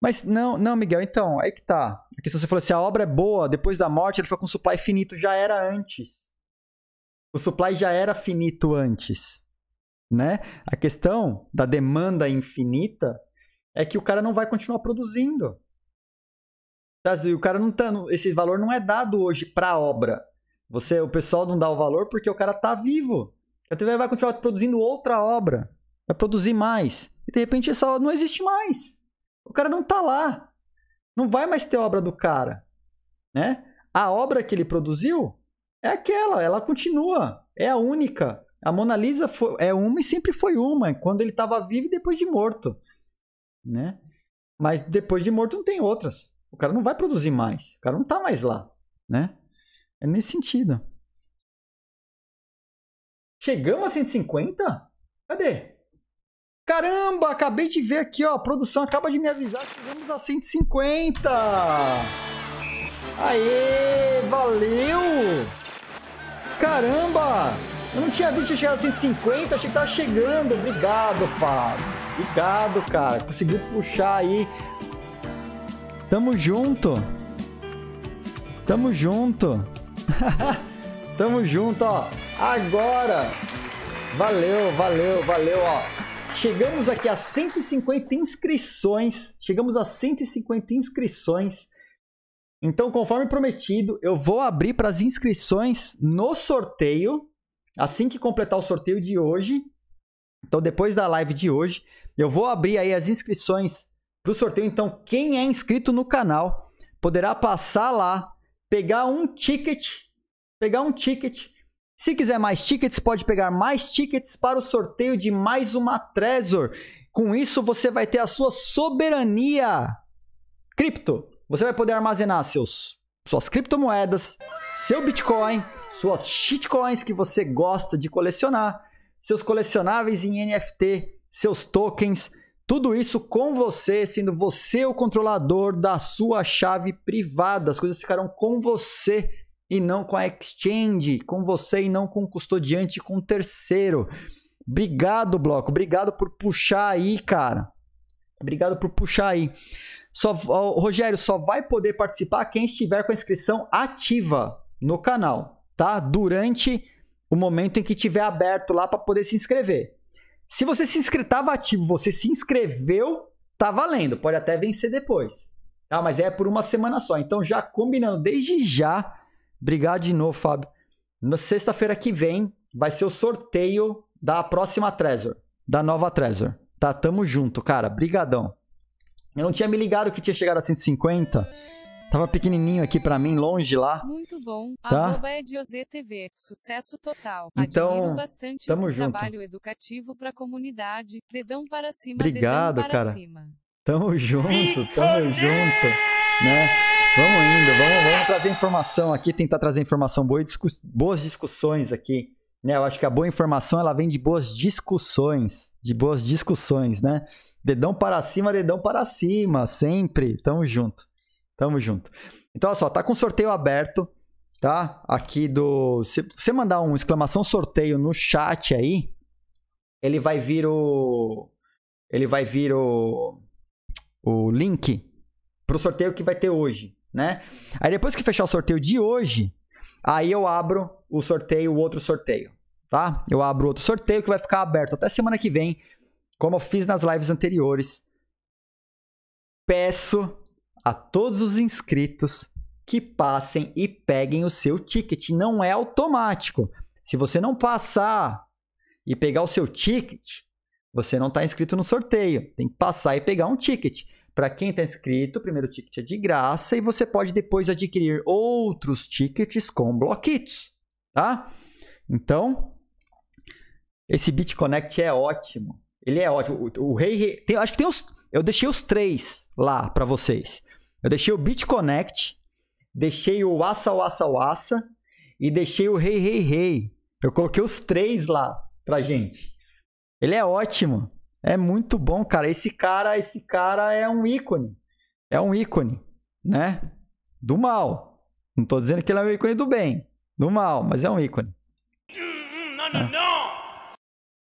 Mas não, não, Miguel, então, aí que tá. A questão você falou, se assim, a obra é boa, depois da morte ele foi com supply finito, já era antes. O supply já era finito antes. Né? A questão da demanda infinita é que o cara não vai continuar produzindo. Tá, o cara não tá. Esse valor não é dado hoje pra obra. Você, o pessoal não dá o valor porque o cara tá vivo. A TV vai continuar produzindo outra obra. Vai produzir mais. E de repente essa obra não existe mais. O cara não tá lá. Não vai mais ter obra do cara. Né? A obra que ele produziu é aquela, ela continua. É a única. A Mona Lisa foi, é uma e sempre foi uma. Quando ele estava vivo e depois de morto. Né? Mas depois de morto não tem outras. O cara não vai produzir mais. O cara não tá mais lá, né? É nesse sentido. Chegamos a 150? Cadê? Caramba, acabei de ver aqui, ó. A produção acaba de me avisar que chegamos a 150. Aê, valeu! Caramba! Eu não tinha visto chegar a 150, achei que tava chegando. Obrigado, Fábio. Obrigado, cara. Conseguiu puxar aí Tamo junto. Tamo junto. (laughs) Tamo junto, ó. Agora. Valeu, valeu, valeu, ó. Chegamos aqui a 150 inscrições. Chegamos a 150 inscrições. Então, conforme prometido, eu vou abrir para as inscrições no sorteio, assim que completar o sorteio de hoje. Então, depois da live de hoje, eu vou abrir aí as inscrições para o sorteio. Então, quem é inscrito no canal poderá passar lá, pegar um ticket, pegar um ticket. Se quiser mais tickets, pode pegar mais tickets para o sorteio de mais uma Trezor. Com isso, você vai ter a sua soberania cripto. Você vai poder armazenar seus, suas criptomoedas, seu Bitcoin, suas shitcoins que você gosta de colecionar, seus colecionáveis em NFT, seus tokens, tudo isso com você, sendo você o controlador da sua chave privada. As coisas ficarão com você e não com a exchange, com você e não com o custodiante, com o terceiro. Obrigado, Bloco. Obrigado por puxar aí, cara. Obrigado por puxar aí. Só, ó, Rogério, só vai poder participar quem estiver com a inscrição ativa no canal, tá? Durante o momento em que tiver aberto lá para poder se inscrever. Se você se inscreve, estava ativo, você se inscreveu, tá valendo, pode até vencer depois. Ah, mas é por uma semana só. Então já combinando desde já. Obrigado de novo, Fábio. Na sexta-feira que vem vai ser o sorteio da próxima Trezor, da nova Trezor. Tá, tamo junto, cara. Brigadão. Eu não tinha me ligado que tinha chegado a 150. Tava pequenininho aqui para mim, longe lá. Muito bom. Tá? Arroba é TV. Sucesso total. Então, Admiro bastante tamo esse junto. trabalho educativo pra comunidade. Dedão para cima, Obrigado, dedão para cara. cima. Tamo junto, tamo junto, né? Vamos indo, vamos, vamos trazer informação aqui, tentar trazer informação boa e discuss... boas discussões aqui. Né, eu acho que a boa informação ela vem de boas discussões, de boas discussões, né? Dedão para cima, dedão para cima, sempre. Tamo junto. Tamo junto. Então, olha só, tá com sorteio aberto, tá? Aqui do. Se você mandar um exclamação sorteio no chat aí, ele vai vir o. Ele vai vir o. O link pro sorteio que vai ter hoje, né? Aí depois que fechar o sorteio de hoje, aí eu abro o sorteio, o outro sorteio, tá? Eu abro outro sorteio que vai ficar aberto até semana que vem, como eu fiz nas lives anteriores. Peço a todos os inscritos que passem e peguem o seu ticket. Não é automático. Se você não passar e pegar o seu ticket, você não está inscrito no sorteio. Tem que passar e pegar um ticket. Para quem está inscrito, o primeiro ticket é de graça e você pode depois adquirir outros tickets com bloquitos, tá? Então, esse BitConnect é ótimo. Ele é ótimo. O, o Rei, Rei tem, acho que tem os, eu deixei os três lá para vocês. Eu deixei o BitConnect, deixei o Assa Assa Assa e deixei o Rei Rei Rei. Eu coloquei os três lá pra gente. Ele é ótimo. É muito bom, cara. Esse cara, esse cara é um ícone. É um ícone, né? Do mal. Não tô dizendo que ele é um ícone do bem, do mal, mas é um ícone. Não, não, não.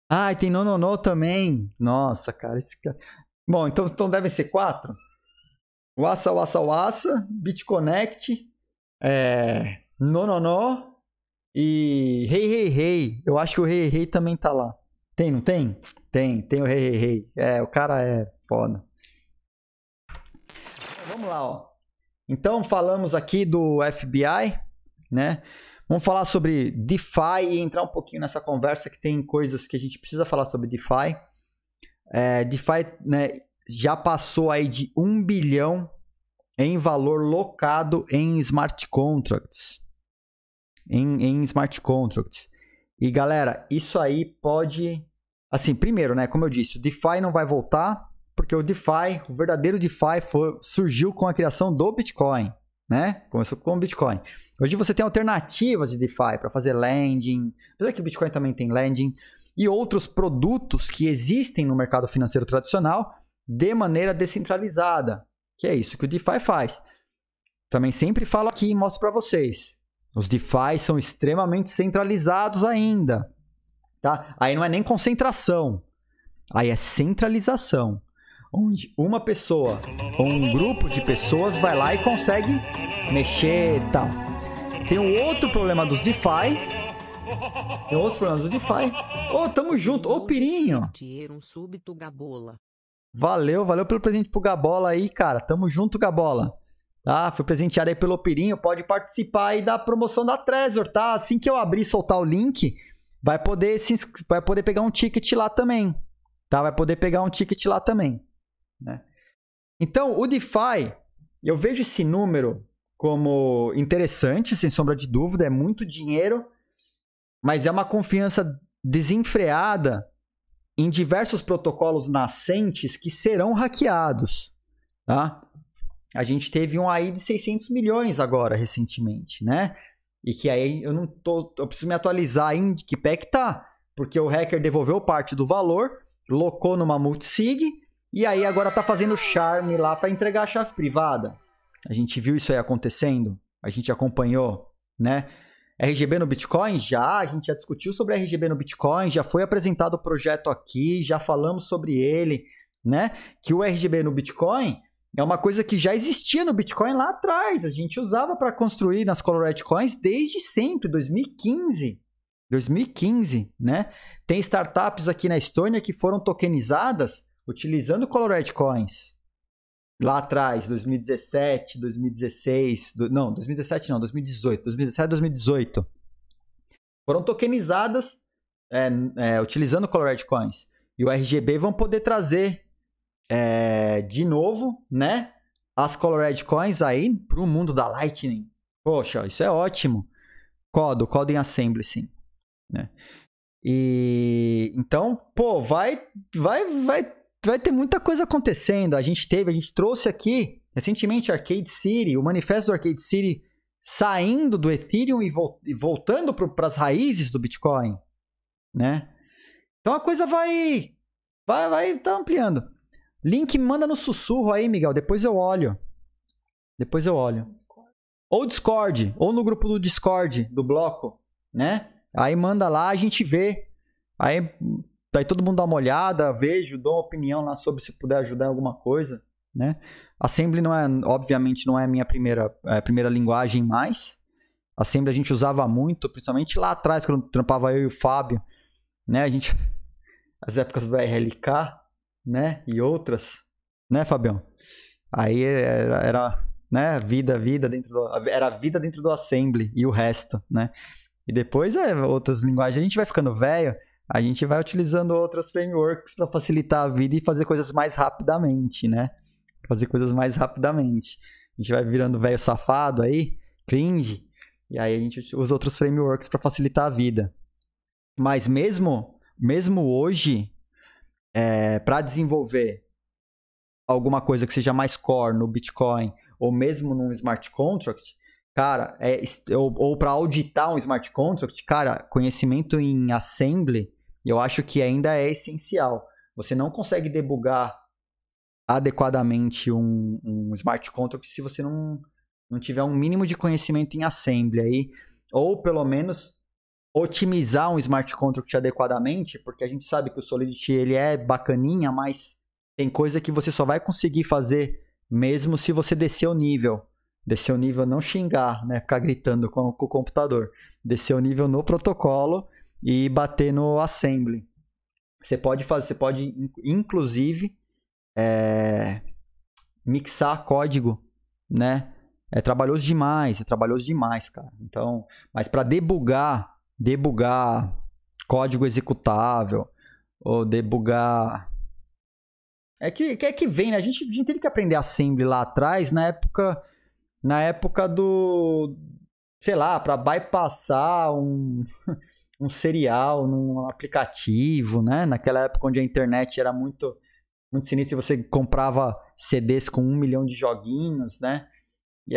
Ah, e tem nononô também. Nossa, cara, esse cara. Bom, então, então devem ser quatro. Wassa Wassa Wassa, BitConnect, é, Nonono e Rei Rei Rei. Eu acho que o Rei hey, Rei hey também tá lá. Tem, não tem? Tem, tem o Rei Rei Rei. É, o cara é foda. Vamos lá, ó. Então falamos aqui do FBI, né? Vamos falar sobre DeFi e entrar um pouquinho nessa conversa que tem coisas que a gente precisa falar sobre DeFi. É, DeFi, né? já passou aí de 1 bilhão em valor locado em smart contracts. Em, em smart contracts. E galera, isso aí pode. Assim, primeiro, né? Como eu disse, o DeFi não vai voltar, porque o DeFi, o verdadeiro DeFi, foi, surgiu com a criação do Bitcoin, né? Começou com o Bitcoin. Hoje você tem alternativas de DeFi para fazer lending, apesar que o Bitcoin também tem lending, e outros produtos que existem no mercado financeiro tradicional de maneira descentralizada, que é isso que o DeFi faz. Também sempre falo aqui e mostro para vocês. Os DeFi são extremamente centralizados ainda, tá? Aí não é nem concentração, aí é centralização, onde uma pessoa ou um grupo de pessoas vai lá e consegue mexer e tal. Tem o um outro problema dos DeFi, tem outros problemas do DeFi. Ô, oh, tamo junto. Ô, oh, Pirinho. Um súbito gabola. Valeu, valeu pelo presente pro Gabola aí, cara. Tamo junto, Gabola. Tá, foi presenteado aí pelo Pirinho. Pode participar aí da promoção da Trezor, tá? Assim que eu abrir e soltar o link, vai poder, se, vai poder pegar um ticket lá também. Tá? Vai poder pegar um ticket lá também. Né? Então, o DeFi, eu vejo esse número como interessante, sem sombra de dúvida. É muito dinheiro, mas é uma confiança desenfreada em diversos protocolos nascentes que serão hackeados, tá? A gente teve um aí de 600 milhões agora recentemente, né? E que aí eu não tô, eu preciso me atualizar ainda de que pé que tá, porque o hacker devolveu parte do valor, locou numa multisig e aí agora tá fazendo charme lá para entregar a chave privada. A gente viu isso aí acontecendo, a gente acompanhou, né? RGB no Bitcoin? Já, a gente já discutiu sobre RGB no Bitcoin, já foi apresentado o projeto aqui, já falamos sobre ele, né? Que o RGB no Bitcoin é uma coisa que já existia no Bitcoin lá atrás. A gente usava para construir nas Colored Coins desde sempre, 2015. 2015, né? Tem startups aqui na Estônia que foram tokenizadas utilizando Colored Coins lá atrás, 2017, 2016, do, não, 2017 não, 2018, 2017, 2018, foram tokenizadas é, é, utilizando Colored Coins. E o RGB vão poder trazer é, de novo, né, as Colored Coins aí para o mundo da Lightning. Poxa, isso é ótimo. Codo, codo em assembly, sim. Né? E então, pô, vai, vai, vai vai ter muita coisa acontecendo. A gente teve, a gente trouxe aqui recentemente Arcade City, o manifesto do Arcade City saindo do Ethereum e, vo e voltando para as raízes do Bitcoin, né? Então a coisa vai vai vai tá ampliando. Link manda no sussurro aí, Miguel, depois eu olho. Depois eu olho. Discord. Ou Discord, ou no grupo do Discord do bloco, né? Aí manda lá, a gente vê. Aí Daí todo mundo dá uma olhada, vejo, dou uma opinião lá sobre se puder ajudar em alguma coisa, né? Assembly não é, obviamente, não é a minha primeira, é, primeira linguagem mais. Assembly a gente usava muito, principalmente lá atrás, quando trampava eu e o Fábio, né? A gente... (laughs) As épocas do RLK, né? E outras, né, Fabião? Aí era, era né, vida, vida dentro do... Era vida dentro do Assembly e o resto, né? E depois é outras linguagens. A gente vai ficando velho a gente vai utilizando outras frameworks para facilitar a vida e fazer coisas mais rapidamente, né? Fazer coisas mais rapidamente. A gente vai virando velho safado aí, cringe, e aí a gente usa outros frameworks para facilitar a vida. Mas mesmo, mesmo hoje, é, para desenvolver alguma coisa que seja mais core no Bitcoin ou mesmo num smart contract, Cara, é, ou, ou para auditar um smart contract, cara, conhecimento em assembly, eu acho que ainda é essencial. Você não consegue debugar adequadamente um, um smart contract se você não, não tiver um mínimo de conhecimento em assembly aí, ou pelo menos otimizar um smart contract adequadamente, porque a gente sabe que o Solidity ele é bacaninha, mas tem coisa que você só vai conseguir fazer mesmo se você descer o nível. Descer o nível não xingar, né? Ficar gritando com, com o computador. Descer o nível no protocolo e bater no assembly. Você pode fazer, você pode inclusive é, mixar código, né? É trabalhoso demais, é trabalhoso demais, cara. Então, mas para debugar, debugar código executável ou debugar é que, que é que vem, né? A gente, a gente teve que aprender assembly lá atrás, na época na época do. Sei lá, para bypassar um, (laughs) um serial num aplicativo, né? Naquela época onde a internet era muito, muito sinistra e você comprava CDs com um milhão de joguinhos, né? E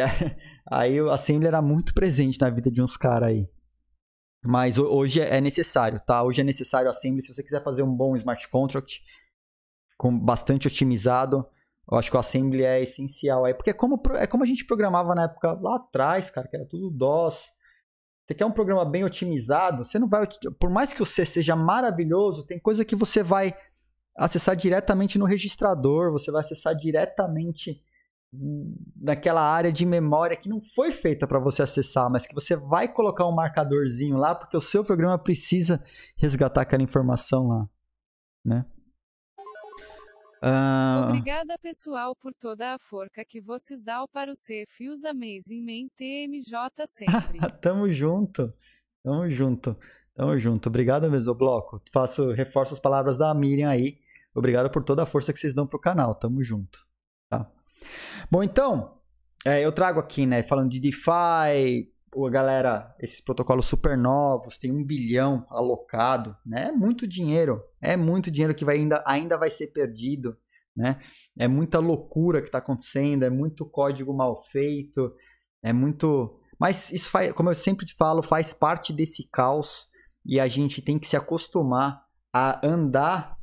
aí (laughs) o Assembly era muito presente na vida de uns caras aí. Mas hoje é, é necessário, tá? Hoje é necessário o Assembly. Se você quiser fazer um bom smart contract, com bastante otimizado, eu acho que o Assembly é essencial aí, porque é como, é como a gente programava na época lá atrás, cara, que era tudo DOS. Você quer um programa bem otimizado, você não vai. Por mais que o C seja maravilhoso, tem coisa que você vai acessar diretamente no registrador, você vai acessar diretamente naquela área de memória que não foi feita para você acessar, mas que você vai colocar um marcadorzinho lá, porque o seu programa precisa resgatar aquela informação lá, né? Ah. Obrigada pessoal por toda a forca que vocês dão para o ser Fios Amazing Man TMJ sempre. (laughs) tamo junto, tamo junto, tamo junto. Obrigado mesmo, Bloco. Faço, reforço as palavras da Miriam aí. Obrigado por toda a força que vocês dão pro canal, tamo junto. Tá? Bom, então, é, eu trago aqui, né, falando de DeFi, a galera, esses protocolos super novos, tem um bilhão alocado, né? É muito dinheiro, é muito dinheiro que vai ainda, ainda vai ser perdido, né? É muita loucura que está acontecendo, é muito código mal feito, é muito. Mas isso faz, como eu sempre te falo, faz parte desse caos e a gente tem que se acostumar a andar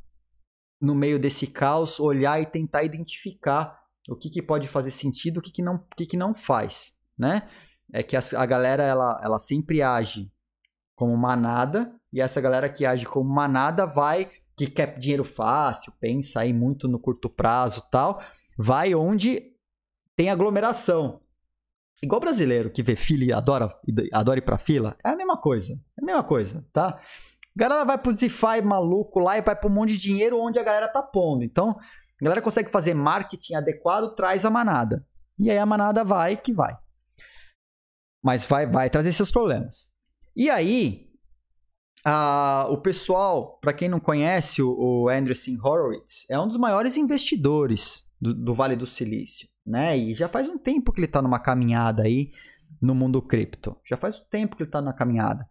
no meio desse caos, olhar e tentar identificar o que, que pode fazer sentido, o que, que não, o que, que não faz, né? é que a, a galera ela, ela sempre age como manada, e essa galera que age como manada vai, que quer dinheiro fácil, pensa aí muito no curto prazo tal, vai onde tem aglomeração. Igual brasileiro que vê fila e adora, adora ir pra fila, é a mesma coisa. É a mesma coisa, tá? A galera vai pro Zify maluco lá e vai pro um monte de dinheiro onde a galera tá pondo. Então, a galera consegue fazer marketing adequado, traz a manada. E aí a manada vai que vai. Mas vai, vai trazer seus problemas. E aí, a, o pessoal, para quem não conhece o, o Anderson Horowitz, é um dos maiores investidores do, do, Vale do Silício, né? E já faz um tempo que ele está numa caminhada aí no mundo cripto. Já faz um tempo que ele está na caminhada.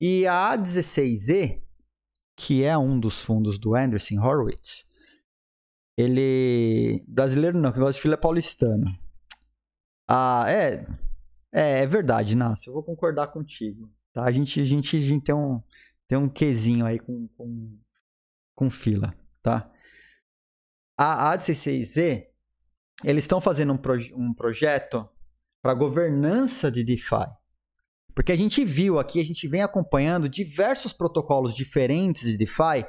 E a A16Z, que é um dos fundos do Anderson Horowitz, ele. Brasileiro não, que gosta de filho é paulistano. Ah, é. É, é verdade, Nácio. Eu vou concordar contigo. Tá? A, gente, a, gente, a gente tem um, tem um quezinho aí com, com, com fila, tá? A ADCCIZ, eles estão fazendo um, proje um projeto para governança de DeFi. Porque a gente viu aqui, a gente vem acompanhando diversos protocolos diferentes de DeFi,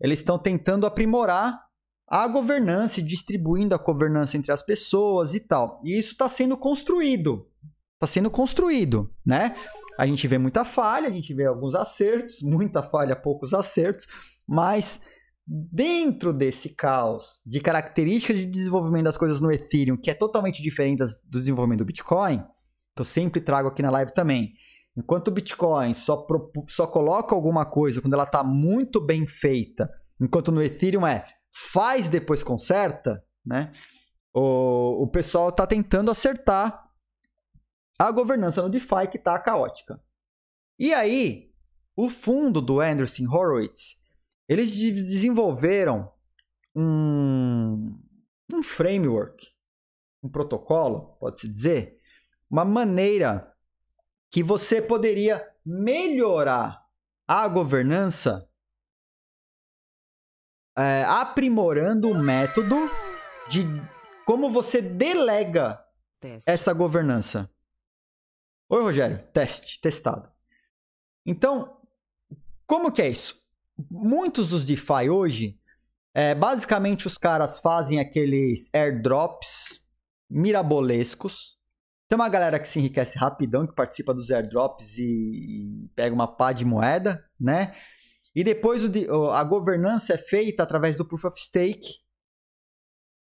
eles estão tentando aprimorar a governança, distribuindo a governança entre as pessoas e tal. E isso está sendo construído está sendo construído, né? A gente vê muita falha, a gente vê alguns acertos, muita falha, poucos acertos, mas dentro desse caos de características de desenvolvimento das coisas no Ethereum, que é totalmente diferente do desenvolvimento do Bitcoin, que eu sempre trago aqui na live também. Enquanto o Bitcoin só, só coloca alguma coisa quando ela está muito bem feita, enquanto no Ethereum é faz, depois conserta, né? O, o pessoal está tentando acertar a governança no DeFi que está caótica. E aí, o fundo do Anderson Horowitz, eles desenvolveram um, um framework, um protocolo, pode-se dizer, uma maneira que você poderia melhorar a governança é, aprimorando o método de como você delega Teste. essa governança. Oi, Rogério. Teste, testado. Então, como que é isso? Muitos dos DeFi hoje, é, basicamente os caras fazem aqueles airdrops mirabolescos. Tem uma galera que se enriquece rapidão, que participa dos airdrops e, pega uma pá de moeda, né? E depois o, a governança é feita através do Proof of Stake,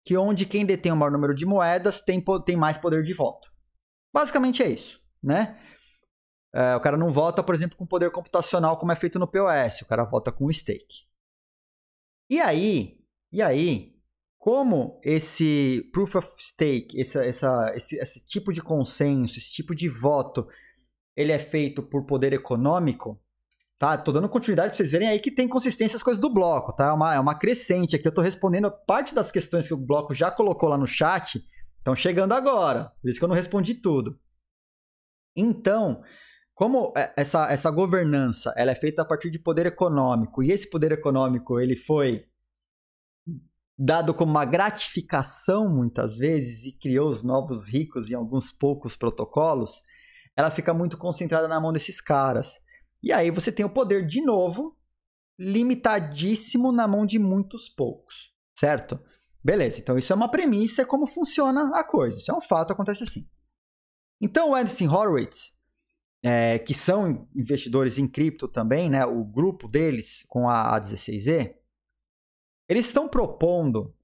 que é onde quem detém o maior número de moedas tem, tem mais poder de voto. Basicamente é isso né? É, o cara não volta, por exemplo, com poder computacional como é feito no POS, o cara volta com o stake. E aí, e aí, como esse proof of stake, essa, essa, esse, esse tipo de consenso, esse tipo de voto, ele é feito por poder econômico, tá? Tô dando continuidade para vocês verem aí que tem consistência as coisas do bloco, tá? É uma, é uma crescente aqui. Eu tô respondendo parte das questões que o bloco já colocou lá no chat, estão chegando agora. Por isso que eu não respondi tudo. Então, como é, essa, essa governança ela é feita a partir de poder econômico e esse poder econômico ele foi dado como uma gratificação muitas vezes e criou os novos ricos em alguns poucos protocolos, ela fica muito concentrada na mão desses caras. E aí você tem o poder de novo limitadíssimo na mão de muitos poucos, certo? Beleza, então isso é uma premissa, é como funciona a coisa. Isso é um fato, acontece assim. Então, o Anderson Horowitz, é, que são investidores em cripto também, né, o grupo deles com a A16Z, eles estão propondo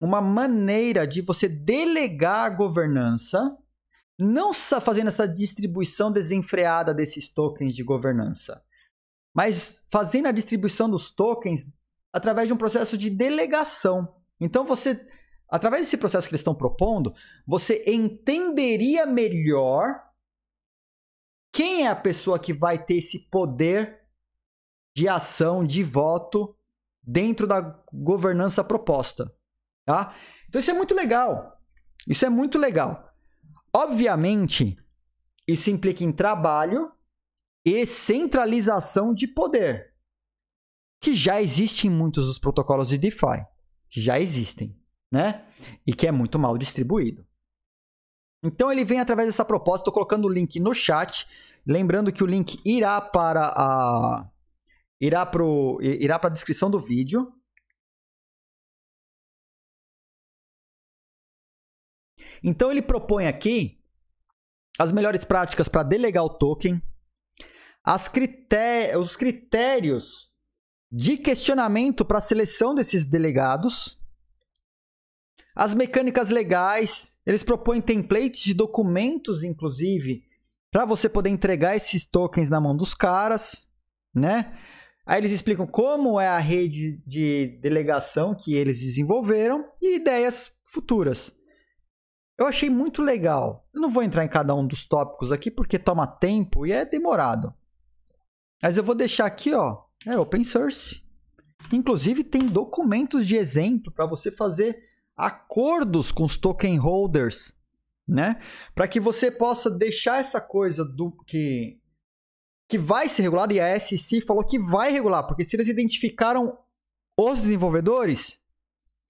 uma maneira de você delegar a governança, não só fazendo essa distribuição desenfreada desses tokens de governança, mas fazendo a distribuição dos tokens através de um processo de delegação. Então você Através desse processo que eles estão propondo, você entenderia melhor quem é a pessoa que vai ter esse poder de ação, de voto dentro da governança proposta, tá? Então isso é muito legal. Isso é muito legal. Obviamente, isso implica em trabalho e centralização de poder, que já existe em muitos dos protocolos de DeFi, que já existem né? E que é muito mal distribuído. Então ele vem através dessa proposta, estou colocando o link no chat, lembrando que o link irá para a irá pro irá para a descrição do vídeo. Então ele propõe aqui as melhores práticas para delegar o token, critéri os critérios de questionamento para a seleção desses delegados, as mecânicas legais, eles propõem templates de documentos, inclusive, para você poder entregar esses tokens na mão dos caras, né? Aí eles explicam como é a rede de delegação que eles desenvolveram e ideias futuras. Eu achei muito legal. Eu não vou entrar em cada um dos tópicos aqui porque toma tempo e é demorado. Mas eu vou deixar aqui, ó, é open source. Inclusive tem documentos de exemplo para você fazer acordos com os token holders, né? Para que você possa deixar essa coisa do que que vai ser regulada e a SEC falou que vai regular, porque se eles identificaram os desenvolvedores,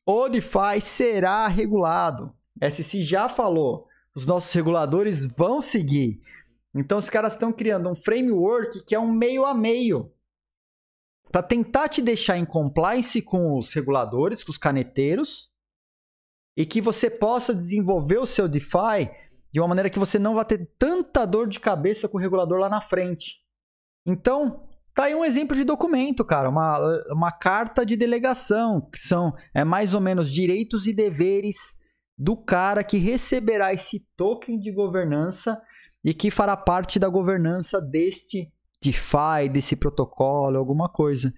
o DeFi será regulado. A SEC já falou, os nossos reguladores vão seguir. Então os caras estão criando um framework que é um meio a meio para tentar te deixar em compliance com os reguladores, com os caneteiros, e que você possa desenvolver o seu DeFi de uma maneira que você não vá ter tanta dor de cabeça com o regulador lá na frente. Então, tá aí um exemplo de documento, cara, uma, uma carta de delegação, que são é, mais ou menos direitos e deveres do cara que receberá esse token de governança e que fará parte da governança deste DeFi, desse protocolo, alguma coisa.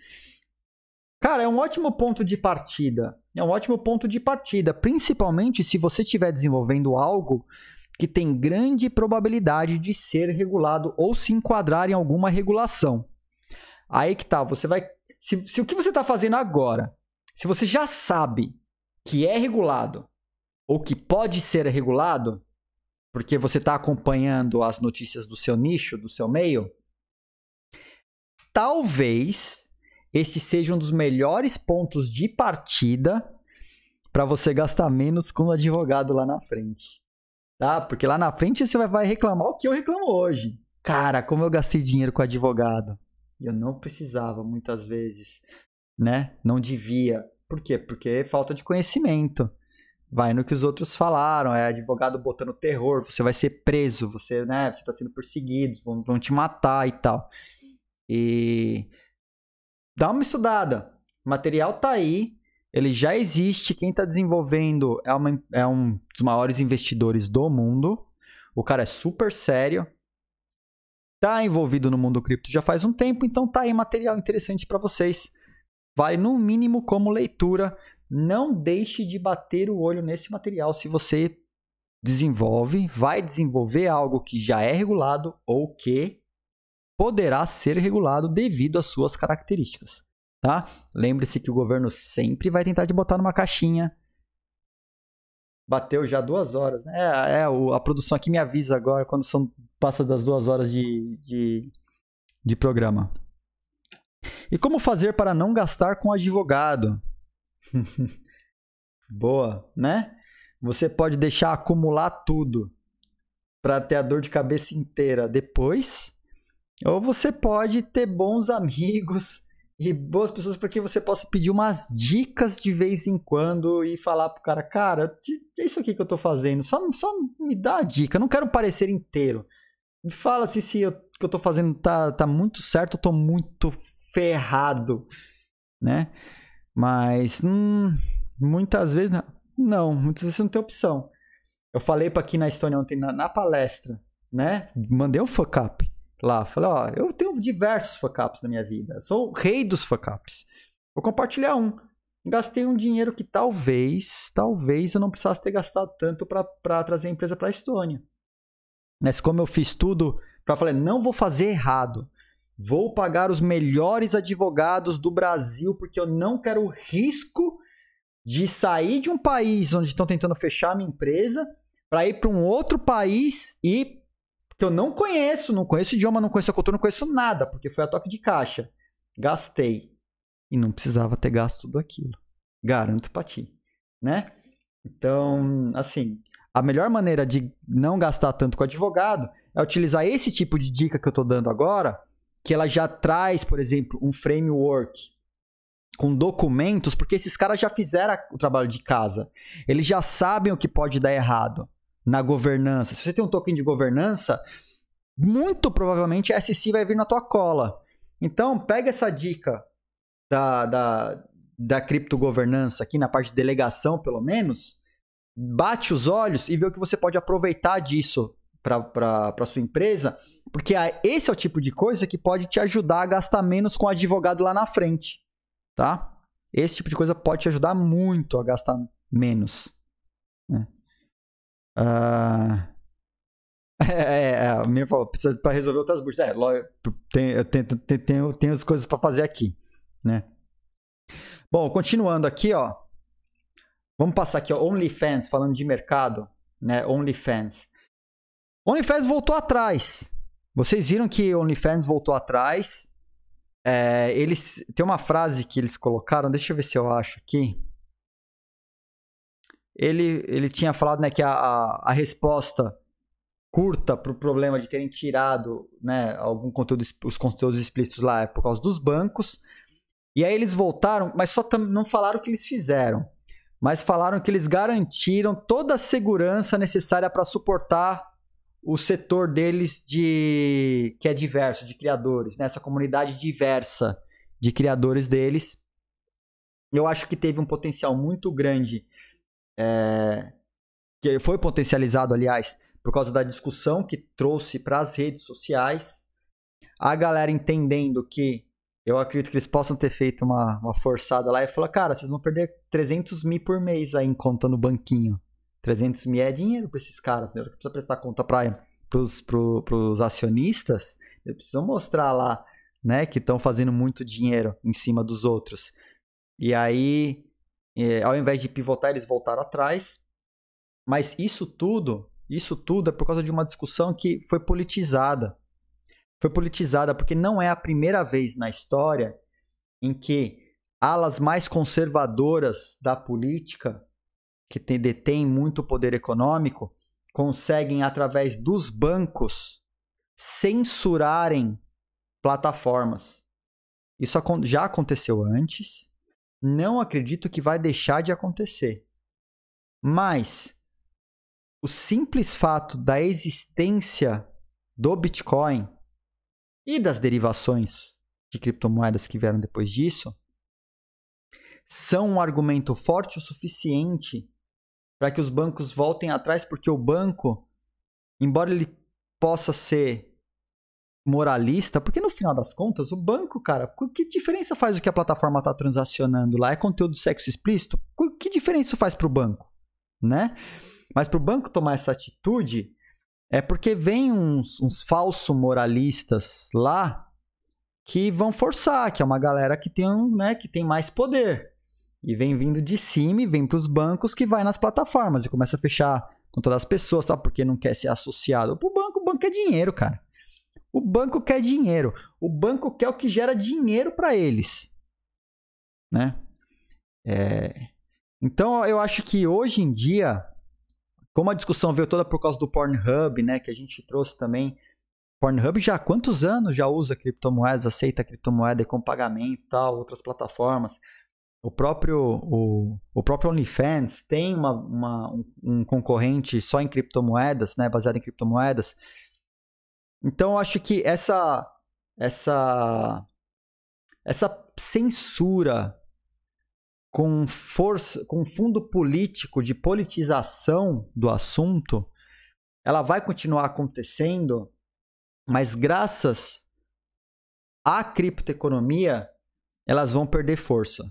Cara, é um ótimo ponto de partida. É um ótimo ponto de partida, principalmente se você estiver desenvolvendo algo que tem grande probabilidade de ser regulado ou se enquadrar em alguma regulação. Aí que tá, você vai. Se, se o que você está fazendo agora, se você já sabe que é regulado ou que pode ser regulado, porque você está acompanhando as notícias do seu nicho, do seu meio, talvez esse seja um dos melhores pontos de partida para você gastar menos com o advogado lá na frente. Tá? Porque lá na frente você vai reclamar o que eu reclamo hoje. Cara, como eu gastei dinheiro com advogado. Eu não precisava muitas vezes, né? Não devia. Por quê? Porque é falta de conhecimento. Vai no que os outros falaram, é advogado botando terror, você vai ser preso, você, né, você tá sendo perseguido, vão, vão te matar e tal. E dá uma estudada. O material tá aí, ele já existe. Quem está desenvolvendo é, uma, é um dos maiores investidores do mundo. O cara é super sério. Tá envolvido no mundo cripto já faz um tempo, então tá aí material interessante para vocês. Vale no mínimo como leitura. Não deixe de bater o olho nesse material se você desenvolve, vai desenvolver algo que já é regulado ou que poderá ser regulado devido às suas características. Tá? Lembre-se que o governo sempre vai tentar te botar numa caixinha. Bateu já duas horas, né? É, é o, a produção aqui me avisa agora quando são, passa das duas horas de, de, de programa. E como fazer para não gastar com advogado? (laughs) Boa, né? Você pode deixar acumular tudo para ter a dor de cabeça inteira depois ou você pode ter bons amigos e boas pessoas para que você possa pedir umas dicas de vez em quando e falar pro cara, cara, é isso aqui que eu tô fazendo, só, só me dá a dica, eu não quero parecer inteiro. Fala se se eu, que eu tô fazendo tá, tá muito certo, eu tô muito ferrado, né? Mas hum, muitas vezes não, não, muitas vezes não tem opção. Eu falei para aqui na Estônia ontem na, na palestra, né? Mandei um fuck up lá. Falei, ó, eu tenho diversos fuck-ups na minha vida. Sou o rei dos fuck-ups. Vou compartilhar um. Gastei um dinheiro que talvez, talvez eu não precisasse ter gastado tanto para trazer a empresa para a Estônia. Mas como eu fiz tudo para falar, não vou fazer errado. Vou pagar os melhores advogados do Brasil porque eu não quero o risco de sair de um país onde estão tentando fechar a minha empresa para ir para um outro país e que eu não conheço, não conheço idioma, não conheço a cultura, não conheço nada, porque foi a toque de caixa. Gastei. E não precisava ter gasto tudo aquilo. Garanto pra ti, né? Então, assim, a melhor maneira de não gastar tanto com advogado é utilizar esse tipo de dica que eu tô dando agora, que ela já traz, por exemplo, um framework com documentos, porque esses caras já fizeram o trabalho de casa. Eles já sabem o que pode dar errado na governança. Se você tem um token de governança, muito provavelmente a SC vai vir na tua cola. Então, pega essa dica da, da, da criptogovernança aqui na parte de delegação, pelo menos, bate os olhos e vê o que você pode aproveitar disso para sua empresa, porque esse é o tipo de coisa que pode te ajudar a gastar menos com advogado lá na frente, tá? Esse tipo de coisa pode te ajudar muito a gastar menos. Né? Ah. (laughs) É, é, o falou, precisa para resolver outras buchas. É, tem, eu tenho, tenho, as coisas para fazer aqui, né? Bom, continuando aqui, ó. Vamos passar aqui, ó, OnlyFans, falando de mercado, né? OnlyFans. OnlyFans voltou atrás. Vocês viram que OnlyFans voltou atrás. É, eles tem uma frase que eles colocaram, deixa eu ver se eu acho aqui ele, ele tinha falado né, que a, a, a resposta curta para o problema de terem tirado né, algum conteúdo, os conteúdos explícitos lá é por causa dos bancos. E aí eles voltaram, mas só não falaram o que eles fizeram. Mas falaram que eles garantiram toda a segurança necessária para suportar o setor deles de que é diverso, de criadores, nessa né? comunidade diversa de criadores deles. Eu acho que teve um potencial muito grande é, que foi potencializado, aliás, por causa da discussão que trouxe para as redes sociais. A galera entendendo que eu acredito que eles possam ter feito uma, uma forçada lá e falou, cara, vocês vão perder 300 mil por mês aí em conta no banquinho. 300 mil é dinheiro para esses caras, né? Precisa prestar conta para os pro, acionistas, eles precisam mostrar lá né, que estão fazendo muito dinheiro em cima dos outros. E aí é, ao invés de pivotar, eles voltaram atrás. Mas isso tudo, isso tudo é por causa de uma discussão que foi politizada. Foi politizada porque não é a primeira vez na história em que alas mais conservadoras da política, que tem, detém muito poder econômico, conseguem, através dos bancos, censurarem plataformas. Isso já aconteceu antes, não acredito que vai deixar de acontecer. Mas o simples fato da existência do Bitcoin e das derivações de criptomoedas que vieram depois disso são um argumento forte o suficiente para que os bancos voltem atrás, porque o banco, embora ele possa ser moralista, porque no final das contas, o banco, cara, que diferença faz o que a plataforma está transacionando lá? É conteúdo sexo explícito? Que diferença faz pro banco? Né? Mas pro banco tomar essa atitude é porque vem uns, uns falsos moralistas lá que vão forçar, que é uma galera que tem, um, né, que tem mais poder. E vem vindo de cima e vem para os bancos que vai nas plataformas e começa a fechar com todas as pessoas, só Porque não quer ser associado. Pro banco, o banco é dinheiro, cara. O banco quer dinheiro. O banco quer o que gera dinheiro para eles. Né? É... Então eu acho que hoje em dia, como a discussão veio toda por causa do Pornhub, né, que a gente trouxe também, Pornhub já há quantos anos já usa criptomoedas, aceita criptomoeda com pagamento e tal, outras plataformas. O próprio, o, o próprio OnlyFans tem uma, uma um, um concorrente só em criptomoedas, né, baseado em criptomoedas. Então acho que essa essa essa censura com força, com fundo político de politização do assunto, ela vai continuar acontecendo, mas graças à criptoeconomia, elas vão perder força.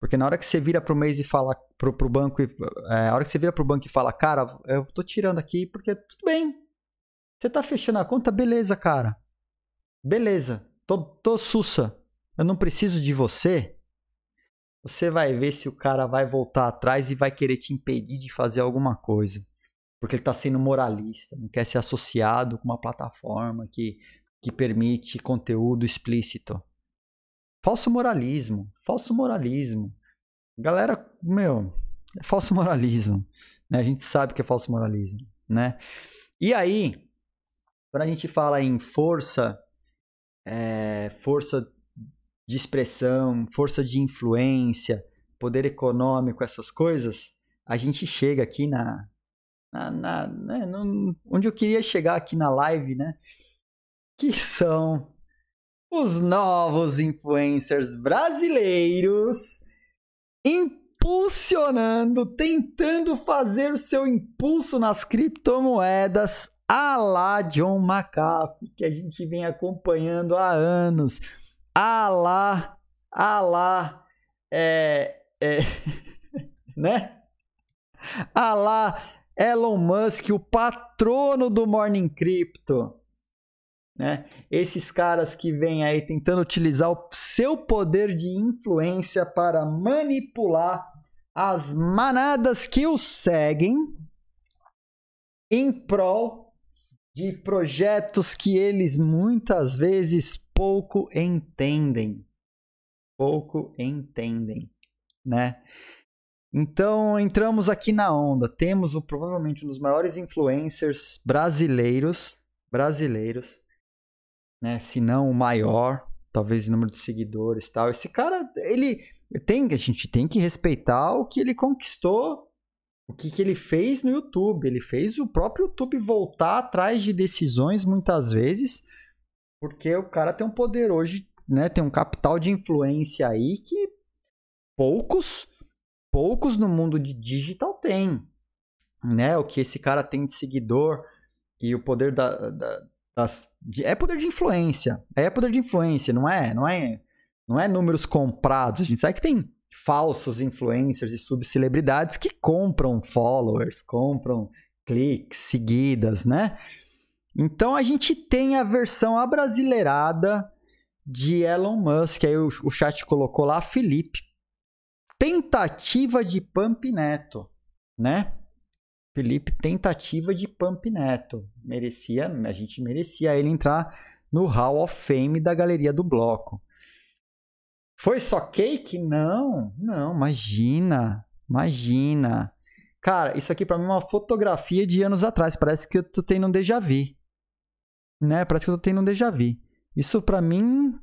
Porque na hora que você vira pro mês e fala pro, pro banco, e, é, a hora que você vira pro banco e fala, cara, eu tô tirando aqui porque tudo bem, você tá fechando a conta? Beleza, cara. Beleza. Tô, tô sussa. Eu não preciso de você. Você vai ver se o cara vai voltar atrás e vai querer te impedir de fazer alguma coisa. Porque ele tá sendo moralista, não quer ser associado com uma plataforma que, que permite conteúdo explícito. Falso moralismo. Falso moralismo. Galera, meu, é falso (laughs) moralismo. Né? A gente sabe que é falso moralismo, né? E aí, quando a gente fala em força, é, força de expressão, força de influência, poder econômico, essas coisas, a gente chega aqui na. na, na né, no, onde eu queria chegar aqui na live, né? Que são os novos influencers brasileiros impulsionando, tentando fazer o seu impulso nas criptomoedas a lá John McAfee, que a gente vem acompanhando há anos, a lá, a lá, é, é (laughs) né? A lá Elon Musk, o patrono do Morning Crypto. Né? Esses caras que vêm aí tentando utilizar o seu poder de influência para manipular as manadas que o seguem em prol de projetos que eles muitas vezes pouco entendem. Pouco entendem, né? Então entramos aqui na onda. Temos o, provavelmente um dos maiores influencers brasileiros, brasileiros, né? Se não o maior, talvez o número de seguidores, tal. Esse cara, ele tem, a gente tem que respeitar o que ele conquistou o que, que ele fez no YouTube? Ele fez o próprio YouTube voltar atrás de decisões muitas vezes, porque o cara tem um poder hoje, né? Tem um capital de influência aí que poucos, poucos no mundo de digital têm, né? O que esse cara tem de seguidor e o poder da, da das, de, é poder de influência, é poder de influência, não é, não é, não é números comprados. A gente sabe que tem falsos influencers e subcelebridades que compram followers, compram cliques, seguidas, né? Então a gente tem a versão abrasileirada de Elon Musk, aí o, o chat colocou lá, Felipe. Tentativa de Pump Neto, né? Felipe, tentativa de Pump Neto. Merecia, a gente merecia ele entrar no Hall of Fame da galeria do bloco. Foi só cake? Não, não, imagina, imagina. Cara, isso aqui para mim é uma fotografia de anos atrás. Parece que eu tô tendo um déjà vu. Né? Parece que eu tô tendo um déjà vu. Isso para mim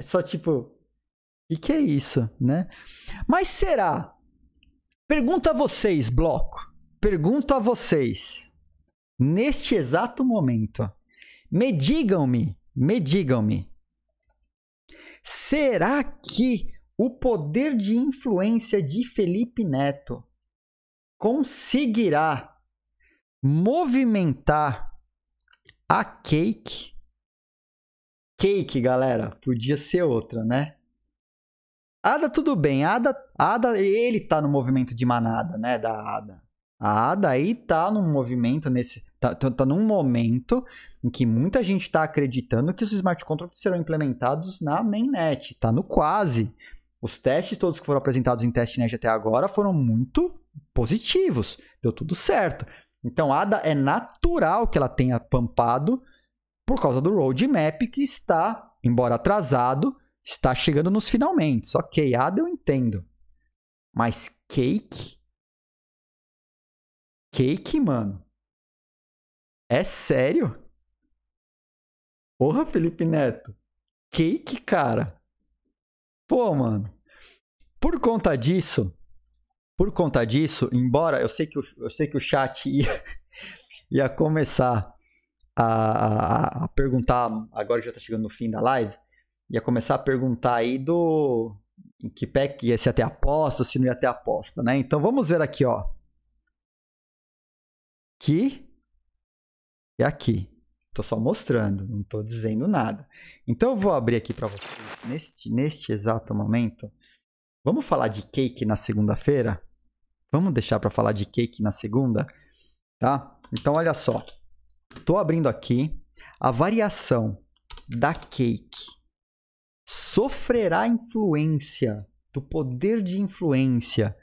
é só tipo. E que é isso, né? Mas será? Pergunta a vocês, bloco. Pergunta a vocês. Neste exato momento. Me digam-me, me digam-me. Será que o poder de influência de Felipe Neto conseguirá movimentar a Cake? Cake, galera, podia ser outra, né? Ada, tudo bem. Ada, Ada, ele tá no movimento de manada, né? Da Ada. A Ada aí tá no movimento nesse. Tá, tá, tá num momento em que muita gente está acreditando que os smart contracts serão implementados na mainnet. Tá no quase. Os testes todos que foram apresentados em testnet até agora foram muito positivos. Deu tudo certo. Então, a ADA é natural que ela tenha pampado por causa do roadmap que está, embora atrasado, está chegando nos finalmente. Ok, ADA eu entendo. Mas cake? Cake, mano. É sério? Porra, Felipe Neto. Cake, cara. Pô, mano. Por conta disso, por conta disso, embora eu sei que o, eu sei que o chat (laughs) ia, ia começar a, a, a, perguntar, agora que já tá chegando no fim da live, ia começar a perguntar aí do em que pé que ia ser até aposta, se não ia ter aposta, né? Então vamos ver aqui, ó. Que é aqui. Estou só mostrando, não estou dizendo nada. Então eu vou abrir aqui para vocês neste, neste exato momento. Vamos falar de cake na segunda-feira? Vamos deixar para falar de cake na segunda, tá? Então olha só. Estou abrindo aqui a variação da cake sofrerá influência do poder de influência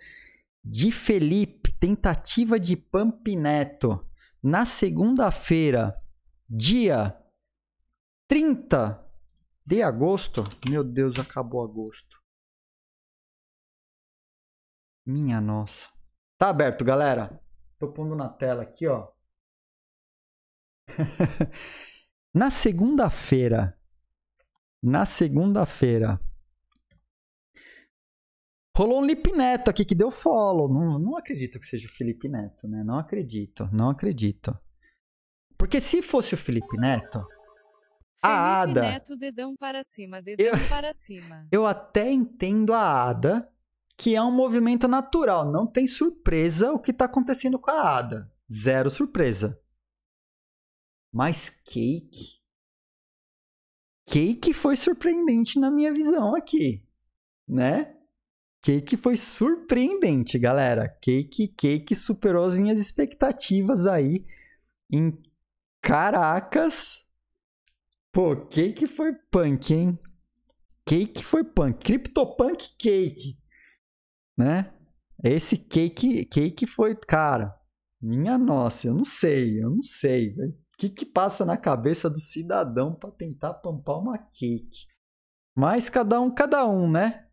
de Felipe, tentativa de Pampineto na segunda-feira, dia 30 de agosto. Meu Deus, acabou agosto. Minha nossa. Tá aberto, galera. Tô pondo na tela aqui, ó. (laughs) na segunda-feira, na segunda-feira, Rolou um Lip Neto aqui que deu follow. Não, não acredito que seja o Felipe Neto, né? Não acredito, não acredito. Porque se fosse o Felipe Neto, a Felipe Ada. Neto, dedão para cima, dedão eu, para cima. (laughs) Eu até entendo a Ada, que é um movimento natural. Não tem surpresa o que está acontecendo com a Ada. Zero surpresa. Mas Cake. Cake foi surpreendente na minha visão aqui, né? Cake foi surpreendente, galera. Cake, Cake superou as minhas expectativas aí. Em Caracas. Pô, Cake foi punk, hein? Cake foi punk. CryptoPunk Cake. Né? Esse Cake, Cake foi, cara, minha nossa, eu não sei, eu não sei. O que que passa na cabeça do cidadão para tentar pampar uma Cake? Mas cada um, cada um, né?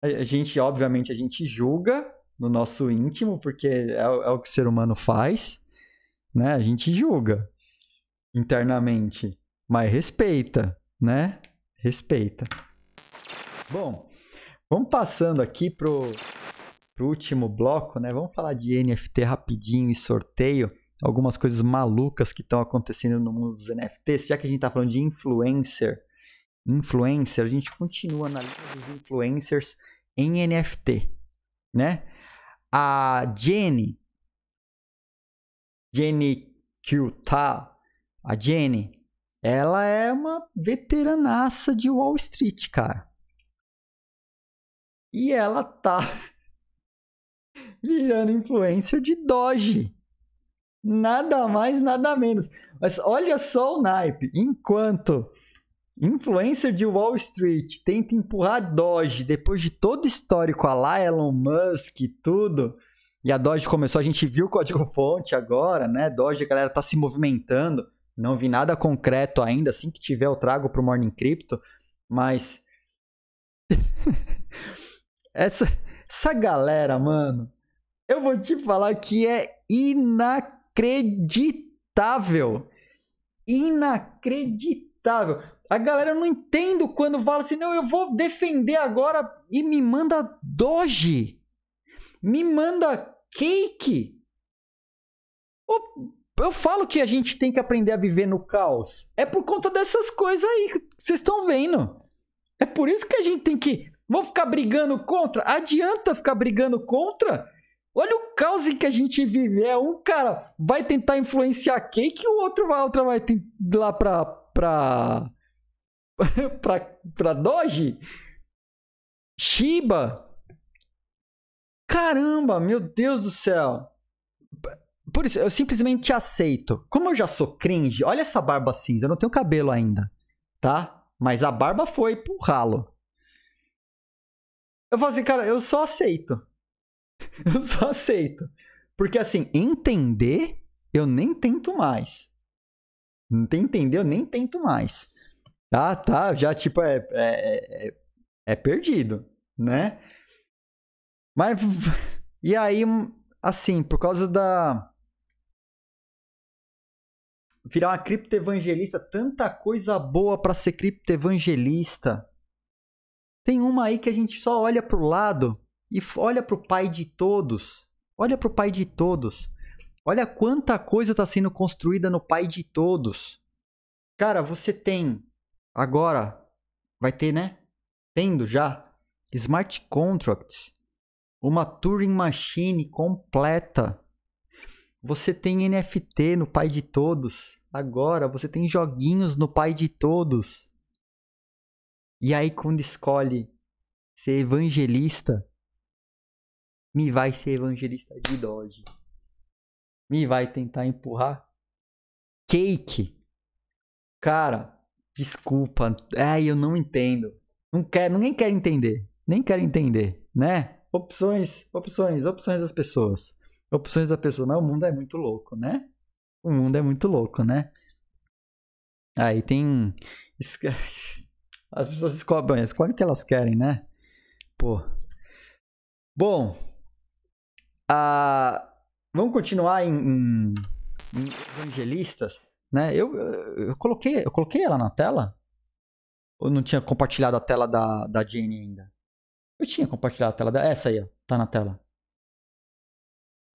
A gente, obviamente, a gente julga no nosso íntimo, porque é, é o que o ser humano faz, né? A gente julga internamente, mas respeita, né? Respeita. Bom, vamos passando aqui pro, pro último bloco, né? Vamos falar de NFT rapidinho e sorteio algumas coisas malucas que estão acontecendo no mundo dos NFTs, já que a gente está falando de influencer, influencer, a gente continua na linha dos influencers em NFT, né? A Jenny, Jenny Qta, a Jenny, ela é uma veteranaça de Wall Street, cara. E ela tá (laughs) virando influencer de Doge. Nada mais, nada menos. Mas olha só o naipe. Enquanto Influencer de Wall Street tenta empurrar Doge depois de todo o histórico a lá, Elon Musk e tudo. E a Doge começou, a gente viu o código-fonte (laughs) agora, né? Doge, a galera tá se movimentando. Não vi nada concreto ainda. Assim que tiver, eu trago pro Morning Crypto. Mas. (laughs) essa, essa galera, mano. Eu vou te falar que é inacreditável. Inacreditável. A galera não entendo quando fala assim, não, eu vou defender agora e me manda doge. Me manda cake. Eu falo que a gente tem que aprender a viver no caos. É por conta dessas coisas aí que vocês estão vendo. É por isso que a gente tem que. Vou ficar brigando contra? Adianta ficar brigando contra? Olha o caos em que a gente vive. É um cara vai tentar influenciar cake e o outro vai, outra vai lá pra, pra (laughs) pra Doge, Shiba. Caramba, meu Deus do céu. Por isso, eu simplesmente aceito. Como eu já sou cringe, olha essa barba cinza, eu não tenho cabelo ainda, tá? Mas a barba foi pro ralo. Eu falo assim, cara, eu só aceito. (laughs) Eu só aceito. Porque assim, entender, eu nem tento mais. Não entender, eu nem tento mais tá, tá, já tipo é, é, é, é, é perdido, né? Mas (laughs) e aí, hum, assim, por causa da virar uma criptoevangelista, tanta coisa boa para ser criptoevangelista. Tem uma aí que a gente só olha pro lado e olha pro pai de todos. Olha pro pai de todos. Olha quanta coisa está sendo construída no pai de todos. Cara, você tem Agora vai ter, né? Tendo já smart contracts, uma Turing Machine completa. Você tem NFT no pai de todos. Agora você tem joguinhos no pai de todos. E aí quando escolhe ser evangelista, me vai ser evangelista de Doge. Me vai tentar empurrar cake. Cara, Desculpa. Ai, eu não entendo. Não quero, ninguém quer entender. Nem quero entender, né? Opções, opções, opções das pessoas. Opções da pessoa. Mas o mundo é muito louco, né? O mundo é muito louco, né? Aí tem. (laughs) As pessoas escolhem, escolhem o é que elas querem, né? Pô. Bom. Uh, vamos continuar em, em, em evangelistas. Né? Eu, eu, eu, coloquei, eu coloquei ela na tela. Ou não tinha compartilhado a tela da, da Jenny ainda? Eu tinha compartilhado a tela dela. É essa aí, ó. Tá na tela.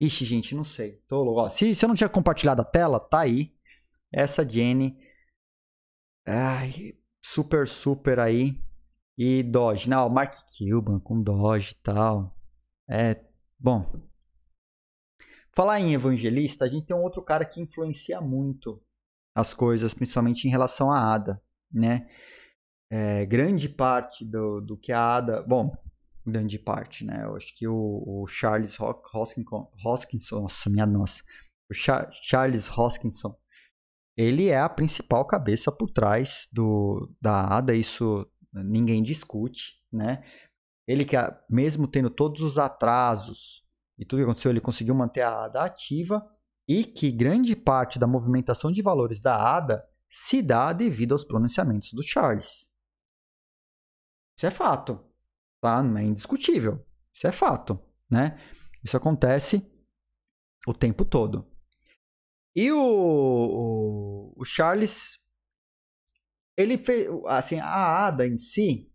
Ixi, gente, não sei. Tô louco. se, se eu não tinha compartilhado a tela, tá aí. Essa Jenny. Ai, super, super aí. E Doge. Não, né? Mark Cuban com Doge e tal. É, bom. Falar em evangelista, a gente tem um outro cara que influencia muito as coisas, principalmente em relação à ADA, né? É, grande parte do, do que a ADA... Bom, grande parte, né? Eu acho que o, o Charles Hoskinson, Hoskinson... Nossa, minha nossa. O Char, Charles Hoskinson, ele é a principal cabeça por trás do, da ADA, isso ninguém discute, né? Ele que, mesmo tendo todos os atrasos e tudo que aconteceu, ele conseguiu manter a ADA ativa e que grande parte da movimentação de valores da ADA se dá devido aos pronunciamentos do Charles. Isso é fato, tá? Não é indiscutível. Isso é fato, né? Isso acontece o tempo todo. E o, o, o Charles, ele fez, assim, a Ada em si,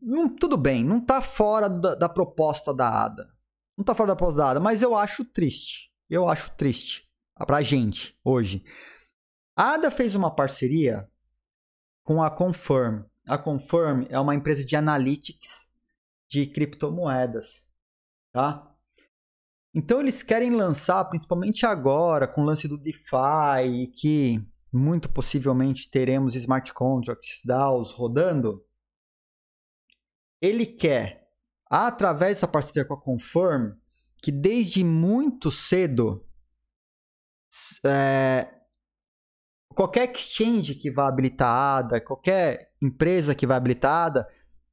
não, tudo bem, não tá fora da, da proposta da Ada. Não tá fora da proposta da Ada, mas eu acho triste eu acho triste pra gente hoje. A ADA fez uma parceria com a Confirm. A Confirm é uma empresa de analytics de criptomoedas, tá? Então eles querem lançar, principalmente agora, com o lance do DeFi, que muito possivelmente teremos smart contracts, DAOs rodando. Ele quer, através dessa parceria com a Confirm, que desde muito cedo é, qualquer exchange que vá habilitada, qualquer empresa que vá habilitada,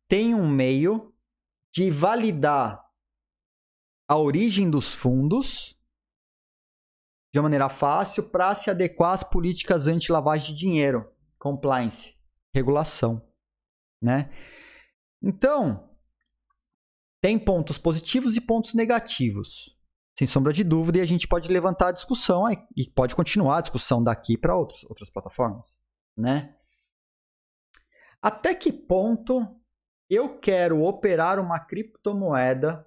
tem um meio de validar a origem dos fundos de uma maneira fácil para se adequar às políticas anti-lavagem de dinheiro, compliance, regulação, né? Então, tem pontos positivos e pontos negativos. Sem sombra de dúvida, e a gente pode levantar a discussão e pode continuar a discussão daqui para outras, outras plataformas, né? Até que ponto eu quero operar uma criptomoeda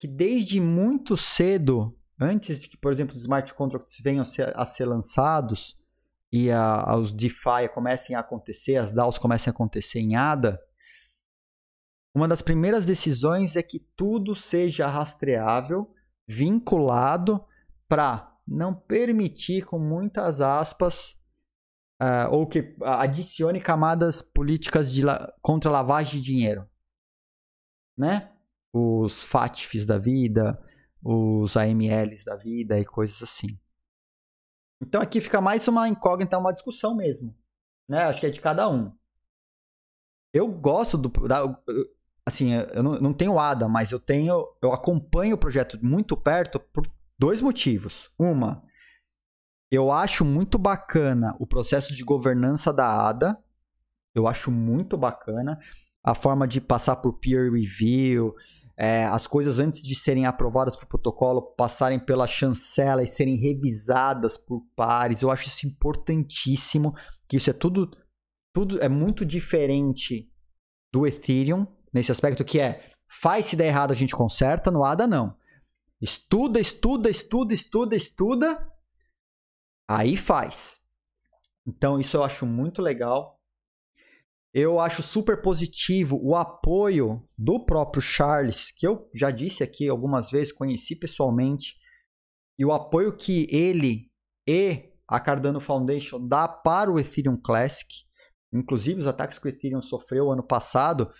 que desde muito cedo, antes de que, por exemplo, os smart contracts venham a ser lançados e a, os DeFi comecem a acontecer, as DAOs comecem a acontecer em ADA, uma das primeiras decisões é que tudo seja rastreável, vinculado, para não permitir, com muitas aspas, uh, ou que adicione camadas políticas de la contra lavagem de dinheiro. Né? Os FATFs da vida, os AMLs da vida e coisas assim. Então aqui fica mais uma incógnita, uma discussão mesmo. Né? Acho que é de cada um. Eu gosto do. Da, assim, eu não, não tenho ADA, mas eu tenho, eu acompanho o projeto muito perto por dois motivos. Uma, eu acho muito bacana o processo de governança da ADA. Eu acho muito bacana a forma de passar por peer review, é, as coisas antes de serem aprovadas por protocolo passarem pela chancela e serem revisadas por pares. Eu acho isso importantíssimo, que isso é tudo, tudo é muito diferente do Ethereum, nesse aspecto que é faz se der errado a gente conserta, no ADA não. Estuda, estuda, estuda, estuda, estuda, aí faz. Então isso eu acho muito legal. Eu acho super positivo o apoio do próprio Charles, que eu já disse aqui algumas vezes, conheci pessoalmente, e o apoio que ele e a Cardano Foundation dá para o Ethereum Classic. Inclusive, os ataques que o Ethereum sofreu ano passado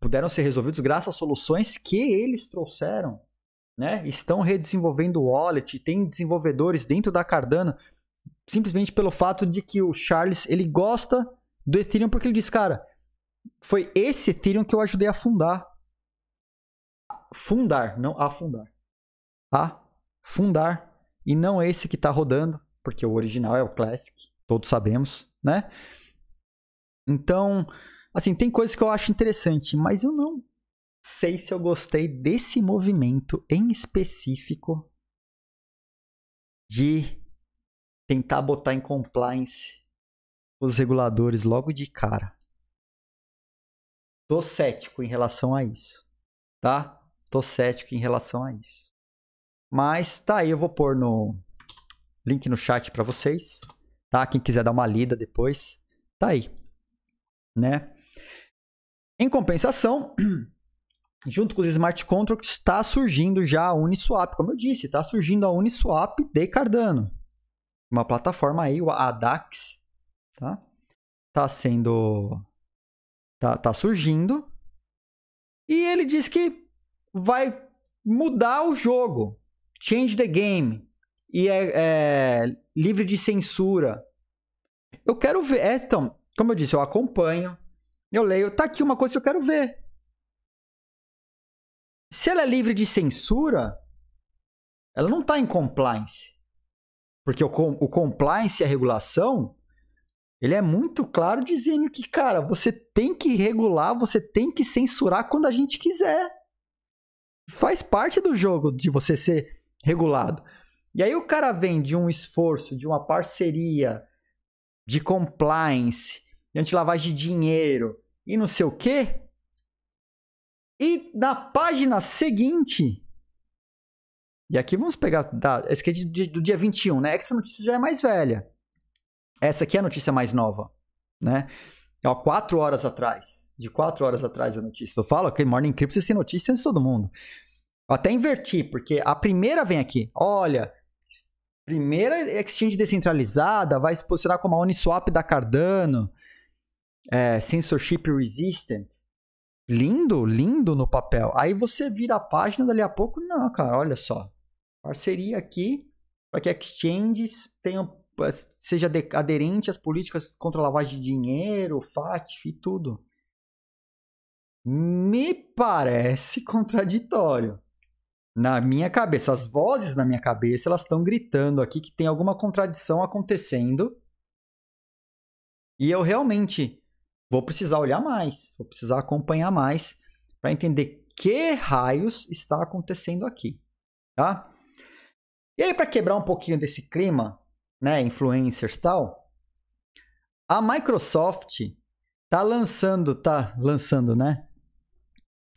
puderam ser resolvidos graças a soluções que eles trouxeram. Né? Estão redesenvolvendo o wallet, tem desenvolvedores dentro da Cardano, simplesmente pelo fato de que o Charles ele gosta do Ethereum porque ele diz, cara, foi esse Ethereum que eu ajudei a fundar. Fundar, não afundar. A fundar e não esse que está rodando, porque o original é o Classic, todos sabemos, né? Então, Assim, tem coisas que eu acho interessante, mas eu não sei se eu gostei desse movimento em específico de tentar botar em compliance os reguladores logo de cara. Tô cético em relação a isso, tá? Tô cético em relação a isso. Mas tá aí, eu vou pôr no link no chat para vocês, tá? Quem quiser dar uma lida depois, tá aí, né? Em compensação, (clears throat) junto com os smart contracts, está surgindo já a Uniswap. Como eu disse, está surgindo a Uniswap de Cardano. Uma plataforma aí, a ADAX. tá? Tá sendo... está tá surgindo. E ele diz que vai mudar o jogo. Change the game. E é, é livre de censura. Eu quero ver... É, então, como eu disse, eu acompanho eu leio, tá aqui uma coisa que eu quero ver. Se ela é livre de censura, ela não está em compliance. Porque o, o compliance e a regulação, ele é muito claro dizendo que, cara, você tem que regular, você tem que censurar quando a gente quiser. Faz parte do jogo de você ser regulado. E aí o cara vem de um esforço, de uma parceria de compliance, de antilavagem de dinheiro, e não sei o quê. E na página seguinte. E aqui vamos pegar. Da, esse aqui é de, de, do dia 21, né? É essa notícia já é mais velha. Essa aqui é a notícia mais nova, né? ó, quatro horas atrás. De quatro horas atrás a notícia. Eu falo que okay, Morning Crypto tem notícia antes de todo mundo. Eu até inverti, porque a primeira vem aqui. Olha, primeira exchange descentralizada vai se posicionar como a Uniswap da Cardano é, censorship resistant. Lindo, lindo no papel. Aí você vira a página dali a pouco, não, cara, olha só. Parceria aqui para que exchanges tenham eh, seja aderente às políticas contra lavagem de dinheiro, FATF e tudo. Me parece (laughs) contraditório. Na minha cabeça, as vozes na minha cabeça, elas estão gritando aqui que tem alguma contradição acontecendo. E eu realmente vou precisar olhar mais, vou precisar acompanhar mais para entender que raios está acontecendo aqui, tá? E aí para quebrar um pouquinho desse clima, né, influencers tal, a Microsoft tá lançando, tá lançando, né?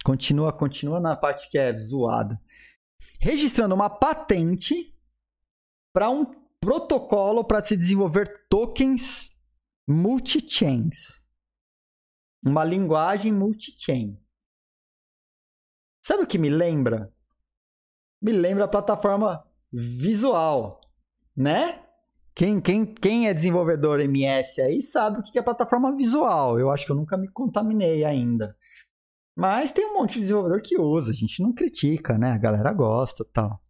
Continua, continua na parte que é zoada. Registrando uma patente para um protocolo para se desenvolver tokens multi-chains. Uma linguagem multi-chain. Sabe o que me lembra? Me lembra a plataforma visual, né? Quem, quem, quem é desenvolvedor MS aí sabe o que é plataforma visual. Eu acho que eu nunca me contaminei ainda. Mas tem um monte de desenvolvedor que usa, a gente não critica, né? A galera gosta tal.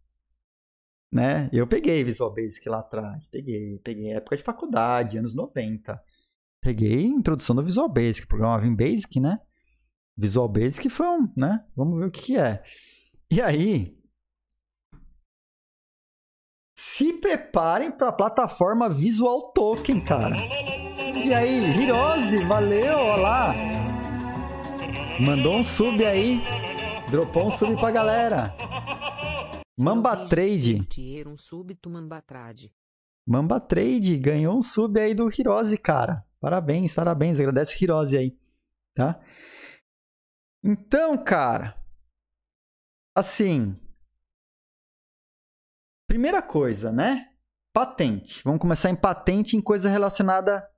Né? Eu peguei Visual Basic lá atrás, peguei, peguei época de faculdade, anos 90. Peguei introdução do Visual Basic, programava em Basic, né? Visual Basic foi um, né? Vamos ver o que, que é. E aí, se preparem para a plataforma Visual Token, cara. E aí, Hirose, valeu, olá. Mandou um sub aí. Dropou um sub pra galera. Mamba Trade. Mamba Trade ganhou um sub aí do Hirose, cara. Parabéns, parabéns. Agradece o Hirose aí, tá? Então, cara, assim, primeira coisa, né? Patente. Vamos começar em patente em coisa relacionada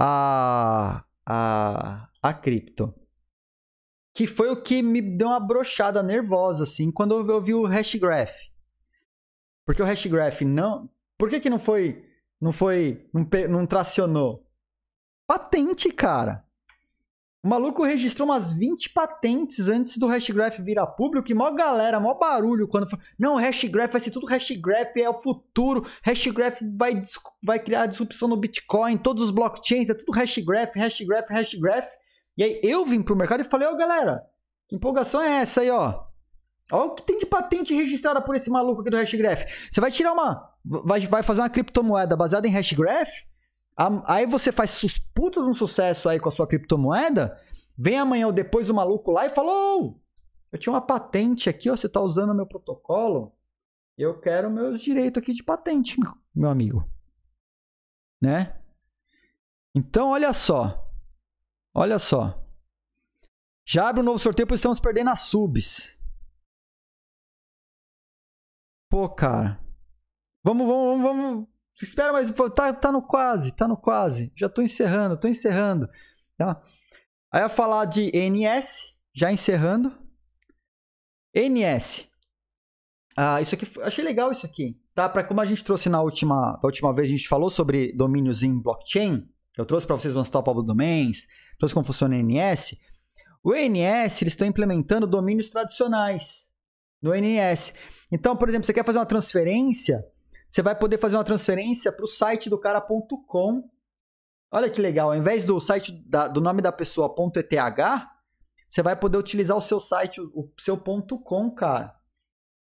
a a, a cripto. Que foi o que me deu uma brochada nervosa assim quando eu vi o hashgraph. Porque o hashgraph não, por que que não foi não foi não, não tracionou? patente, cara. O maluco registrou umas 20 patentes antes do hashgraph virar público e mó galera, mó barulho quando falou: não, hashgraph vai ser tudo hashgraph, é o futuro, hashgraph vai, vai criar disrupção no Bitcoin, todos os blockchains, é tudo hashgraph, hashgraph, hashgraph. E aí eu vim pro mercado e falei, ó oh, galera, que empolgação é essa aí, ó? Olha o que tem de patente registrada por esse maluco aqui do hashgraph. Você vai tirar uma, vai, vai fazer uma criptomoeda baseada em hashgraph? Aí você faz puta de um sucesso aí com a sua criptomoeda. Vem amanhã ou depois o maluco lá e falou: oh, Eu tinha uma patente aqui, ó, você tá usando meu protocolo. Eu quero meus direitos aqui de patente, (laughs) meu amigo. Né? Então, olha só. Olha só. Já abre um novo sorteio, pois estamos perdendo as subs. Pô, cara. Vamos, vamos, vamos, vamos. Espera mais Tá, tá no quase, tá no quase. Já tô encerrando, tô encerrando. Tá? Aí eu vou falar de NS, já encerrando. NS. Ah, isso aqui, achei legal isso aqui, tá? Para como a gente trouxe na última, última vez a gente falou sobre domínios em blockchain, eu trouxe para vocês o Unstoppable Domains, trouxe como funciona o NS. O NS, eles estão implementando domínios tradicionais no NS. Então, por exemplo, você quer fazer uma transferência, você vai poder fazer uma transferência para o site do cara.com. Olha que legal, ao invés do site da, do nome da pessoa.eth, você vai poder utilizar o seu site, o, seu .com, cara,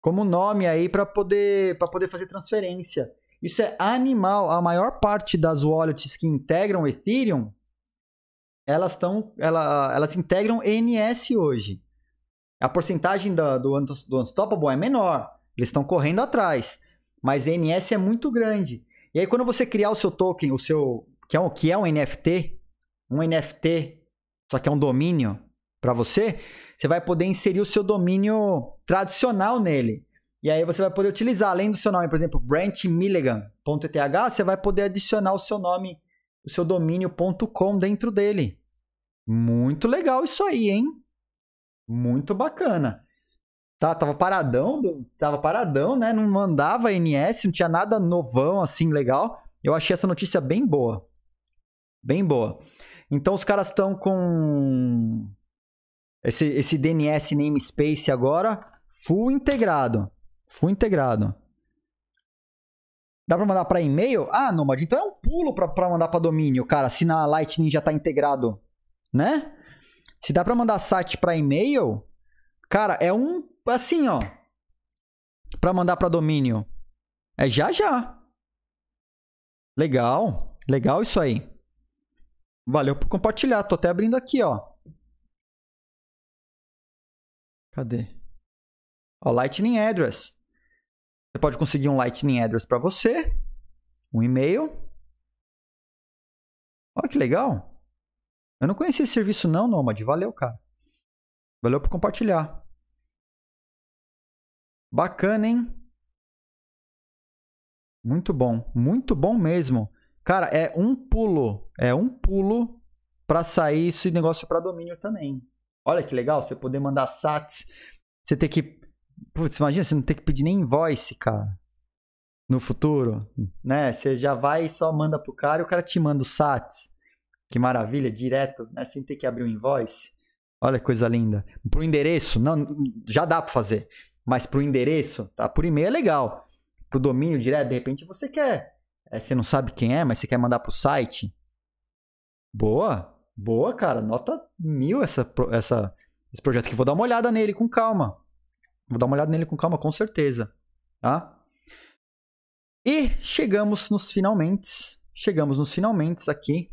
como nome aí para poder para poder fazer transferência. Isso é animal. A maior parte das wallets que integram Ethereum, elas estão, ela, elas integram NS hoje. A porcentagem da, do, do Unstoppable é menor. Eles estão correndo atrás mas NS é muito grande. E aí quando você criar o seu token, o seu que é um, que é um NFT, um NFT, só que é um domínio para você, você vai poder inserir o seu domínio tradicional nele. E aí você vai poder utilizar, além do seu nome, por exemplo, branchmilligan.eth, você vai poder adicionar o seu nome, o seu domínio.com dentro dele. Muito legal isso aí, hein? Muito bacana. Tá, tava paradão, tava paradão, né? Não mandava NS, não tinha nada novão assim legal. Eu achei essa notícia bem boa. Bem boa. Então os caras estão com esse, esse DNS namespace agora full integrado. Full integrado. Dá pra mandar pra e-mail? Ah, Nomad, então é um pulo pra, pra mandar pra domínio, cara, se na Lightning já tá integrado, né? Se dá pra mandar site pra e-mail, Cara, é um. Assim, ó. Pra mandar pra domínio. É já já. Legal. Legal isso aí. Valeu por compartilhar. Tô até abrindo aqui, ó. Cadê? Ó, Lightning Address. Você pode conseguir um Lightning Address para você. Um e-mail. Olha que legal. Eu não conhecia esse serviço não, Nomad. Valeu, cara. Valeu por compartilhar. Bacana, hein? Muito bom, muito bom mesmo. Cara, é um pulo, é um pulo para sair esse negócio para domínio também. Olha que legal, você poder mandar sats, você ter que, putz, imagina, você não ter que pedir nem invoice, cara. No futuro, né? Você já vai e só manda pro cara e o cara te manda o sats. Que maravilha, direto, né? Sem ter que abrir o um invoice. Olha que coisa linda. Pro endereço, não, já dá para fazer. Mas para o endereço, tá? Por e-mail é legal. Para o domínio direto, de repente você quer. É, você não sabe quem é, mas você quer mandar para o site. Boa, boa, cara. Nota mil essa, essa, esse projeto aqui. Vou dar uma olhada nele com calma. Vou dar uma olhada nele com calma, com certeza. Tá? E chegamos nos finalmente. Chegamos nos finalmente aqui.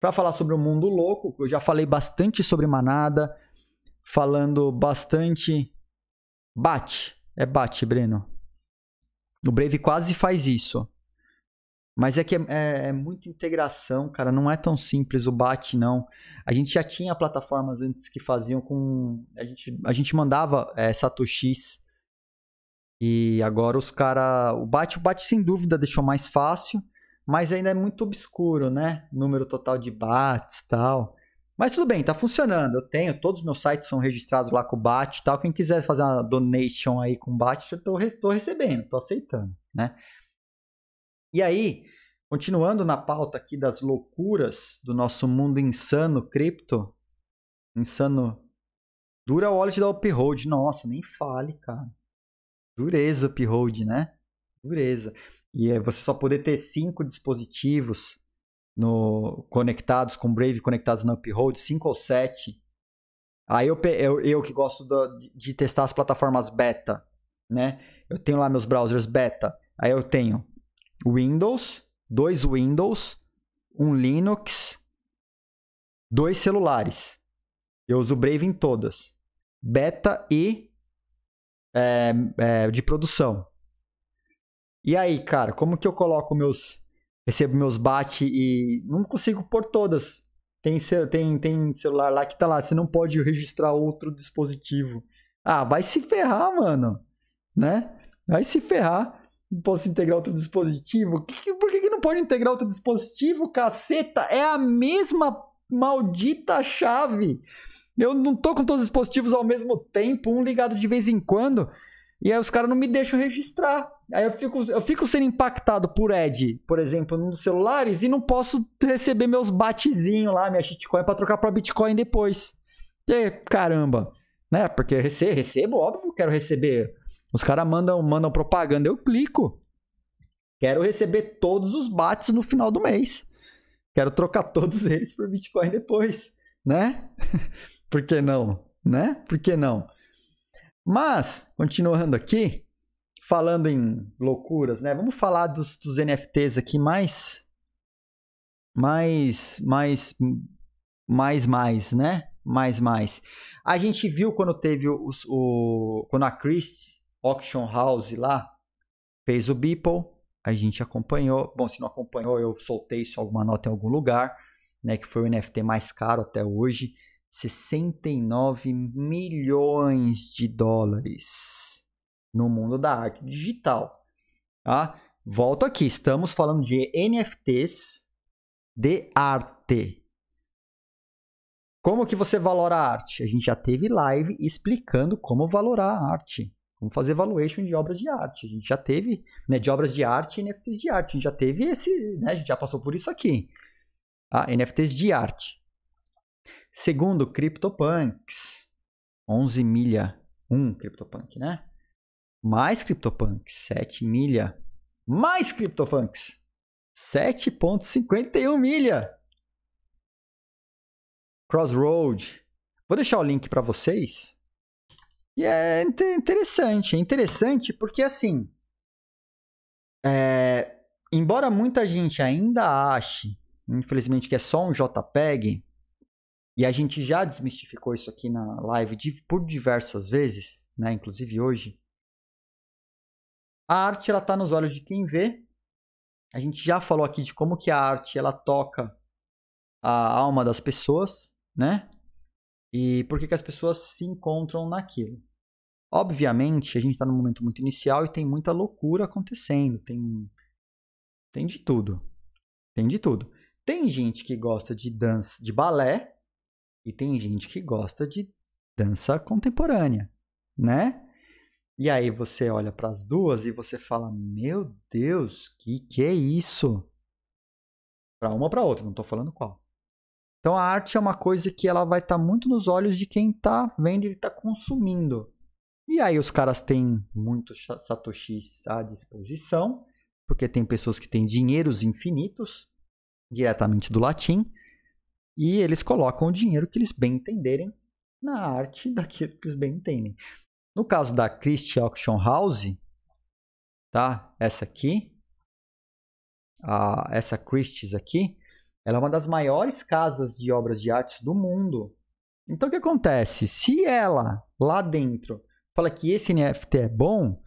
Para falar sobre o mundo louco, eu já falei bastante sobre manada, falando bastante Bate. É bate, Breno. O Brave quase faz isso. Mas é que é, é, é, muita integração, cara. Não é tão simples o bate, não. A gente já tinha plataformas antes que faziam com. A gente, a gente mandava é, Satoshis. E agora os caras. O bate, o bate sem dúvida deixou mais fácil. Mas ainda é muito obscuro, né? Número total de bates tal. Mas tudo bem, tá funcionando. Eu tenho, todos os meus sites são registrados lá com o BAT e tal. Quem quiser fazer uma donation aí com o BAT, eu tô, tô recebendo, tô aceitando, né? E aí, continuando na pauta aqui das loucuras do nosso mundo insano cripto, insano dura o wallet da Uphold. Nossa, nem fale, cara. Dureza Uphold, né? Dureza. E é você só poder ter cinco dispositivos no conectados com Brave, conectados na Uphold, 5 ou 7. Aí eu, eu, eu que gosto do, de testar as plataformas beta, né? Eu tenho lá meus browsers beta. Aí eu tenho Windows, dois Windows, um Linux, dois celulares. Eu uso Brave em todas. Beta e é, é, de produção. E aí, cara, como que eu coloco meus recebo meus bate e não consigo pôr todas. Tem, tem, tem celular lá que tá lá, você não pode registrar outro dispositivo. Ah, vai se ferrar, mano. Né? Vai se ferrar. Não posso integrar outro dispositivo. Por que, que não pode integrar outro dispositivo, caceta? É a mesma maldita chave. Eu não tô com todos os dispositivos ao mesmo tempo, um ligado de vez em quando. E aí os caras não me deixam registrar. Aí eu fico, eu fico sendo impactado por Ed, por exemplo, nos celulares e não posso receber meus batezinhos lá, minha shitcoin, pra trocar pra Bitcoin depois. E, caramba, né? Porque eu recebo, recebo óbvio, quero receber. Os caras mandam, mandam propaganda, eu clico. Quero receber todos os bates no final do mês. Quero trocar (laughs) todos eles por Bitcoin depois, né? (laughs) por que não? Né? Por que não? Mas, continuando aqui, falando em loucuras, né? Vamos falar dos, dos NFTs aqui mais. Mais. Mais. Mais, mais, né? Mais, mais. A gente viu quando teve o. Quando a Chris Auction House lá fez o Beeple. A gente acompanhou. Bom, se não acompanhou, eu soltei isso alguma nota em algum lugar, né? Que foi o NFT mais caro até hoje. 69 milhões de dólares no mundo da arte digital. Tá? Volto aqui, estamos falando de NFTs de arte. Como que você valora a arte? A gente já teve live explicando como valorar a arte. Como fazer valuation de obras de arte. A gente já teve, né, de obras de arte e NFTs de arte. A gente já teve esse, né, a gente já passou por isso aqui. Ah, tá? NFTs de arte. Segundo, CryptoPunks. 11 milha 1 CryptoPunk, né? Mais CryptoPunks, 7 milha. Mais CryptoPunks, 7.51 milha. Crossroad. Vou deixar o link para vocês. E é interessante, é interessante porque assim, é, embora muita gente ainda ache, infelizmente, que é só um JPEG, e a gente já desmistificou isso aqui na live de, por diversas vezes, né? Inclusive hoje. A arte ela está nos olhos de quem vê. A gente já falou aqui de como que a arte ela toca a alma das pessoas, né? E por que, que as pessoas se encontram naquilo. Obviamente, a gente está num momento muito inicial e tem muita loucura acontecendo. Tem, tem de tudo. Tem de tudo. Tem gente que gosta de dança de balé e tem gente que gosta de dança contemporânea, né? E aí você olha para as duas e você fala: Meu Deus, que que é isso? Para uma ou para outra, não estou falando qual. Então a arte é uma coisa que ela vai estar tá muito nos olhos de quem está vendo e está consumindo. E aí os caras têm muitos satoshis à disposição, porque tem pessoas que têm dinheiros infinitos, diretamente do latim, e eles colocam o dinheiro que eles bem entenderem na arte daquilo que eles bem entendem. No caso da Christie Auction House, tá? Essa aqui, a, essa Christie's aqui, ela é uma das maiores casas de obras de arte do mundo. Então o que acontece? Se ela lá dentro fala que esse NFT é bom,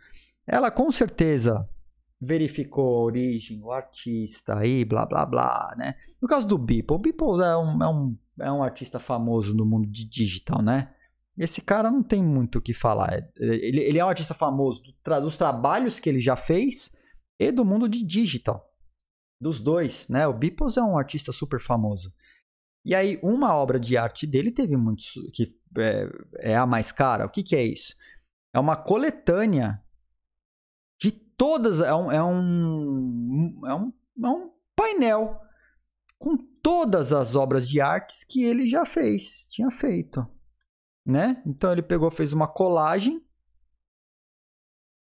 ela com certeza verificou a origem, o artista aí, blá blá blá, né? No caso do Beeple, o Beeple é um, é um, é um artista famoso no mundo de digital, né? Esse cara não tem muito o que falar. É, ele, ele é um artista famoso do dos trabalhos que ele já fez e do mundo de digital. Dos dois, né? O Beeples é um artista super famoso. E aí, uma obra de arte dele teve muito que é, é a mais cara. O que, que é isso? É uma coletânea de todas. É um, é um, é um, é um painel com todas as obras de artes que ele já fez, tinha feito né? Então ele pegou, fez uma colagem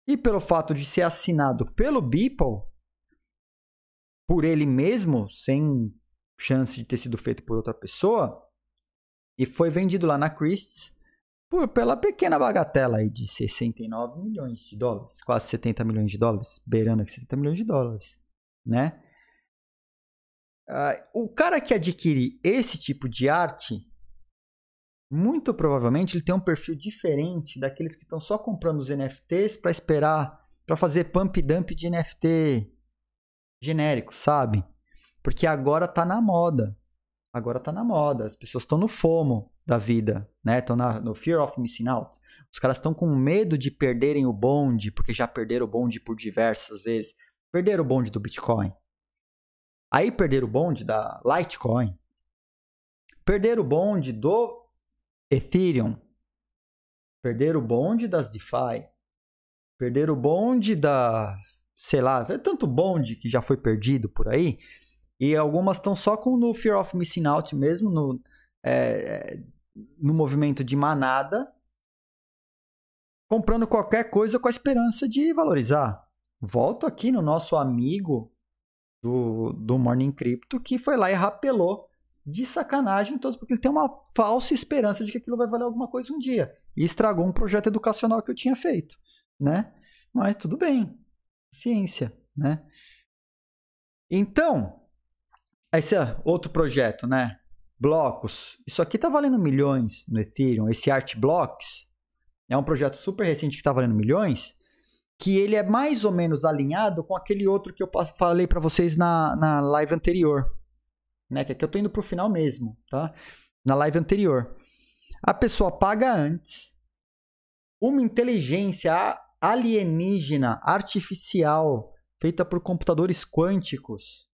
e pelo fato de ser assinado pelo Beeple, por ele mesmo, sem chance de ter sido feito por outra pessoa, e foi vendido lá na Christie's por, pela pequena bagatela aí de 69 milhões de dólares, quase 70 milhões de dólares, beirando aqui 70 milhões de dólares, né? Uh, o cara que adquire esse tipo de arte muito provavelmente ele tem um perfil diferente daqueles que estão só comprando os NFTs para esperar, para fazer pump dump de NFT genérico, sabe? Porque agora tá na moda. Agora tá na moda. As pessoas estão no FOMO da vida, né? Estão no Fear of Missing Out. Os caras estão com medo de perderem o bonde, porque já perderam o bonde por diversas vezes. Perderam o bonde do Bitcoin. Aí perderam o bonde da Litecoin. Perderam o bonde do Ethereum, perder o bonde das DeFi, perder o bonde da, sei lá, é tanto bonde que já foi perdido por aí, e algumas estão só com no fear of missing out mesmo, no, é, é no movimento de manada, comprando qualquer coisa com a esperança de valorizar. Volto aqui no nosso amigo do, do Morning Crypto que foi lá e rapelou de sacanagem todos, porque ele tem uma falsa esperança de que aquilo vai valer alguma coisa um dia. E estragou um projeto educacional que eu tinha feito, né? Mas tudo bem. Ciência, né? Então, esse é outro projeto, né? Blocos. Isso aqui tá valendo milhões no Ethereum. Esse Art Blocks é um projeto super recente que tá valendo milhões que ele é mais ou menos alinhado com aquele outro que eu falei para vocês na, na live anterior, né? Que aqui eu tô indo pro final mesmo, tá? Na live anterior. A pessoa paga antes uma inteligência alienígena artificial feita por computadores quânticos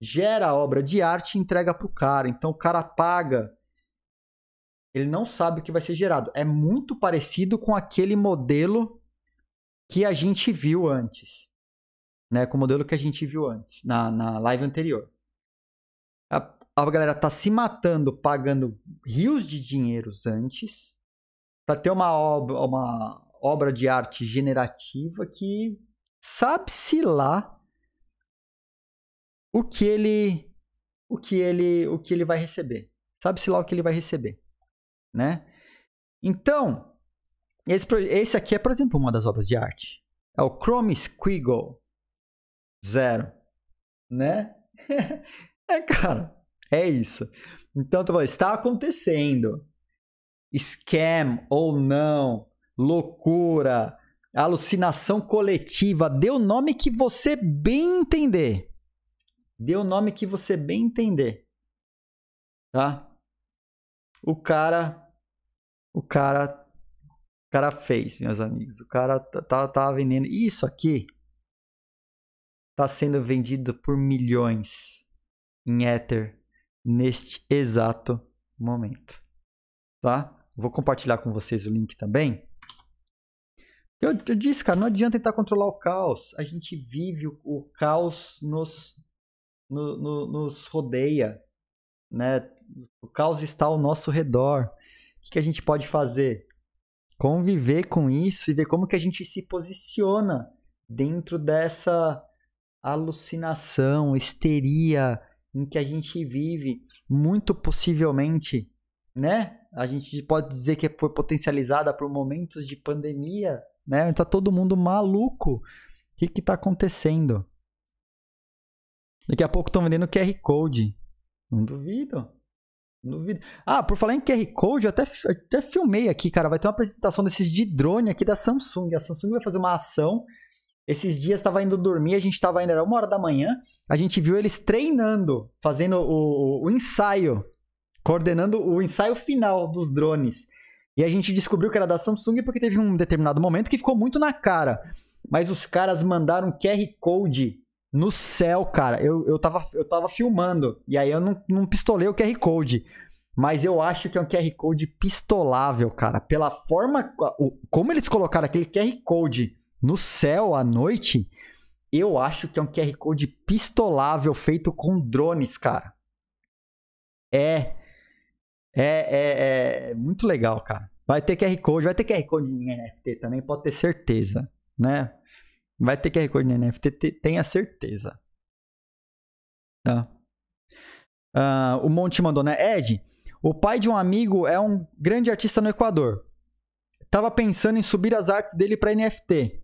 gera a obra de arte e entrega para o cara. Então o cara paga. Ele não sabe o que vai ser gerado. É muito parecido com aquele modelo que a gente viu antes. Né? Com o modelo que a gente viu antes, na, na live anterior a galera tá se matando pagando rios de dinheiros antes para ter uma obra, uma obra de arte generativa que sabe-se lá o que ele o que ele o que ele vai receber. Sabe-se lá o que ele vai receber, né? Então, esse, esse aqui é, por exemplo, uma das obras de arte. É o Chrome Squiggle Zero, né? (laughs) é, cara, é isso. Então, tu está acontecendo. Scam ou não, loucura, alucinação coletiva, dê o nome que você bem entender. Dê o nome que você bem entender. Tá? O cara o cara o cara fez, meus amigos. O cara tá, tá, tá vendendo isso aqui tá sendo vendido por milhões em Ether neste exato momento. Tá? Vou compartilhar com vocês o link também. Eu, eu disse, cara, não adianta tentar controlar o caos. A gente vive, o, o caos nos, no, no, nos rodeia. Né? O caos está ao nosso redor. O que a gente pode fazer? Conviver com isso e ver como que a gente se posiciona dentro dessa alucinação, histeria, em que a gente vive, muito possivelmente, né? A gente pode dizer que foi potencializada por momentos de pandemia, né? Então tá todo mundo maluco. O que que tá acontecendo? Daqui a pouco estão vendendo QR Code. Não duvido. Não duvido. Ah, por falar em QR Code, eu até, eu até filmei aqui, cara. Vai ter uma apresentação desses de drone aqui da Samsung. A Samsung vai fazer uma ação esses dias estava indo dormir, a gente estava indo era uma hora da manhã, a gente viu eles treinando, fazendo o, o, o ensaio, coordenando o ensaio final dos drones. E a gente descobriu que era da Samsung porque teve um determinado momento que ficou muito na cara. Mas os caras mandaram QR Code no céu, cara. Eu, eu, tava, eu tava filmando. E aí eu não, não pistolei o QR Code. Mas eu acho que é um QR Code pistolável, cara. Pela forma. Como eles colocaram aquele QR Code no céu à noite, eu acho que é um QR Code pistolável feito com drones, cara. É. É, é, é muito legal, cara. Vai ter QR Code, vai ter QR Code em NFT também, pode ter certeza, né? Vai ter QR Code em NFT, tenha certeza. Tá. Ah, o Monte mandou, né? Ed, o pai de um amigo é um grande artista no Equador. Tava pensando em subir as artes dele para NFT.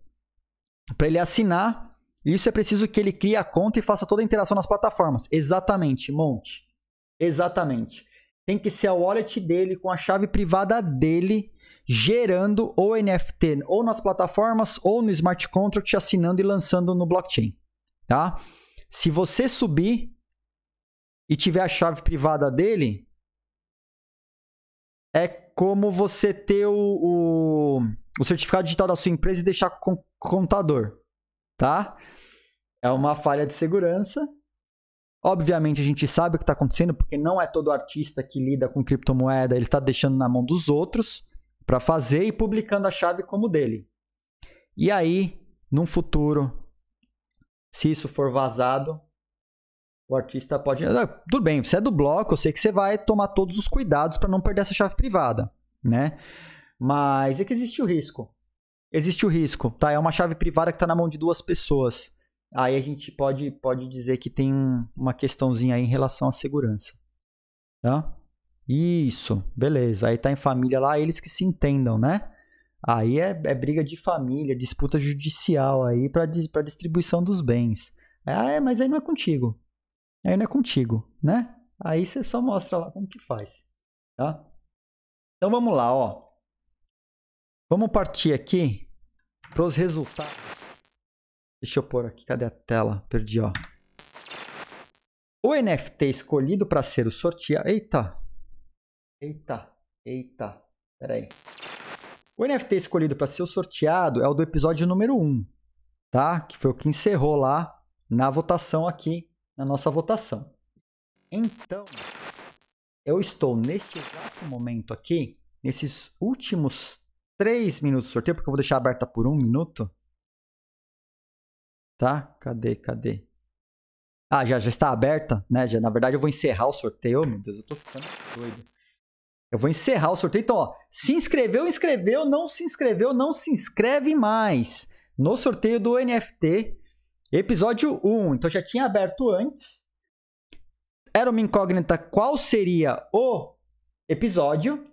Para ele assinar, isso é preciso que ele crie a conta e faça toda a interação nas plataformas. Exatamente, Monte. Exatamente. Tem que ser a wallet dele com a chave privada dele gerando o NFT ou nas plataformas ou no smart contract assinando e lançando no blockchain, tá? Se você subir e tiver a chave privada dele, é como você ter o, o, o certificado digital da sua empresa e deixar com o contador, tá? É uma falha de segurança. Obviamente a gente sabe o que está acontecendo, porque não é todo artista que lida com criptomoeda, ele está deixando na mão dos outros para fazer e publicando a chave como dele. E aí, num futuro, se isso for vazado, o artista pode. Ah, tudo bem, você é do bloco, eu sei que você vai tomar todos os cuidados para não perder essa chave privada, né? Mas é que existe o risco. Existe o risco, tá? É uma chave privada que está na mão de duas pessoas. Aí a gente pode, pode dizer que tem uma questãozinha aí em relação à segurança. Tá? Isso, beleza. Aí tá em família lá, eles que se entendam, né? Aí é, é briga de família, disputa judicial aí para distribuição dos bens. Ah, é, mas aí não é contigo. Aí não é contigo, né? Aí você só mostra lá como que faz, tá? Então vamos lá, ó. Vamos partir aqui para os resultados. Deixa eu pôr aqui, cadê a tela? Perdi, ó. O NFT escolhido para ser o sorteado. Eita! Eita! Eita! Peraí. O NFT escolhido para ser o sorteado é o do episódio número 1, tá? Que foi o que encerrou lá na votação aqui na nossa votação. Então, eu estou neste exato momento aqui, nesses últimos 3 minutos do sorteio, porque eu vou deixar aberta por um minuto. Tá? Cadê, cadê? Ah, já, já está aberta, né? Já, na verdade, eu vou encerrar o sorteio. Oh, meu Deus, eu tô ficando doido. Eu vou encerrar o sorteio. Então, ó, se inscreveu, inscreveu, não se inscreveu, não se inscreve mais no sorteio do NFT Episódio 1. Então já tinha aberto antes. Era uma incógnita qual seria o episódio.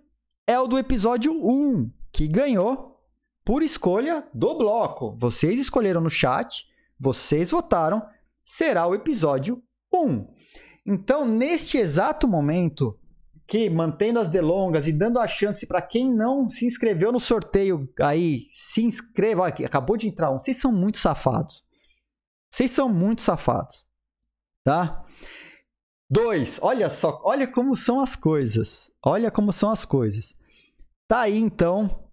É o do episódio 1, que ganhou por escolha do bloco. Vocês escolheram no chat, vocês votaram. Será o episódio 1. Então, neste exato momento, que mantendo as delongas e dando a chance para quem não se inscreveu no sorteio aí, se inscreva. Acabou de entrar um. Vocês são muito safados. Vocês são muito safados, tá? Dois, olha só, olha como são as coisas. Olha como são as coisas. Tá aí então,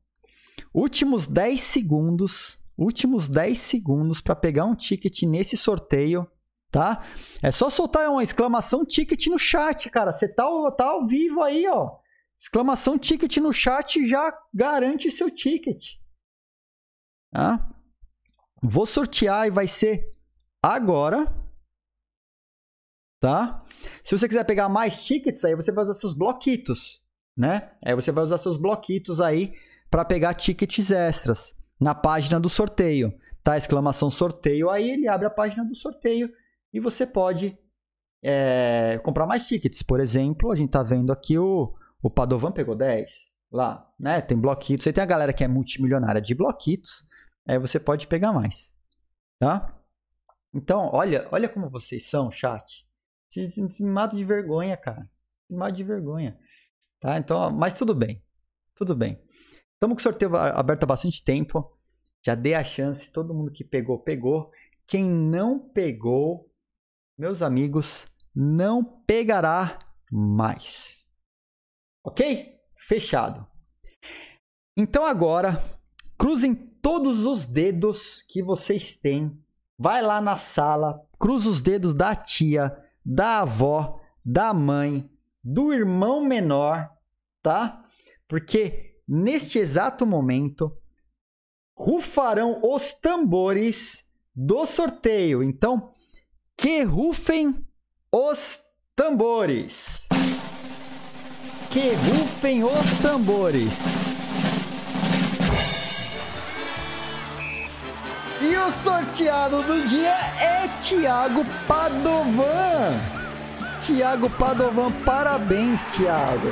últimos 10 segundos, últimos 10 segundos para pegar um ticket nesse sorteio, tá? É só soltar uma exclamação ticket no chat, cara. Você tá, tá ao vivo aí, ó. Exclamação ticket no chat já garante seu ticket. Tá? Vou sortear e vai ser agora. Tá? Se você quiser pegar mais tickets, aí você vai usar seus bloquitos, né? Aí você vai usar seus bloquitos aí para pegar tickets extras na página do sorteio, tá? Exclamação sorteio, aí ele abre a página do sorteio e você pode é, comprar mais tickets. Por exemplo, a gente tá vendo aqui o, o Padovan pegou 10 lá, né? Tem bloquitos, aí tem a galera que é multimilionária de bloquitos, aí você pode pegar mais, tá? Então, olha, olha como vocês são, chat. Vocês se matam de vergonha, cara. Me matam de vergonha. Tá? Então, mas tudo bem. Tudo bem. Estamos com o sorteio aberto há bastante tempo. Já dei a chance. Todo mundo que pegou, pegou. Quem não pegou, meus amigos, não pegará mais. Ok? Fechado. Então agora, cruzem todos os dedos que vocês têm vai lá na sala, cruza os dedos da tia, da avó, da mãe, do irmão menor, tá? Porque neste exato momento rufarão os tambores do sorteio. Então, que rufem os tambores. Que rufem os tambores. E o sorteado do dia é Tiago Padovan. Tiago Padovan, parabéns, Tiago.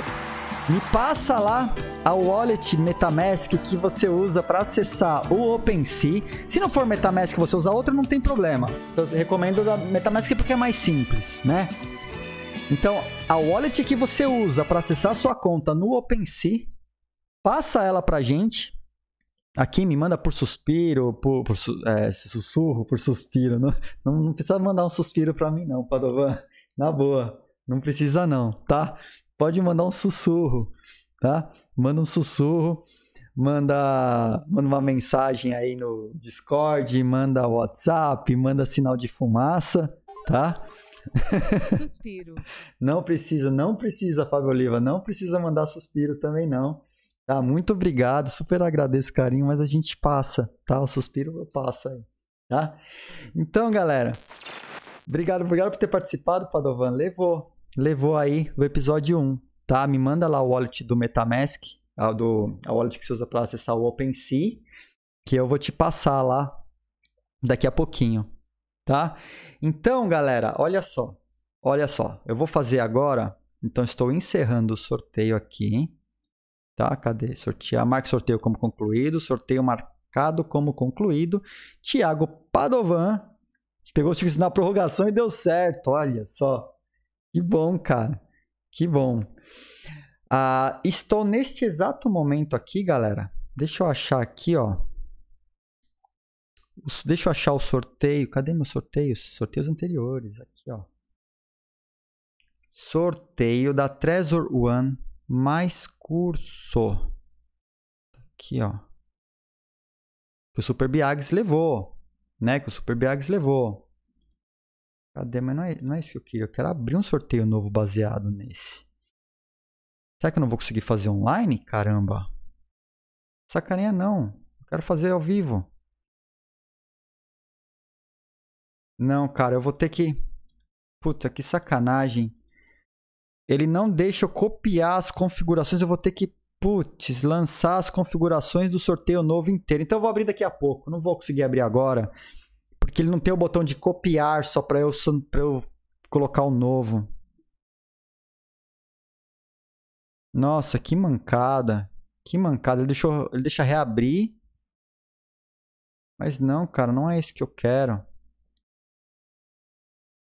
Me passa lá a wallet MetaMask que você usa para acessar o OpenSea. Se não for MetaMask, você usar outra, não tem problema. Eu recomendo a MetaMask porque é mais simples, né? Então, a wallet que você usa para acessar sua conta no OpenSea, passa ela pra gente Aqui me manda por suspiro, por, por é, sussurro, por suspiro. Não, não, não, precisa mandar um suspiro para mim, não, Padovan. Na boa. Não precisa, não, tá? Pode mandar um sussurro, tá? Manda um sussurro, manda, manda uma mensagem aí no Discord, manda WhatsApp, manda sinal de fumaça, tá? (laughs) Suspiro. não precisa, não precisa, Fábio Oliva. Não precisa mandar suspiro também, não. Tá, muito obrigado, super agradeço o carinho, mas a gente passa, tá? O suspiro eu passo aí, tá? Então, galera, obrigado, obrigado por ter participado, Padovan. Levou, levou aí o episódio 1, tá? Me manda lá o wallet do Metamask, a, do, a wallet que você usa para acessar o OpenSea, que eu vou te passar lá daqui a pouquinho, tá? Então, galera, olha só, olha só, eu vou fazer agora, então estou encerrando o sorteio aqui, hein? Tá, cadê? Sortear. Marque sorteio como concluído. Sorteio marcado como concluído. Tiago Padovan pegou os tickets na prorrogação e deu certo. Olha só. Que bom, cara. Que bom. Ah, estou neste exato momento aqui, galera. Deixa eu achar aqui, ó. Deixa eu achar o sorteio. Cadê meus sorteios? Sorteios anteriores. Aqui, ó. Sorteio da Trezor One mais curso. Aqui, ó. Que o Super Biags levou, né? Que o Super Biags levou. Cadê? Mas não é, não é isso que eu queria. Eu quero abrir um sorteio novo baseado nesse. Será que eu não vou conseguir fazer online? Caramba. Sacaninha não. Eu quero fazer ao vivo. Não, cara, eu vou ter que... Puta, que sacanagem. Ele não deixa eu copiar as configurações, eu vou ter que, putz, lançar as configurações do sorteio novo inteiro. Então eu vou abrir daqui a pouco, não vou conseguir abrir agora, porque ele não tem o botão de copiar só para eu, pra eu colocar o um novo. Nossa, que mancada. Que mancada. Ele, deixou, ele deixa reabrir. Mas não, cara, não é isso que eu quero.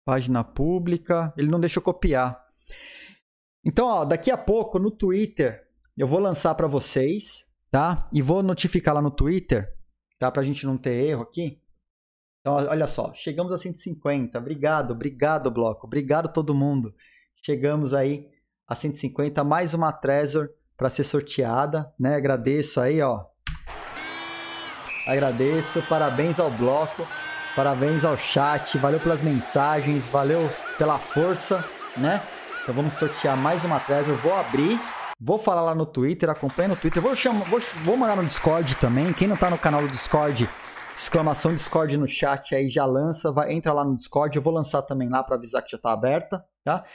Página pública. Ele não deixa eu copiar. Então, ó, daqui a pouco no Twitter eu vou lançar para vocês, tá? E vou notificar lá no Twitter, tá? Pra gente não ter erro aqui. Então, olha só, chegamos a 150. Obrigado, obrigado, bloco. Obrigado todo mundo. Chegamos aí a 150, mais uma Trezor para ser sorteada, né? Agradeço aí, ó. Agradeço, parabéns ao bloco, parabéns ao chat, valeu pelas mensagens, valeu pela força, né? Então vamos sortear mais uma atrás. Eu vou abrir, vou falar lá no Twitter, acompanha no Twitter. Vou, chamar, vou, vou mandar no Discord também. Quem não tá no canal do Discord, exclamação Discord no chat aí, já lança. Vai, entra lá no Discord. Eu vou lançar também lá para avisar que já tá aberta, tá?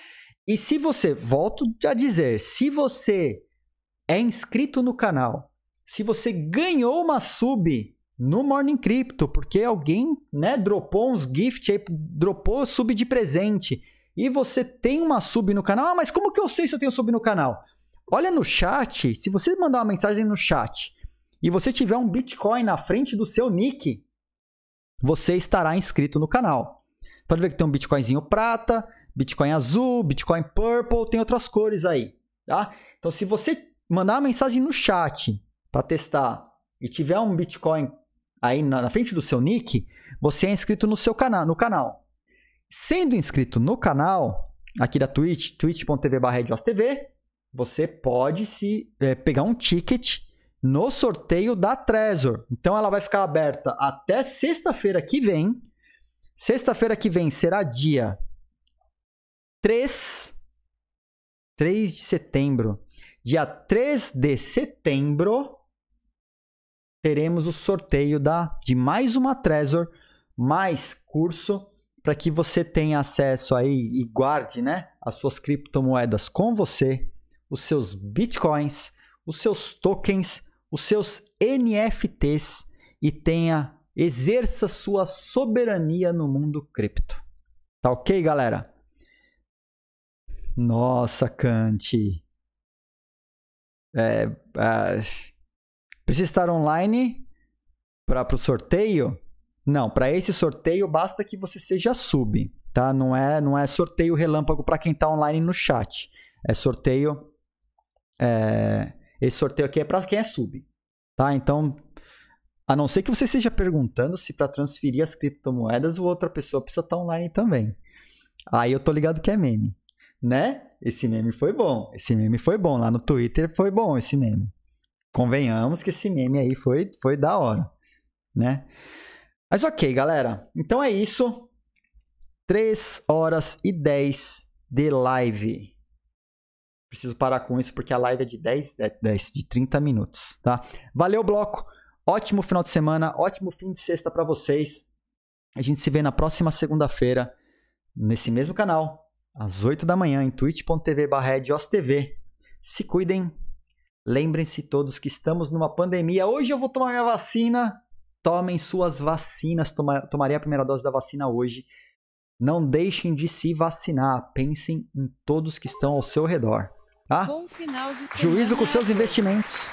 E se você, volto a dizer, se você é inscrito no canal, se você ganhou uma sub no Morning Crypto, porque alguém, né, dropou uns gift aí, dropou sub de presente e você tem uma sub no canal, ah, mas como que eu sei se eu tenho sub no canal? Olha no chat, se você mandar uma mensagem no chat e você tiver um Bitcoin na frente do seu nick, você estará inscrito no canal. Pode ver que tem um Bitcoinzinho prata, Bitcoin azul, Bitcoin purple, tem outras cores aí, tá? Então se você mandar uma mensagem no chat para testar e tiver um Bitcoin aí na, frente do seu nick, você é inscrito no seu canal, no canal. Sendo inscrito no canal aqui da Twitch, twitch.tv/radiostv, você pode se é, pegar um ticket no sorteio da Trezor. Então ela vai ficar aberta até sexta-feira que vem. Sexta-feira que vem será dia 3 3 de setembro. Dia 3 de setembro teremos o sorteio da de mais uma Trezor, mais curso para que você tenha acesso aí e guarde, né, as suas criptomoedas com você, os seus bitcoins, os seus tokens, os seus NFTs e tenha exerça sua soberania no mundo cripto. Tá OK, galera? Nossa, Kant. É, é, precisa estar online para o sorteio? Não, para esse sorteio basta que você seja sub, tá? Não é, não é sorteio relâmpago para quem está online no chat. É sorteio é... esse sorteio aqui é para quem é sub, tá? Então, a não ser que você esteja perguntando se para transferir as criptomoedas outra pessoa precisa estar tá online também. Aí eu tô ligado que é meme, né? Esse meme foi bom. Esse meme foi bom lá no Twitter, foi bom esse meme. Convenhamos que esse meme aí foi foi da hora, né? Mas ok, galera. Então é isso. 3 horas e 10 de live. Preciso parar com isso porque a live é de 10, é 10 de 30 minutos, tá? Valeu, bloco. Ótimo final de semana, ótimo fim de sexta para vocês. A gente se vê na próxima segunda-feira nesse mesmo canal, às 8 da manhã em twitch.tv/rediostv. Se cuidem. Lembrem-se todos que estamos numa pandemia. Hoje eu vou tomar minha vacina. Tomem suas vacinas, toma, tomarei a primeira dose da vacina hoje. Não deixem de se vacinar. Pensem em todos que estão ao seu redor. Tá? Bom final de semana. Juízo com seus investimentos.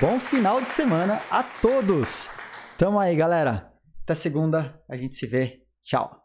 Bom final de semana a todos. Tamo aí, galera. Até segunda. A gente se vê. Tchau.